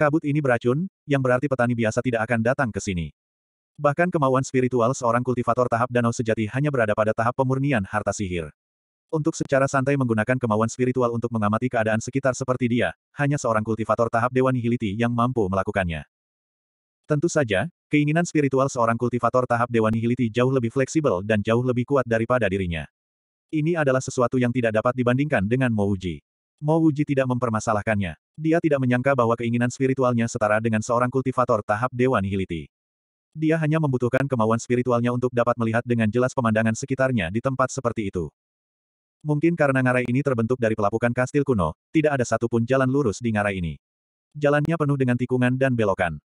Kabut ini beracun, yang berarti petani biasa tidak akan datang ke sini. Bahkan kemauan spiritual seorang kultivator tahap danau sejati hanya berada pada tahap pemurnian harta sihir. Untuk secara santai menggunakan kemauan spiritual untuk mengamati keadaan sekitar seperti dia, hanya seorang kultivator tahap Dewa Nihiliti yang mampu melakukannya. Tentu saja, keinginan spiritual seorang kultivator tahap Dewa Nihiliti jauh lebih fleksibel dan jauh lebih kuat daripada dirinya. Ini adalah sesuatu yang tidak dapat dibandingkan dengan Mouji. Mouji tidak mempermasalahkannya. Dia tidak menyangka bahwa keinginan spiritualnya setara dengan seorang kultivator tahap Dewa Nihiliti. Dia hanya membutuhkan kemauan spiritualnya untuk dapat melihat dengan jelas pemandangan sekitarnya di tempat seperti itu. Mungkin karena ngarai ini terbentuk dari pelapukan kastil kuno, tidak ada satupun jalan lurus di ngarai ini. Jalannya penuh dengan tikungan dan belokan.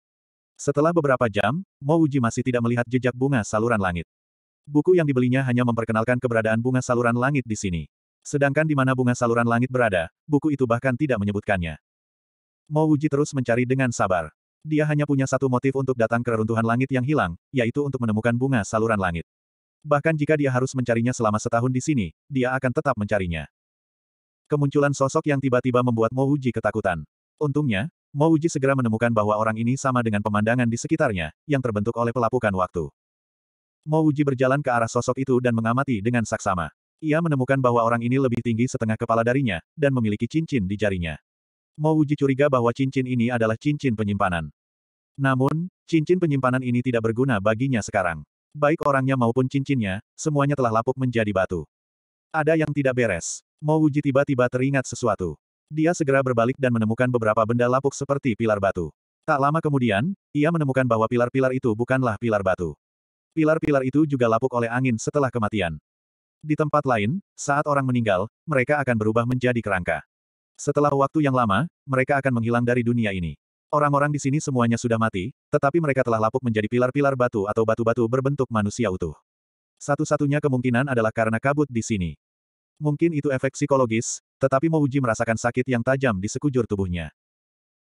Setelah beberapa jam, Mo Uji masih tidak melihat jejak bunga saluran langit. Buku yang dibelinya hanya memperkenalkan keberadaan bunga saluran langit di sini. Sedangkan di mana bunga saluran langit berada, buku itu bahkan tidak menyebutkannya. Mo Uji terus mencari dengan sabar. Dia hanya punya satu motif untuk datang ke reruntuhan langit yang hilang, yaitu untuk menemukan bunga saluran langit bahkan jika dia harus mencarinya selama setahun di sini, dia akan tetap mencarinya. Kemunculan sosok yang tiba-tiba membuat Uji ketakutan. Untungnya, Uji segera menemukan bahwa orang ini sama dengan pemandangan di sekitarnya, yang terbentuk oleh pelapukan waktu. Uji berjalan ke arah sosok itu dan mengamati dengan saksama. Ia menemukan bahwa orang ini lebih tinggi setengah kepala darinya, dan memiliki cincin di jarinya. Uji curiga bahwa cincin ini adalah cincin penyimpanan. Namun, cincin penyimpanan ini tidak berguna baginya sekarang. Baik orangnya maupun cincinnya, semuanya telah lapuk menjadi batu. Ada yang tidak beres. uji tiba-tiba teringat sesuatu. Dia segera berbalik dan menemukan beberapa benda lapuk seperti pilar batu. Tak lama kemudian, ia menemukan bahwa pilar-pilar itu bukanlah pilar batu. Pilar-pilar itu juga lapuk oleh angin setelah kematian. Di tempat lain, saat orang meninggal, mereka akan berubah menjadi kerangka. Setelah waktu yang lama, mereka akan menghilang dari dunia ini. Orang-orang di sini semuanya sudah mati, tetapi mereka telah lapuk menjadi pilar-pilar batu atau batu-batu berbentuk manusia utuh. Satu-satunya kemungkinan adalah karena kabut di sini. Mungkin itu efek psikologis, tetapi Mouji merasakan sakit yang tajam di sekujur tubuhnya.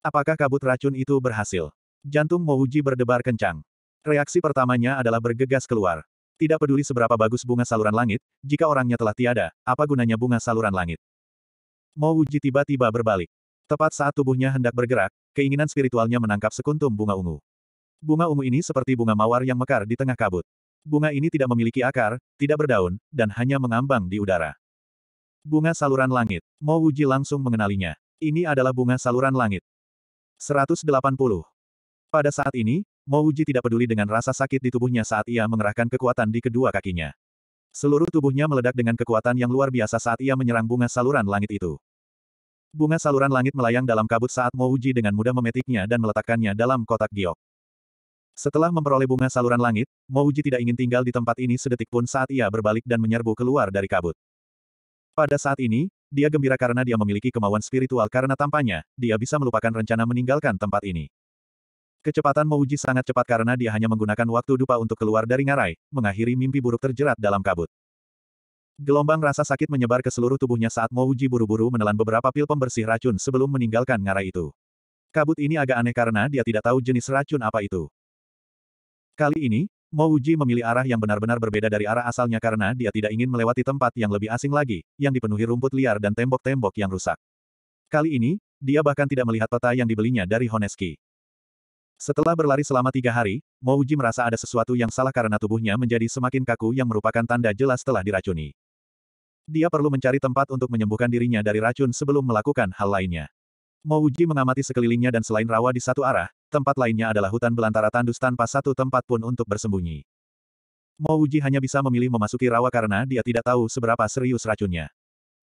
Apakah kabut racun itu berhasil? Jantung Mouji berdebar kencang. Reaksi pertamanya adalah bergegas keluar. Tidak peduli seberapa bagus bunga saluran langit, jika orangnya telah tiada, apa gunanya bunga saluran langit? Mouji tiba-tiba berbalik. Tepat saat tubuhnya hendak bergerak, keinginan spiritualnya menangkap sekuntum bunga ungu. Bunga ungu ini seperti bunga mawar yang mekar di tengah kabut. Bunga ini tidak memiliki akar, tidak berdaun, dan hanya mengambang di udara. Bunga saluran langit. Mo Wuji langsung mengenalinya. Ini adalah bunga saluran langit. 180. Pada saat ini, Mo Wuji tidak peduli dengan rasa sakit di tubuhnya saat ia mengerahkan kekuatan di kedua kakinya. Seluruh tubuhnya meledak dengan kekuatan yang luar biasa saat ia menyerang bunga saluran langit itu. Bunga saluran langit melayang dalam kabut saat Mouji dengan mudah memetiknya dan meletakkannya dalam kotak giok. Setelah memperoleh bunga saluran langit, Mouji tidak ingin tinggal di tempat ini sedetik pun saat ia berbalik dan menyerbu keluar dari kabut. Pada saat ini, dia gembira karena dia memiliki kemauan spiritual karena tampaknya, dia bisa melupakan rencana meninggalkan tempat ini. Kecepatan Mouji sangat cepat karena dia hanya menggunakan waktu dupa untuk keluar dari ngarai, mengakhiri mimpi buruk terjerat dalam kabut. Gelombang rasa sakit menyebar ke seluruh tubuhnya saat Mouji buru-buru menelan beberapa pil pembersih racun sebelum meninggalkan ngarai itu. Kabut ini agak aneh karena dia tidak tahu jenis racun apa itu. Kali ini, Mouji memilih arah yang benar-benar berbeda dari arah asalnya karena dia tidak ingin melewati tempat yang lebih asing lagi, yang dipenuhi rumput liar dan tembok-tembok yang rusak. Kali ini, dia bahkan tidak melihat peta yang dibelinya dari Honeski. Setelah berlari selama tiga hari, Mouji merasa ada sesuatu yang salah karena tubuhnya menjadi semakin kaku yang merupakan tanda jelas telah diracuni. Dia perlu mencari tempat untuk menyembuhkan dirinya dari racun sebelum melakukan hal lainnya. Mouji mengamati sekelilingnya dan selain rawa di satu arah, tempat lainnya adalah hutan belantara tandus tanpa satu tempat pun untuk bersembunyi. Mouji hanya bisa memilih memasuki rawa karena dia tidak tahu seberapa serius racunnya.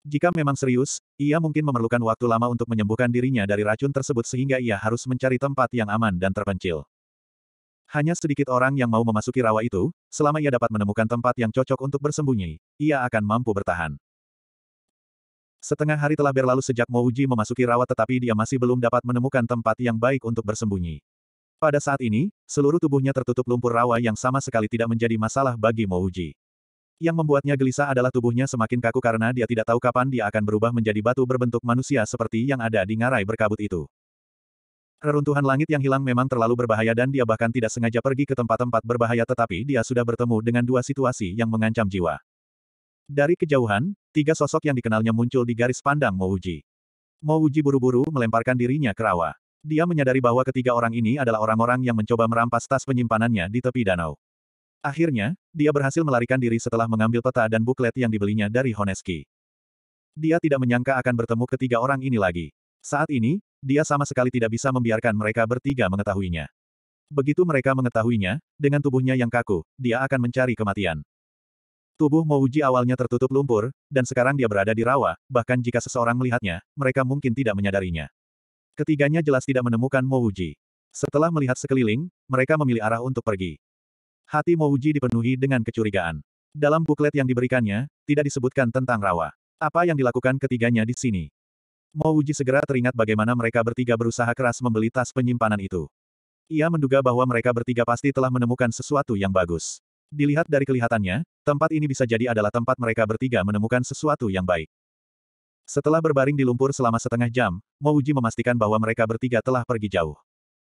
Jika memang serius, ia mungkin memerlukan waktu lama untuk menyembuhkan dirinya dari racun tersebut sehingga ia harus mencari tempat yang aman dan terpencil. Hanya sedikit orang yang mau memasuki rawa itu, selama ia dapat menemukan tempat yang cocok untuk bersembunyi, ia akan mampu bertahan. Setengah hari telah berlalu sejak Mouji memasuki rawa tetapi dia masih belum dapat menemukan tempat yang baik untuk bersembunyi. Pada saat ini, seluruh tubuhnya tertutup lumpur rawa yang sama sekali tidak menjadi masalah bagi Mouji. Yang membuatnya gelisah adalah tubuhnya semakin kaku karena dia tidak tahu kapan dia akan berubah menjadi batu berbentuk manusia seperti yang ada di ngarai berkabut itu. Reruntuhan langit yang hilang memang terlalu berbahaya dan dia bahkan tidak sengaja pergi ke tempat-tempat berbahaya tetapi dia sudah bertemu dengan dua situasi yang mengancam jiwa. Dari kejauhan, tiga sosok yang dikenalnya muncul di garis pandang Mouji. Mouji buru-buru melemparkan dirinya ke rawa. Dia menyadari bahwa ketiga orang ini adalah orang-orang yang mencoba merampas tas penyimpanannya di tepi danau. Akhirnya, dia berhasil melarikan diri setelah mengambil peta dan buklet yang dibelinya dari Honeski. Dia tidak menyangka akan bertemu ketiga orang ini lagi. Saat ini, dia sama sekali tidak bisa membiarkan mereka bertiga mengetahuinya. Begitu mereka mengetahuinya, dengan tubuhnya yang kaku, dia akan mencari kematian. Tubuh Mouji awalnya tertutup lumpur, dan sekarang dia berada di rawa, bahkan jika seseorang melihatnya, mereka mungkin tidak menyadarinya. Ketiganya jelas tidak menemukan Mouji. Setelah melihat sekeliling, mereka memilih arah untuk pergi. Hati Mouji dipenuhi dengan kecurigaan. Dalam buklet yang diberikannya, tidak disebutkan tentang rawa. Apa yang dilakukan ketiganya di sini? Mo Uji segera teringat bagaimana mereka bertiga berusaha keras membeli tas penyimpanan itu. Ia menduga bahwa mereka bertiga pasti telah menemukan sesuatu yang bagus. Dilihat dari kelihatannya, tempat ini bisa jadi adalah tempat mereka bertiga menemukan sesuatu yang baik. Setelah berbaring di lumpur selama setengah jam, Mo Uji memastikan bahwa mereka bertiga telah pergi jauh.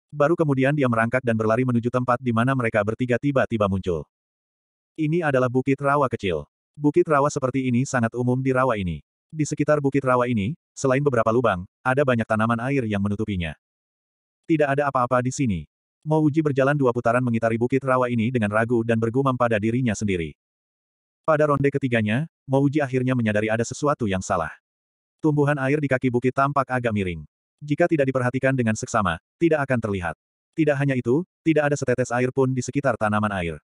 Baru kemudian dia merangkak dan berlari menuju tempat di mana mereka bertiga tiba-tiba muncul. Ini adalah bukit rawa kecil. Bukit rawa seperti ini sangat umum di rawa ini. Di sekitar bukit rawa ini, selain beberapa lubang, ada banyak tanaman air yang menutupinya. Tidak ada apa-apa di sini. Mouji berjalan dua putaran mengitari bukit rawa ini dengan ragu dan bergumam pada dirinya sendiri. Pada ronde ketiganya, Mouji akhirnya menyadari ada sesuatu yang salah. Tumbuhan air di kaki bukit tampak agak miring. Jika tidak diperhatikan dengan seksama, tidak akan terlihat. Tidak hanya itu, tidak ada setetes air pun di sekitar tanaman air.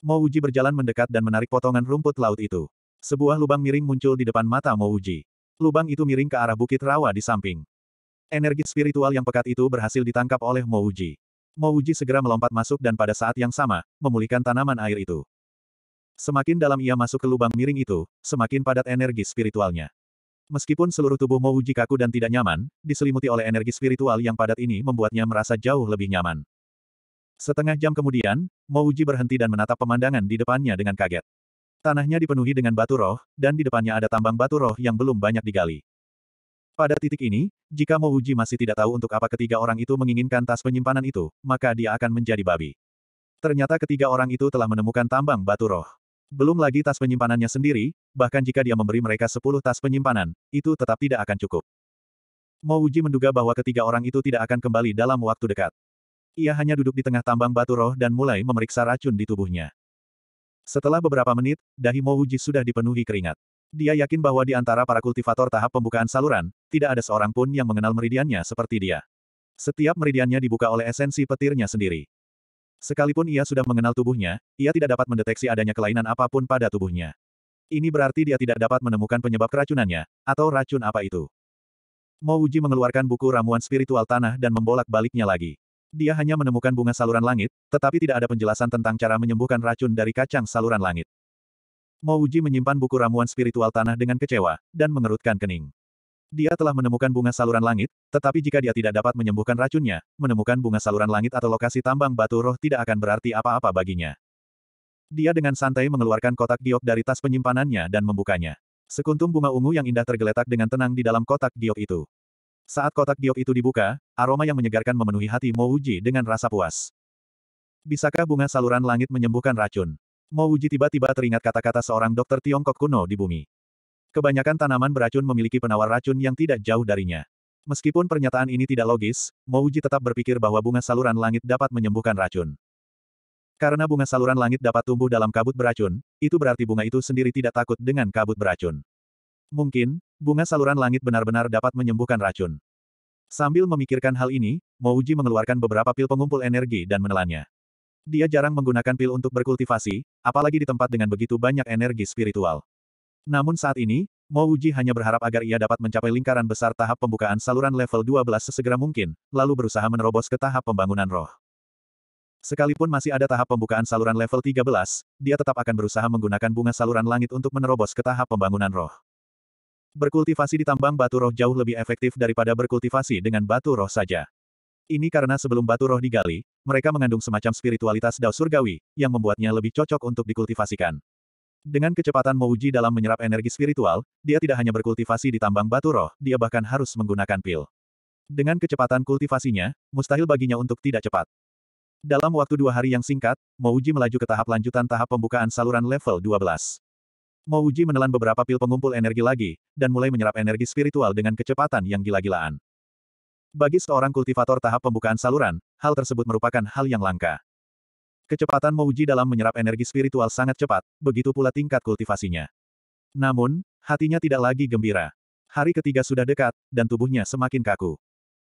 Mouji berjalan mendekat dan menarik potongan rumput laut itu. Sebuah lubang miring muncul di depan mata Mouji. Lubang itu miring ke arah bukit rawa di samping. Energi spiritual yang pekat itu berhasil ditangkap oleh Mouji. Mouji segera melompat masuk dan pada saat yang sama, memulihkan tanaman air itu. Semakin dalam ia masuk ke lubang miring itu, semakin padat energi spiritualnya. Meskipun seluruh tubuh Mouji kaku dan tidak nyaman, diselimuti oleh energi spiritual yang padat ini membuatnya merasa jauh lebih nyaman. Setengah jam kemudian, Mouji berhenti dan menatap pemandangan di depannya dengan kaget. Tanahnya dipenuhi dengan batu roh, dan di depannya ada tambang batu roh yang belum banyak digali. Pada titik ini, jika Uji masih tidak tahu untuk apa ketiga orang itu menginginkan tas penyimpanan itu, maka dia akan menjadi babi. Ternyata ketiga orang itu telah menemukan tambang batu roh. Belum lagi tas penyimpanannya sendiri, bahkan jika dia memberi mereka sepuluh tas penyimpanan, itu tetap tidak akan cukup. Uji menduga bahwa ketiga orang itu tidak akan kembali dalam waktu dekat. Ia hanya duduk di tengah tambang batu roh dan mulai memeriksa racun di tubuhnya. Setelah beberapa menit, dahi Mo Wuji sudah dipenuhi keringat. Dia yakin bahwa di antara para kultivator tahap pembukaan saluran, tidak ada seorang pun yang mengenal meridiannya seperti dia. Setiap meridiannya dibuka oleh esensi petirnya sendiri. Sekalipun ia sudah mengenal tubuhnya, ia tidak dapat mendeteksi adanya kelainan apapun pada tubuhnya. Ini berarti dia tidak dapat menemukan penyebab keracunannya, atau racun apa itu. Mo mengeluarkan buku ramuan spiritual tanah dan membolak-baliknya lagi. Dia hanya menemukan bunga saluran langit, tetapi tidak ada penjelasan tentang cara menyembuhkan racun dari kacang saluran langit. Mouji menyimpan buku ramuan spiritual tanah dengan kecewa, dan mengerutkan kening. Dia telah menemukan bunga saluran langit, tetapi jika dia tidak dapat menyembuhkan racunnya, menemukan bunga saluran langit atau lokasi tambang batu roh tidak akan berarti apa-apa baginya. Dia dengan santai mengeluarkan kotak giok dari tas penyimpanannya dan membukanya. Sekuntum bunga ungu yang indah tergeletak dengan tenang di dalam kotak giok itu. Saat kotak giok itu dibuka, aroma yang menyegarkan memenuhi hati Mo Uji dengan rasa puas. Bisakah bunga saluran langit menyembuhkan racun? Mo Uji tiba-tiba teringat kata-kata seorang dokter Tiongkok kuno di bumi. Kebanyakan tanaman beracun memiliki penawar racun yang tidak jauh darinya. Meskipun pernyataan ini tidak logis, Mo Uji tetap berpikir bahwa bunga saluran langit dapat menyembuhkan racun. Karena bunga saluran langit dapat tumbuh dalam kabut beracun, itu berarti bunga itu sendiri tidak takut dengan kabut beracun. Mungkin, bunga saluran langit benar-benar dapat menyembuhkan racun. Sambil memikirkan hal ini, Mouji mengeluarkan beberapa pil pengumpul energi dan menelannya. Dia jarang menggunakan pil untuk berkultivasi, apalagi di tempat dengan begitu banyak energi spiritual. Namun saat ini, Mouji hanya berharap agar ia dapat mencapai lingkaran besar tahap pembukaan saluran level 12 sesegera mungkin, lalu berusaha menerobos ke tahap pembangunan roh. Sekalipun masih ada tahap pembukaan saluran level 13, dia tetap akan berusaha menggunakan bunga saluran langit untuk menerobos ke tahap pembangunan roh. Berkultivasi di tambang batu roh jauh lebih efektif daripada berkultivasi dengan batu roh saja. Ini karena sebelum batu roh digali, mereka mengandung semacam spiritualitas dao surgawi, yang membuatnya lebih cocok untuk dikultivasikan. Dengan kecepatan Mouji dalam menyerap energi spiritual, dia tidak hanya berkultivasi di tambang batu roh, dia bahkan harus menggunakan pil. Dengan kecepatan kultivasinya, mustahil baginya untuk tidak cepat. Dalam waktu dua hari yang singkat, Mouji melaju ke tahap lanjutan tahap pembukaan saluran level 12. Mo Uji menelan beberapa pil pengumpul energi lagi, dan mulai menyerap energi spiritual dengan kecepatan yang gila-gilaan. Bagi seorang kultivator tahap pembukaan saluran, hal tersebut merupakan hal yang langka. Kecepatan Mo Uji dalam menyerap energi spiritual sangat cepat, begitu pula tingkat kultivasinya. Namun, hatinya tidak lagi gembira. Hari ketiga sudah dekat, dan tubuhnya semakin kaku.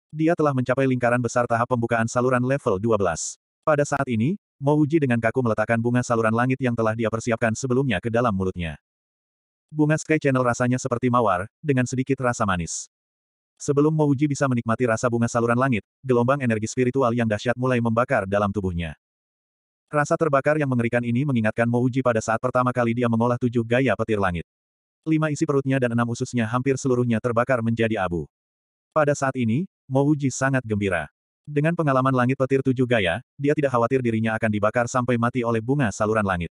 Dia telah mencapai lingkaran besar tahap pembukaan saluran level 12. Pada saat ini, Mouji dengan kaku meletakkan bunga saluran langit yang telah dia persiapkan sebelumnya ke dalam mulutnya. Bunga Sky Channel rasanya seperti mawar, dengan sedikit rasa manis. Sebelum Mouji bisa menikmati rasa bunga saluran langit, gelombang energi spiritual yang dahsyat mulai membakar dalam tubuhnya. Rasa terbakar yang mengerikan ini mengingatkan Mouji pada saat pertama kali dia mengolah tujuh gaya petir langit. Lima isi perutnya dan enam ususnya hampir seluruhnya terbakar menjadi abu. Pada saat ini, Mouji sangat gembira. Dengan pengalaman langit petir tujuh gaya, dia tidak khawatir dirinya akan dibakar sampai mati oleh bunga saluran langit.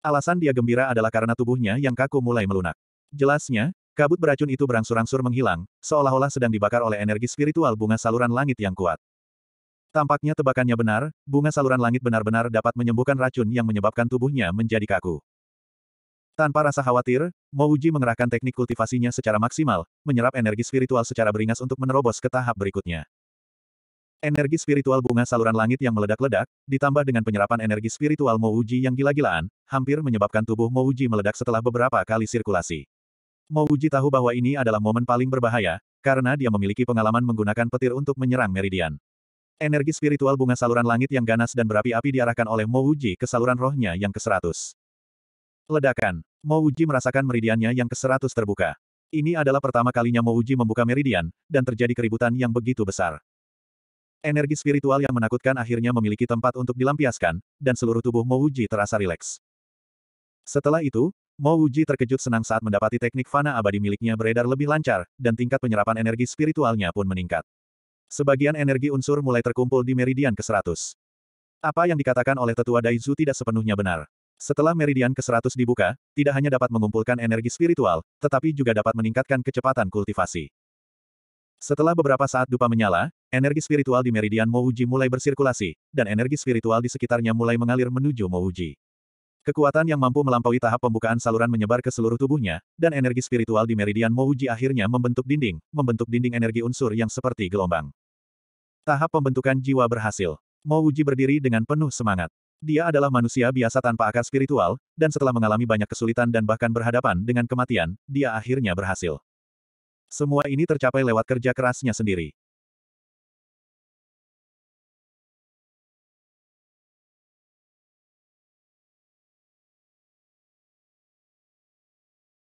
Alasan dia gembira adalah karena tubuhnya yang kaku mulai melunak. Jelasnya, kabut beracun itu berangsur-angsur menghilang, seolah-olah sedang dibakar oleh energi spiritual bunga saluran langit yang kuat. Tampaknya tebakannya benar, bunga saluran langit benar-benar dapat menyembuhkan racun yang menyebabkan tubuhnya menjadi kaku. Tanpa rasa khawatir, Mouji mengerahkan teknik kultivasinya secara maksimal, menyerap energi spiritual secara beringas untuk menerobos ke tahap berikutnya. Energi spiritual bunga saluran langit yang meledak-ledak, ditambah dengan penyerapan energi spiritual Mouji yang gila-gilaan, hampir menyebabkan tubuh Mouji meledak setelah beberapa kali sirkulasi. Mouji tahu bahwa ini adalah momen paling berbahaya, karena dia memiliki pengalaman menggunakan petir untuk menyerang Meridian. Energi spiritual bunga saluran langit yang ganas dan berapi-api diarahkan oleh Mouji ke saluran rohnya yang ke-100. Ledakan. Mouji merasakan meridiannya yang ke-100 terbuka. Ini adalah pertama kalinya Mouji membuka meridian, dan terjadi keributan yang begitu besar. Energi spiritual yang menakutkan akhirnya memiliki tempat untuk dilampiaskan, dan seluruh tubuh Mouji terasa rileks. Setelah itu, Mouji terkejut senang saat mendapati teknik fana abadi miliknya beredar lebih lancar, dan tingkat penyerapan energi spiritualnya pun meningkat. Sebagian energi unsur mulai terkumpul di meridian ke-100. Apa yang dikatakan oleh tetua Daizu tidak sepenuhnya benar. Setelah meridian ke-100 dibuka, tidak hanya dapat mengumpulkan energi spiritual, tetapi juga dapat meningkatkan kecepatan kultivasi. Setelah beberapa saat dupa menyala, Energi spiritual di meridian Mouji mulai bersirkulasi, dan energi spiritual di sekitarnya mulai mengalir menuju Mouji. Kekuatan yang mampu melampaui tahap pembukaan saluran menyebar ke seluruh tubuhnya, dan energi spiritual di meridian Mouji akhirnya membentuk dinding, membentuk dinding energi unsur yang seperti gelombang. Tahap pembentukan jiwa berhasil. Mouji berdiri dengan penuh semangat. Dia adalah manusia biasa tanpa akar spiritual, dan setelah mengalami banyak kesulitan dan bahkan berhadapan dengan kematian, dia akhirnya berhasil. Semua ini tercapai lewat kerja kerasnya sendiri.